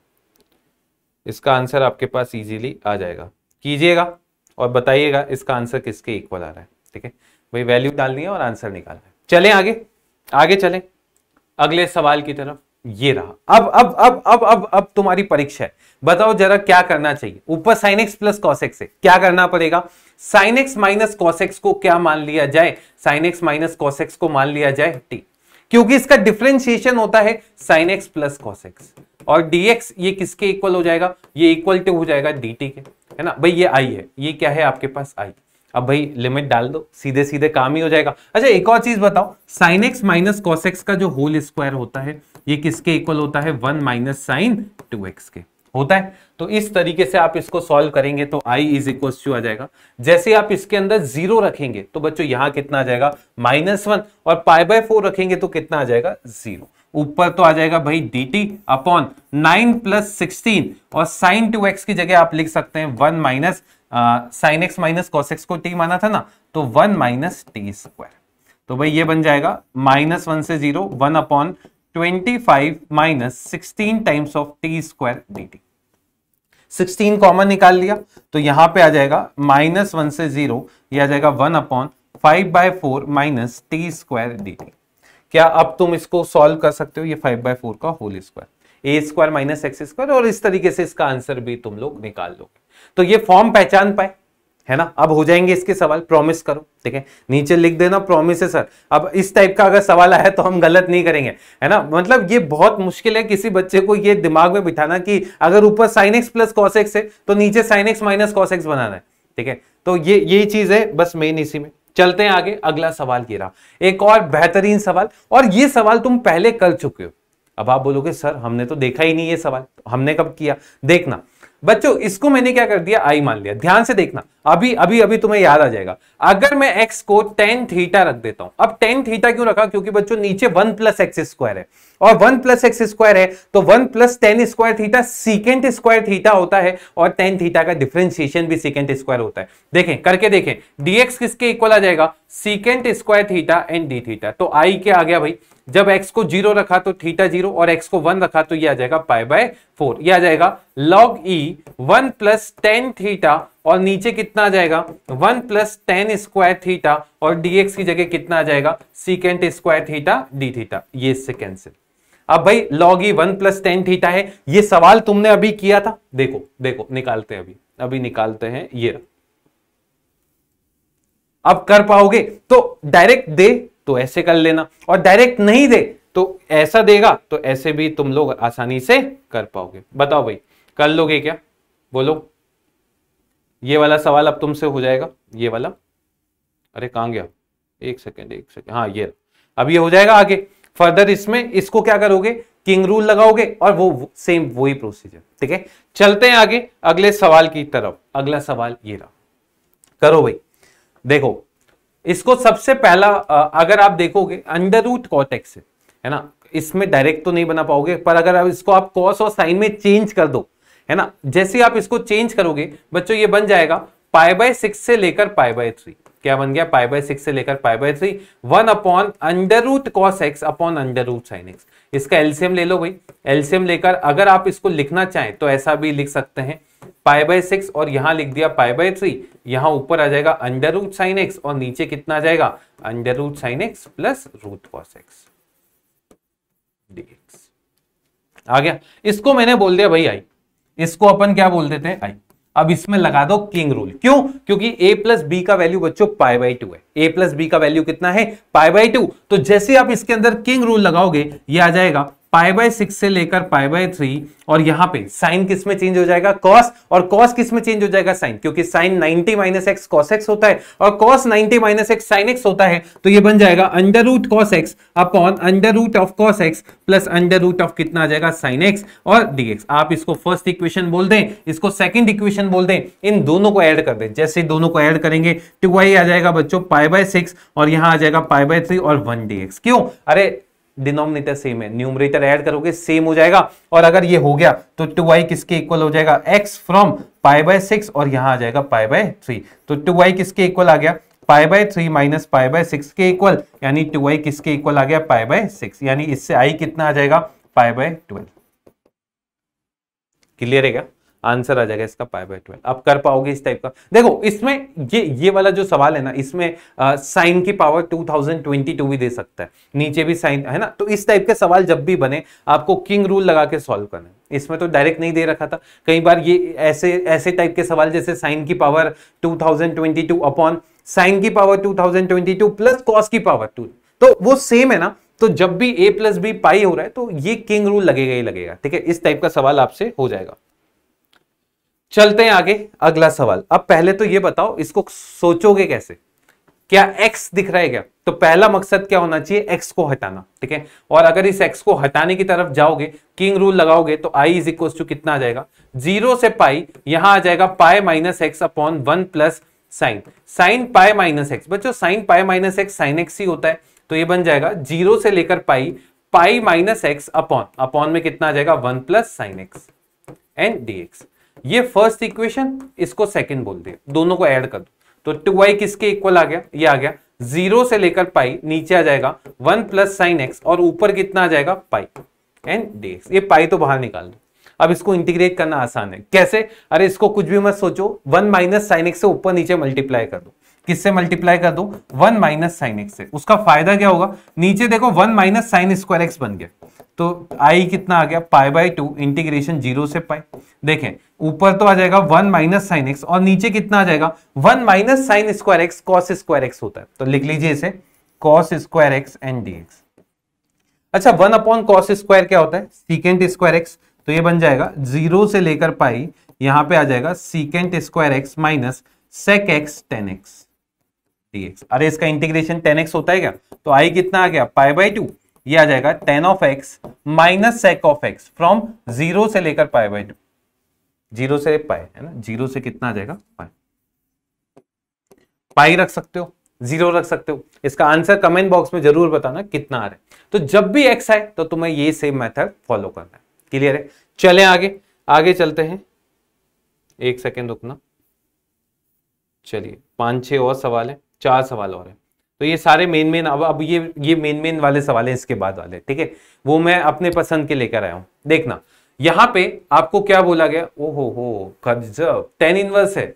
इसका आंसर आपके पास इजीली आ जाएगा कीजिएगा और बताइएगा इसका आंसर किसके इक्वल आ रहा है ठीक है भाई वैल्यू डालनी है और आंसर निकालना है चले आगे आगे चले अगले सवाल की तरफ ये रहा अब अब अब अब अब अब तुम्हारी परीक्षा है बताओ जरा क्या करना चाहिए ऊपर साइन एक्स प्लस कॉसेक्स है क्या करना पड़ेगा साइन एक्स माइनस कॉसेक्स को क्या मान लिया जाए साइन एक्स माइनस कॉसेक्स को मान लिया जाए टी क्योंकि इसका डिफ्रेंशिएशन होता है साइन एक्स प्लस कॉसेक्स और dx ये किसके इक्वल हो जाएगा ये इक्वल टू हो जाएगा dt के है ना भाई ये आई है ये क्या है आपके पास आई अब भाई लिमिट डाल दो सीधे सीधे काम ही हो जाएगा अच्छा एक और चीज बताओ sine x minus cos x का जो होल स्क्वायर होता है ये किसके इक्वल होता है one minus sine two x के होता है तो इस तरीके से आप इसको सॉल्व करेंगे तो i इज इक्वल टू आ जाएगा जैसे आप इसके अंदर जीरो रखेंगे तो बच्चों यहां कितना आ जाएगा माइनस वन और पाई बाय फोर रखेंगे तो कितना आ जाएगा जीरो ऊपर तो आ जाएगा भाई d t upon nine plus sixteen और साइन टू एक्स की जगह आप लिख सकते हैं one minus sine x minus cos x को टी माना था ना तो वन माइनस टी स्क्वायर तो भाई ये बन जाएगा माइनस वन से zero one upon twenty five minus sixteen times of t square D t sixteen common निकाल लिया तो यहां पे आ जाएगा माइनस वन से जीरो ये आ जाएगा one upon five by four minus t square D t क्या अब तुम इसको सॉल्व कर सकते हो ये फाइव बाय फोर का whole square a square minus x square और इस तरीके से इसका आंसर भी तुम लोग निकाल लो तो ये फॉर्म पहचान पाए है ना अब हो जाएंगे इसके सवाल प्रॉमिस करो ठीक है नीचे लिख देना प्रॉमिस है सर अब इस टाइप का अगर सवाल आया तो हम गलत नहीं करेंगे है ना मतलब ये बहुत मुश्किल है किसी बच्चे को ये दिमाग में बिठाना कि अगर ऊपर sine x plus cos x है तो नीचे sine x minus cos x बनाना है ठीक है तो ये यही चीज है बस मेन इसी में चलते हैं आगे अगला सवाल की रहा एक और बेहतरीन सवाल और ये सवाल तुम पहले कर चुके हो अब आप बोलोगे सर हमने तो देखा ही नहीं ये सवाल तो हमने कब किया देखना बच्चों इसको मैंने क्या कर दिया आई मान लिया ध्यान से देखना अभी अभी अभी तुम्हें याद आ जाएगा अगर मैं एक्स को टेन थीटा रख देता हूं अब टेन थीटा क्यों रखा क्योंकि बच्चों नीचे वन प्लस एक्स स्क्वायर है और वन प्लस एक्स स्क्वायर है तो one plus tan square theta secant square theta होता है और टेन थीटा का डिफ्रेंशिएशन भी सीकेंट स्क्वायर होता है देखें करके देखें डीएक्स किसके इक्वल आ जाएगा secant square theta and d theta तो आई क्या आ गया भाई जब x को जीरो रखा तो थीटा जीरो और x को वन रखा तो ये आ जाएगा पाई बाय फोर ये आ जाएगा log e one plus tan theta और नीचे कितना आ जाएगा one plus tan square theta और dx की जगह कितना आ जाएगा secant square theta d theta ये इससे कैंसिल अब भाई log e one plus tan theta है ये सवाल तुमने अभी किया था देखो देखो निकालते हैं अभी अभी निकालते हैं ये अब कर पाओगे तो डायरेक्ट दे तो ऐसे कर लेना और डायरेक्ट नहीं दे तो ऐसा देगा तो ऐसे भी तुम लोग आसानी से कर पाओगे बताओ भाई कर लोगे क्या बोलो ये वाला सवाल अब तुमसे हो जाएगा ये वाला अरे कहां गया एक सेकेंड एक सेकेंड हाँ ये अब ये हो जाएगा आगे फर्दर इसमें इसको क्या करोगे किंग रूल लगाओगे और वो सेम वही प्रोसीजर ठीक है चलते हैं आगे अगले सवाल की तरफ अगला सवाल ये रहा करो भाई देखो इसको सबसे पहला अगर आप देखोगे अंडर रूट कॉटेक्स है ना इसमें डायरेक्ट तो नहीं बना पाओगे पर अगर आप इसको आप कॉस और साइन में चेंज कर दो है ना जैसे आप इसको चेंज करोगे बच्चों ये बन जाएगा पाए बाय सिक्स से लेकर पाए बाय थ्री क्या बन गया पाई बाय सिक्स से लेकर pi by three one upon under root cos x upon under root sine x इसका एलसीएम ले लो भाई एलसीएम लेकर अगर आप इसको लिखना चाहें तो ऐसा भी लिख सकते हैं पाई बाय सिक्स और यहां लिख दिया पाई बाय थ्री यहां ऊपर आ जाएगा अंडर रूट साइन एक्स और नीचे कितना आ जाएगा under root sine x plus root cos x d आ गया इसको मैंने बोल दिया भाई आई इसको अपन क्या बोल देते हैं आई अब इसमें लगा दो किंग रूल क्यों क्योंकि a प्लस बी का वैल्यू बच्चों पाई बाई टू है a प्लस बी का वैल्यू कितना है पाई बाई टू तो जैसे आप इसके अंदर किंग रूल लगाओगे ये आ जाएगा पाई बाय सिक्स से लेकर पाई बाय थ्री और यहां पे साइन किस में चेंज हो जाएगा कॉस और कॉस किस में चेंज हो जाएगा साइन क्योंकि sine 90 minus x cos x होता है और cos 90 minus x sine x होता है तो ये बन जाएगा under root cos x upon under root of cos x plus under root of कितना आ जाएगा साइन एक्स और डीएक्स आप इसको फर्स्ट इक्वेशन बोल दें इसको सेकेंड इक्वेशन बोल दें इन दोनों को एड कर दें जैसे दोनों को एड करेंगे टू वाई आ जाएगा बच्चों पाई बाय सिक्स और यहां आ जाएगा पाई बाय थ्री और वन डीएक्स क्यों अरे डिनोमिनेटर सेम है न्यूमरेटर ऐड करोगे सेम हो जाएगा और अगर ये हो गया तो टू वाई किसके इक्वल हो जाएगा x from pi by six और यहां आ जाएगा पाई बाय थ्री तो टू वाई किसके इक्वल आ गया pi by three minus pi by six के इक्वल यानी टू वाई किसके इक्वल आ गया पाई बाय सिक्स यानी इससे आई कितना आ जाएगा पाई बाय ट्वेल्व क्लियर है क्या आंसर आ जाएगा इसका पाई बाय ट्वेल्व आप कर पाओगे इस टाइप का देखो इसमें ये ये वाला जो सवाल है ना इसमें साइन की पावर 2022 भी दे सकता है नीचे भी साइन है ना तो इस टाइप के सवाल जब भी बने आपको किंग रूल लगा के सॉल्व करना इसमें तो डायरेक्ट नहीं दे रखा था कई बार ये ऐसे ऐसे टाइप के सवाल जैसे साइन की पावर टू अपॉन साइन की पावर टू प्लस कॉस की पावर टू तो वो सेम है ना तो जब भी ए प्लस बी पाई हो रहा है तो ये किंग रूल लगेगा ही लगेगा ठीक है इस टाइप का सवाल आपसे हो जाएगा चलते हैं आगे अगला सवाल अब पहले तो ये बताओ इसको सोचोगे कैसे क्या x दिख रहा है क्या तो पहला मकसद क्या होना चाहिए x को हटाना ठीक है और अगर इस x को हटाने की तरफ जाओगे किंग रूल लगाओगे तो i इज इक्व टू कितना आ जाएगा जीरो से पाई यहां आ जाएगा pi minus x upon one plus sine sine pi minus x बच्चों sine pi minus x sine x ही होता है तो ये बन जाएगा जीरो से लेकर pi pi minus x upon upon में कितना आ जाएगा one plus sine x and d x ये फर्स्ट इक्वेशन इसको सेकंड बोल दे दोनों को ऐड कर दो तो टू वाई किसके इक्वल आ गया ये आ गया जीरो से लेकर पाई नीचे आ जाएगा वन प्लस साइन एक्स और ऊपर कितना आ जाएगा पाई एंड डी एक्स ये पाई तो बाहर निकाल दो अब इसको इंटीग्रेट करना आसान है कैसे अरे इसको कुछ भी मत सोचो वन माइनस साइन एक्स से ऊपर नीचे मल्टीप्लाई कर दो किससे मल्टीप्लाई कर दो वन माइनस साइन एक्स से उसका फायदा क्या होगा नीचे देखो one minus sine square x बन गया तो आई कितना आ गया pi by two integration zero से पाई देखें ऊपर तो आ जाएगा वन माइनस साइन एक्स और नीचे कितना आ जाएगा one minus sine square x cos square x होता है तो लिख लीजिए इसे cos square x and d x अच्छा वन अपॉन कॉस स्क्वायर क्या होता है सीकेंट स्क्वायर एक्स तो ये बन जाएगा जीरो से लेकर पाई यहां पे आ जाएगा secant square x minus sec x tan x dx अरे इसका इंटीग्रेशन टेन एक्स होता है क्या तो आई कितना आ गया पाई बाई टू ये आ जाएगा tan of x minus sec of x from zero से लेकर पाई बाई टू जीरो से पाए है ना जीरो से कितना आ जाएगा पाई पाई रख सकते हो जीरो रख सकते हो इसका आंसर कमेंट बॉक्स में जरूर बताना कितना आ रहा है तो जब भी एक्स आए तो तुम्हें ये सेम मेथड फॉलो करना है क्लियर है चले आगे आगे चलते हैं एक सेकेंड रुकना चलिए पांच छह और सवाल है चार सवाल और हैं तो ये सारे मेन मेन अब अब ये ये मेन मेन वाले सवाल हैं इसके बाद वाले ठीक है वो मैं अपने पसंद के लेकर आया हूँ देखना यहाँ पे आपको क्या बोला गया ओ हो हो टेन इनवर्स है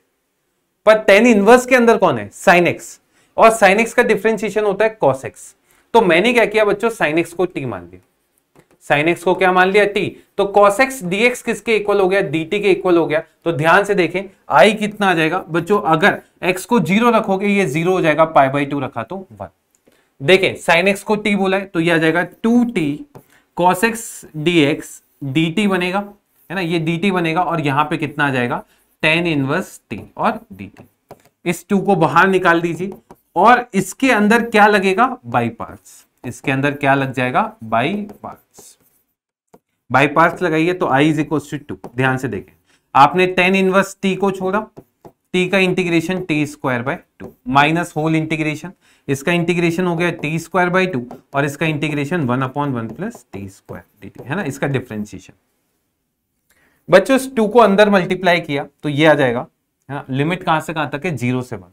पर टेन इनवर्स के अंदर कौन है साइनेक्स और साइनेक्स का डिफ्रेंसिएशन होता है कॉसेक्स तो मैंने क्या किया बच्चों साइनेक्स को टी मान दिया साइन एक्स को क्या मान लिया टी तो कॉस एक्स डीएक्स किसके इक्वल हो गया टी के इक्वल हो गया तो ध्यान से देखें आई कितना आ जाएगा बच्चों अगर एक्स को जीरो रखोगे ये जीरो हो जाएगा पाई बाई टू रखा तो वन देखें साइन एक्स को टी बोला है तो यह आ जाएगा two t cos x D x d t बनेगा है ना ये डी टी बनेगा और यहाँ पे कितना आ जाएगा टेन इनवर्स टी और डी टी इस टू को बाहर निकाल दीजिए और इसके अंदर क्या लगेगा बाईपास इसके अंदर क्या लग जाएगा बाई पार्ट्स बाई पार्ट्स लगाइए तो I is equal to two ध्यान से देखें आपने टेन इनवर्स टी को छोड़ा टी का integration t square by two minus whole integration इसका इंटीग्रेशन हो गया टी स्क्वायर बाई टू और इसका integration one upon one plus T square d है ना इसका डिफ्रेंसिएशन बच्चों इस टू को अंदर मल्टीप्लाई किया तो ये आ जाएगा है ना लिमिट कहां से कहां तक है जीरो से वन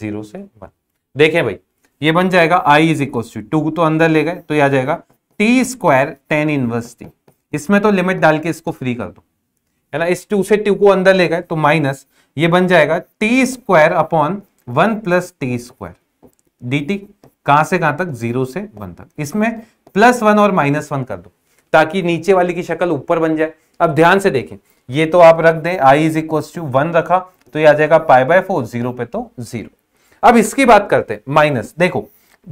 जीरो से वन देखें भाई ये बन जाएगा I is equal to two तो अंदर ले गए तो यह आ जाएगा t square tan inverse t इसमें तो लिमिट डाल के इसको फ्री कर दो है ना इस टू से टू को अंदर ले गए तो माइनस ये बन जाएगा t square upon one plus T square D t कहां से कहां तक जीरो से वन तक इसमें प्लस वन और माइनस वन कर दो ताकि नीचे वाली की शक्ल ऊपर बन जाए अब ध्यान से देखें ये तो आप रख दें I is equal to one रखा तो ये आ जाएगा पाई बाय फोर जीरो पे तो जीरो अब इसकी बात करते हैं माइनस देखो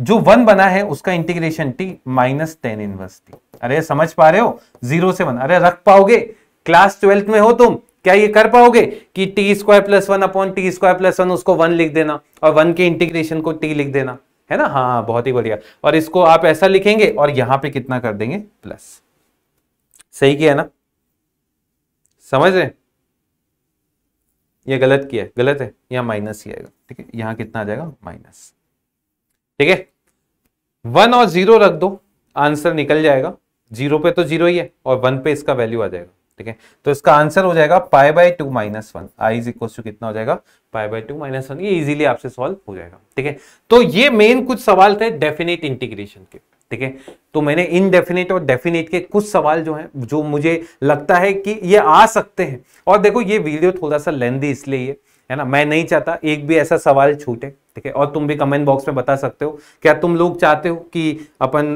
जो वन बना है उसका integration t minus tan inverse t अरे समझ पा रहे हो जीरो से वन अरे रख पाओगे क्लास ट्वेल्थ में हो तुम क्या ये कर पाओगे कि t square plus one upon t square plus one उसको वन लिख देना और वन के इंटीग्रेशन को टी लिख देना है ना हाँ बहुत ही बढ़िया और इसको आप ऐसा लिखेंगे और यहां पे कितना कर देंगे प्लस सही किया ना समझ रहे ये गलत किया गलत है यहां माइनस ही आएगा ठीक है यहां कितना आ जाएगा माइनस ठीक है वन और जीरो रख दो आंसर निकल जाएगा जीरो पे तो जीरो ही है और वन पे इसका वैल्यू आ जाएगा ठीक है तो इसका आंसर हो जाएगा pi by two minus one I is equal to कितना हो जाएगा pi by two minus one ये इजीली आपसे सॉल्व हो जाएगा ठीक है तो ये मेन कुछ सवाल थे डेफिनेट इंटीग्रेशन के ठीक है तो मैंने इनडेफिनेट और डेफिनेट के कुछ सवाल जो हैं जो मुझे लगता है कि ये आ सकते हैं और देखो ये वीडियो थोड़ा सा लेंदी इसलिए है है ना मैं नहीं चाहता एक भी ऐसा सवाल छूटे ठीक है और तुम भी कमेंट बॉक्स में बता सकते हो क्या तुम लोग चाहते हो कि अपन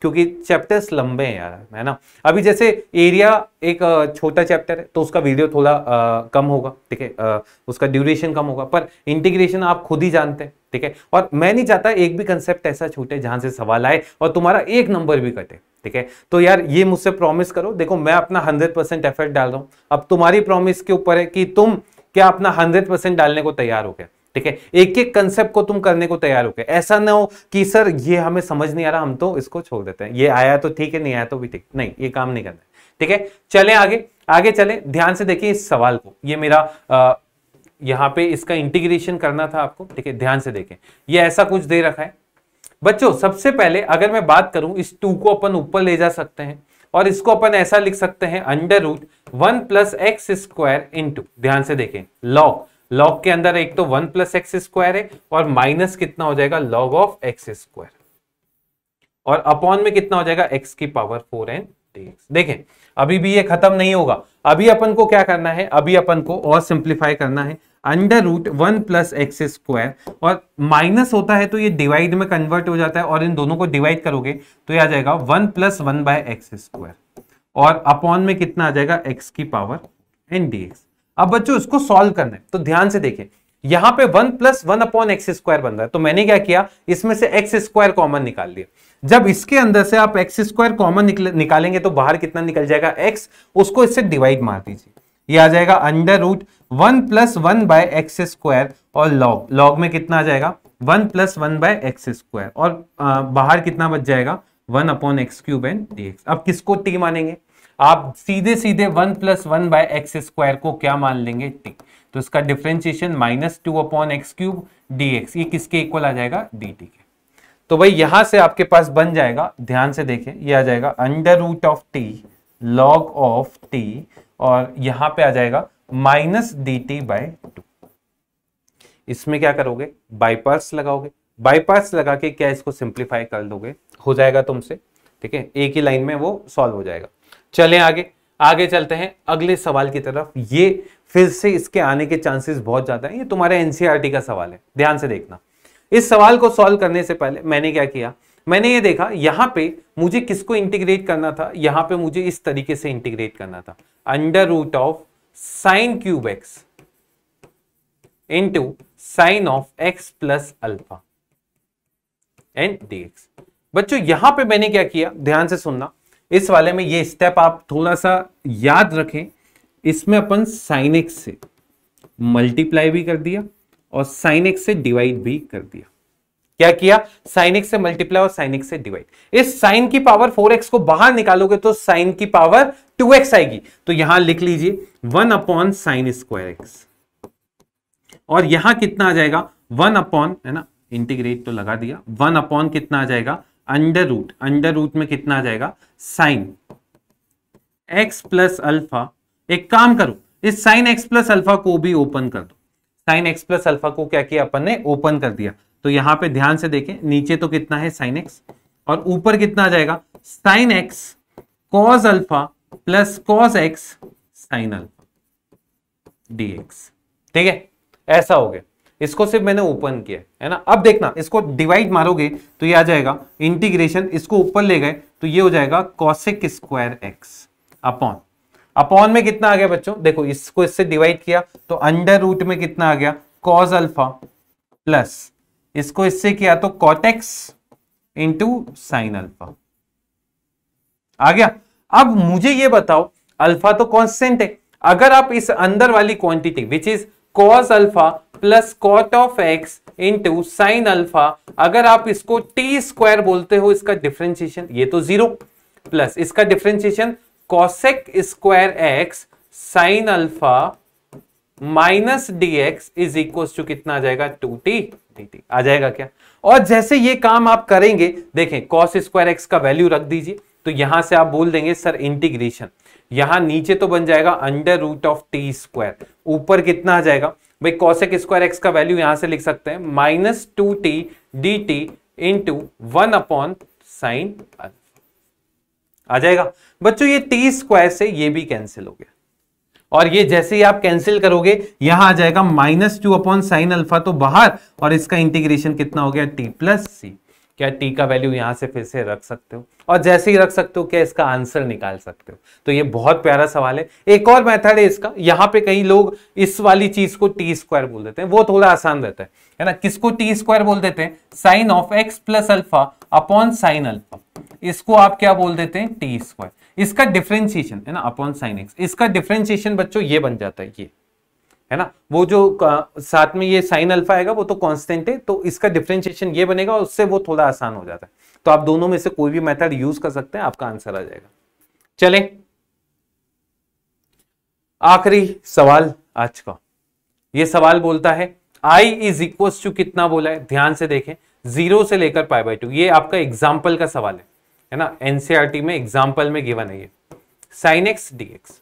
क्योंकि चैप्टर्स लंबे हैं यार है ना अभी जैसे एरिया एक छोटा चैप्टर है तो उसका वीडियो थोड़ा आ, कम होगा ठीक है उसका ड्यूरेशन कम होगा पर इंटीग्रेशन आप खुद ही जानते हैं ठीक है और मैं नहीं चाहता एक भी कंसेप्ट ऐसा छूटे जहां से सवाल आए और तुम्हारा एक नंबर भी कटे ठीक है तो यार ये मुझसे प्रॉमिस करो देखो मैं अपना हंड्रेड परसेंट एफर्ट डाल रहा हूँ अब तुम्हारी प्रॉमिस के ऊपर है कि तुम क्या अपना हंड्रेड परसेंट डालने को तैयार हो गया ठीक है एक एक कंसेप्ट को तुम करने को तैयार हो गया ऐसा ना हो कि सर ये हमें समझ नहीं आ रहा हम तो इसको छोड़ देते हैं ये आया तो ठीक है नहीं आया तो भी ठीक नहीं ये काम नहीं करना ठीक है चले आगे आगे चले ध्यान से देखिए इस सवाल को ये मेरा आ, यहाँ पे इसका इंटीग्रेशन करना था आपको ठीक है ध्यान से देखें ये ऐसा कुछ दे रखा है बच्चों सबसे पहले अगर मैं बात करूं इस टू को अपन ऊपर ले जा सकते हैं और इसको अपन ऐसा लिख सकते हैं under root one plus x square into ध्यान से देखें लॉग लॉग के अंदर एक तो वन प्लस एक्स स्क्वायर है और माइनस कितना हो जाएगा लॉग ऑफ एक्स स्क्वायर और अपॉन में कितना हो जाएगा एक्स की पावर फोर एंड डीएक्स देखें अभी भी ये खत्म नहीं होगा अभी अपन को क्या करना है अभी अपन को और सिंप्लीफाई करना है under root one plus x square और माइनस होता है तो ये डिवाइड में कन्वर्ट हो जाता है और इन दोनों को डिवाइड करोगे तो ये आ जाएगा one plus one by x square और अपॉन में कितना आ जाएगा एक्स की पावर एन डी एक्स अब बच्चों इसको सॉल्व करना है तो ध्यान से देखें यहां पे one plus one upon x square बन रहा है तो मैंने क्या किया इसमें से एक्स स्क्वायर कॉमन निकाल लिया जब इसके अंदर से आप एक्स स्क्वायर कॉमन निकालेंगे तो बाहर कितना निकल जाएगा एक्स उसको इससे डिवाइड मार दीजिए ये आ जाएगा under root one plus one by x square और लॉग लॉग में कितना आ जाएगा one plus one by x square और आ, बाहर कितना बच जाएगा one upon x cube N D अब किसको टी मानेंगे आप सीधे सीधे one plus one by x square को क्या मान लेंगे टी तो इसका differentiation minus two upon x cube d x ये किसके इक्वल आ जाएगा डी टी के तो भाई यहां से आपके पास बन जाएगा ध्यान से देखें ये आ जाएगा under root of t log of t और यहां पे आ जाएगा minus d t by two इसमें क्या करोगे बाईपास लगाओगे बाईपास लगा के क्या इसको सिंप्लीफाई कर दोगे हो जाएगा तुमसे ठीक है एक ही लाइन में वो सॉल्व हो जाएगा चले आगे आगे चलते हैं अगले सवाल की तरफ ये फिर से इसके आने के चांसेस बहुत ज्यादा है ये तुम्हारे एनसीईआरटी e का सवाल है ध्यान से देखना इस सवाल को सॉल्व करने से पहले मैंने क्या किया मैंने ये देखा यहाँ पे मुझे किसको इंटीग्रेट करना था यहाँ पे मुझे इस तरीके से इंटीग्रेट करना था under root of sine cube x into sine of x plus alpha and dx बच्चों यहां पे मैंने क्या किया ध्यान से सुनना इस वाले में ये स्टेप आप थोड़ा सा याद रखें इसमें अपन साइन एक्स से मल्टीप्लाई भी कर दिया और साइन एक्स से डिवाइड भी कर दिया क्या किया साइन एक्स से मल्टीप्लाई और साइन एक्स से डिवाइड इस साइन की पावर फोर एक्स को बाहर निकालोगे तो साइन की पावर टू एक्स आएगी तो यहां लिख लीजिए one upon sine square x और यहां कितना आ जाएगा वन अपॉन है ना इंटीग्रेट तो लगा दिया वन अपॉन कितना आ जाएगा अंडर रूट अंडर रूट में कितना आ जाएगा साइन एक्स प्लस अल्फा एक काम करो इस साइन एक्स प्लस अल्फा को भी ओपन कर दो साइन एक्स प्लस अल्फा को क्या किया अपन ने ओपन कर दिया तो यहां पे ध्यान से देखें नीचे तो कितना है साइन एक्स और ऊपर कितना आ जाएगा sine x cos alpha plus cos x sine alpha d ठीक है ऐसा हो गया इसको सिर्फ मैंने ओपन किया है ना अब देखना इसको डिवाइड मारोगे तो ये आ जाएगा इंटीग्रेशन इसको ऊपर ले गए तो ये हो जाएगा cosec square x upon upon में कितना आ गया बच्चों देखो इसको इससे डिवाइड किया तो अंडर रूट में कितना आ गया कॉज अल्फा प्लस इसको इससे किया तो कॉटेक्स इंटू साइन अल्फा आ गया अब मुझे ये बताओ अल्फा तो कॉन्स्टेंट है अगर आप इस अंदर वाली quantity which is cos alpha plus cot of x into sine alpha अगर आप इसको टी स्क्वायर बोलते हो इसका डिफ्रेंसिएशन ये तो जीरो प्लस इसका differentiation cosec square x sine alpha minus d x is equal to कितना आ जाएगा टू टी डी टी आ जाएगा क्या और जैसे ये काम आप करेंगे देखें कॉस स्क्वायर एक्स का वैल्यू रख दीजिए तो यहां से आप बोल देंगे सर इंटीग्रेशन यहां नीचे तो बन जाएगा under root of t square ऊपर कितना आ जाएगा भाई कॉसेक स्क्वायर एक्स का वैल्यू यहां से लिख सकते हैं minus two t d t into one upon sine आ जाएगा बच्चों ये टी स्क्वायर से ये भी कैंसिल हो गया और ये जैसे ही आप कैंसिल करोगे यहां आ जाएगा minus two upon sine alpha तो बाहर और इसका इंटीग्रेशन कितना हो गया टी प्लस सी क्या टी का वैल्यू यहाँ से फिर से रख सकते हो और जैसे ही रख सकते हो क्या इसका आंसर निकाल सकते हो तो ये बहुत प्यारा सवाल है एक और मेथड है इसका यहाँ पे कई लोग इस वाली चीज को टी स्क्वायर बोल देते हैं वो थोड़ा आसान रहता है है ना किसको टी स्क्वायर बोल देते हैं sine of x plus alpha upon sine alpha इसको आप क्या बोल देते हैं टी स्क्वायर इसका डिफ्रेंसिएशन है ना अपॉन साइन एक्स इसका डिफ्रेंसिएशन बच्चों ये बन जाता है ये है ना वो जो साथ में ये साइन अल्फा आएगा वो तो कांस्टेंट है तो इसका डिफ्रेंशिएशन ये बनेगा और उससे वो थोड़ा आसान हो जाता है तो आप दोनों में से कोई भी मेथड यूज कर सकते हैं आपका आंसर आ जाएगा चले आखिरी सवाल आज का ये सवाल बोलता है आई इज इक्व टू कितना बोला है ध्यान से देखें जीरो से लेकर पाई बाई टू ये आपका एग्जाम्पल का सवाल है है ना एनसीआरटी में एग्जाम्पल में गिवन है ये साइन एक्स डी एक्स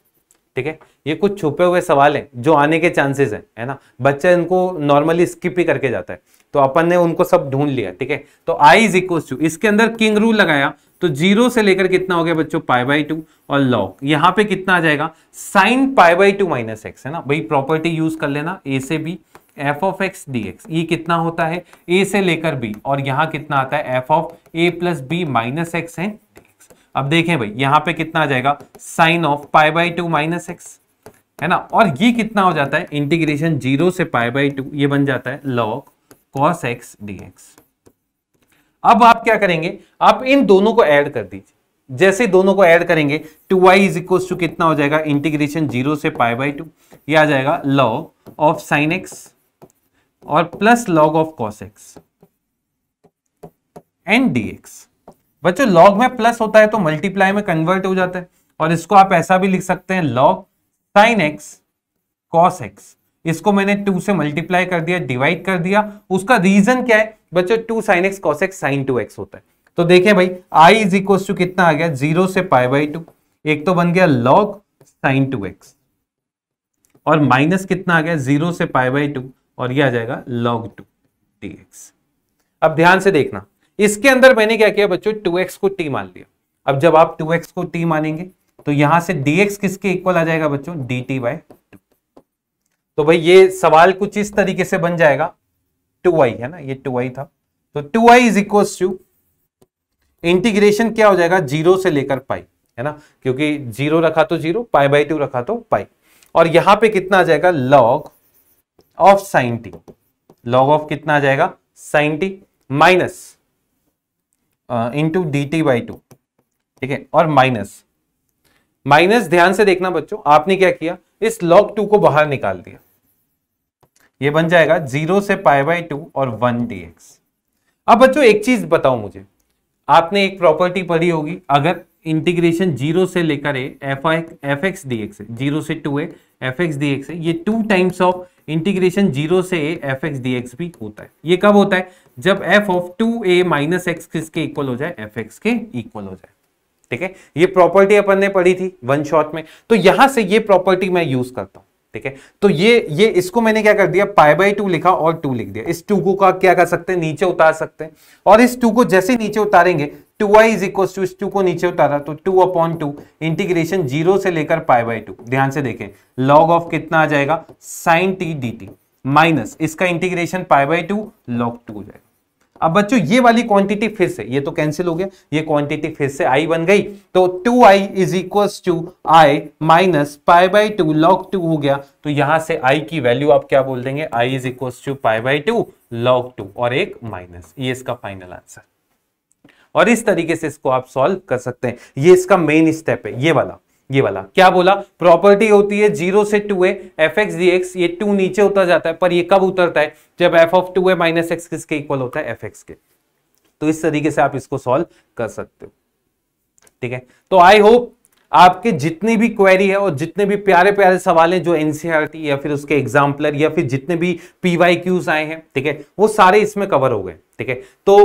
ठीक है ये कुछ छुपे हुए सवाल हैं जो आने के चांसेस हैं है ना बच्चा इनको नॉर्मली स्किप ही करके जाता है तो अपन ने उनको सब ढूंढ लिया ठीक है तो आई इज इक्व टू इसके अंदर किंग रूल लगाया तो जीरो से लेकर कितना हो गया बच्चों पाई बाई टू और लॉग यहाँ पे कितना आ जाएगा sine pi by two minus x है ना भाई प्रॉपर्टी यूज कर लेना ए से b f of x D x ये कितना होता है ए से लेकर बी और यहाँ कितना आता है f of a plus b minus x है अब देखें भाई यहाँ पे कितना आ जाएगा sine of pi by two minus x है ना और ये कितना हो जाता है इंटीग्रेशन जीरो से पाई बाई टू ये बन जाता है log cos x D x अब आप क्या करेंगे आप इन दोनों को ऐड कर दीजिए जैसे दोनों को ऐड करेंगे two y is equal to कितना हो जाएगा इंटीग्रेशन जीरो से पाई बाई टू ये आ जाएगा लॉग ऑफ साइन एक्स और plus log of cos x and d x बच्चों लॉग में प्लस होता है तो मल्टीप्लाई में कन्वर्ट हो जाता है और इसको आप ऐसा भी लिख सकते हैं log sine x cos x इसको मैंने टू से मल्टीप्लाई कर दिया डिवाइड कर दिया उसका रीजन क्या है बच्चों two sine x cos x sine two x होता है तो देखें भाई आई इज इक्व टू कितना आ गया जीरो से पाई बाई टू एक तो बन गया लॉग साइन टू एक्स और माइनस कितना आ गया जीरो से पाई बाई टू और ये आ जाएगा लॉग टू टी अब ध्यान से देखना इसके अंदर मैंने क्या किया बच्चों टू को टी मान लिया अब जब आप टू को टी मानेंगे तो यहां से dx किसके इक्वल आ जाएगा बच्चों डी टी बाय तो भाई ये सवाल कुछ इस तरीके से बन जाएगा टू आई है ना ये टू आई था तो 2y I is equal to integration क्या हो जाएगा जीरो से लेकर पाई है ना क्योंकि जीरो रखा तो जीरो पाई बाई टू रखा तो पाई और यहां पे कितना आ जाएगा log of sine t log of कितना आ जाएगा sine t minus into d t by two ठीक है और माइनस माइनस ध्यान से देखना बच्चों आपने क्या किया इस लॉग टू को बाहर निकाल दिया ये बन जाएगा जीरो से पाई बाई टू और वन डी अब बच्चों एक चीज बताओ मुझे आपने एक प्रॉपर्टी पढ़ी होगी अगर इंटीग्रेशन जीरो से लेकर f I f x D x zero से two a f x D x है ये two times of integration zero से a f x D x भी होता है ये कब होता है जब f of two a minus x किसके इक्वल हो जाए एफ एक्स के इक्वल हो जाए ठीक है ये प्रॉपर्टी अपन ने पढ़ी थी वन शॉट में तो यहां से ये प्रॉपर्टी मैं यूज करता हूं ठीक है तो ये ये इसको मैंने क्या कर दिया पाई बाई टू लिखा और टू लिख दिया इस टू को का क्या कर सकते हैं नीचे उतार सकते हैं और इस टू को जैसे नीचे उतारेंगे two I is equal to इस टू को नीचे उतारा तो two upon two integration zero से लेकर पाई बाई टू ध्यान से देखें लॉग ऑफ कितना आ जाएगा sine t d t minus इसका integration pi by two log two हो जाएगा अब बच्चों ये वाली क्वांटिटी फिर से ये तो कैंसिल हो गया ये क्वांटिटी फिर से आई बन गई तो two I is equal to I minus pi by two log two हो गया तो यहां से आई की वैल्यू आप क्या बोल देंगे I is equal to pi by two log two और एक माइनस ये इसका फाइनल आंसर और इस तरीके से इसको आप सॉल्व कर सकते हैं ये इसका मेन स्टेप है ये वाला ये वाला क्या बोला प्रॉपर्टी होती है जीरो से two a f x D x ये टू नीचे उतर जाता है पर ये कब उतरता है जब f of two a minus x किसके इक्वल होता है एफ एक्स के तो इस तरीके से आप इसको सॉल्व कर सकते हो ठीक है तो आई होप आपके जितनी भी क्वेरी है और जितने भी प्यारे प्यारे सवाल हैं जो एनसीईआरटी e या फिर उसके एग्जाम्पलर या फिर जितने भी पीवाईक्यूज आए हैं ठीक है वो सारे इसमें कवर हो गए ठीक है तो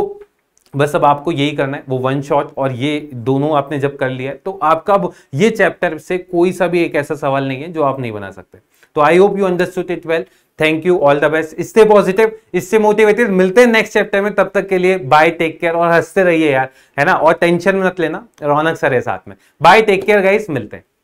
बस अब आपको यही करना है वो वन शॉट और ये दोनों आपने जब कर लिया है तो आपका अब ये चैप्टर से कोई सा भी एक ऐसा सवाल नहीं है जो आप नहीं बना सकते तो I hope you understood it well thank you all the best इससे पॉजिटिव इससे मोटिवेटेड मिलते हैं नेक्स्ट चैप्टर में तब तक के लिए बाय टेक केयर और हंसते रहिए यार है ना और टेंशन मत लेना रौनक सर है साथ में बाय टेक केयर गाइस मिलते हैं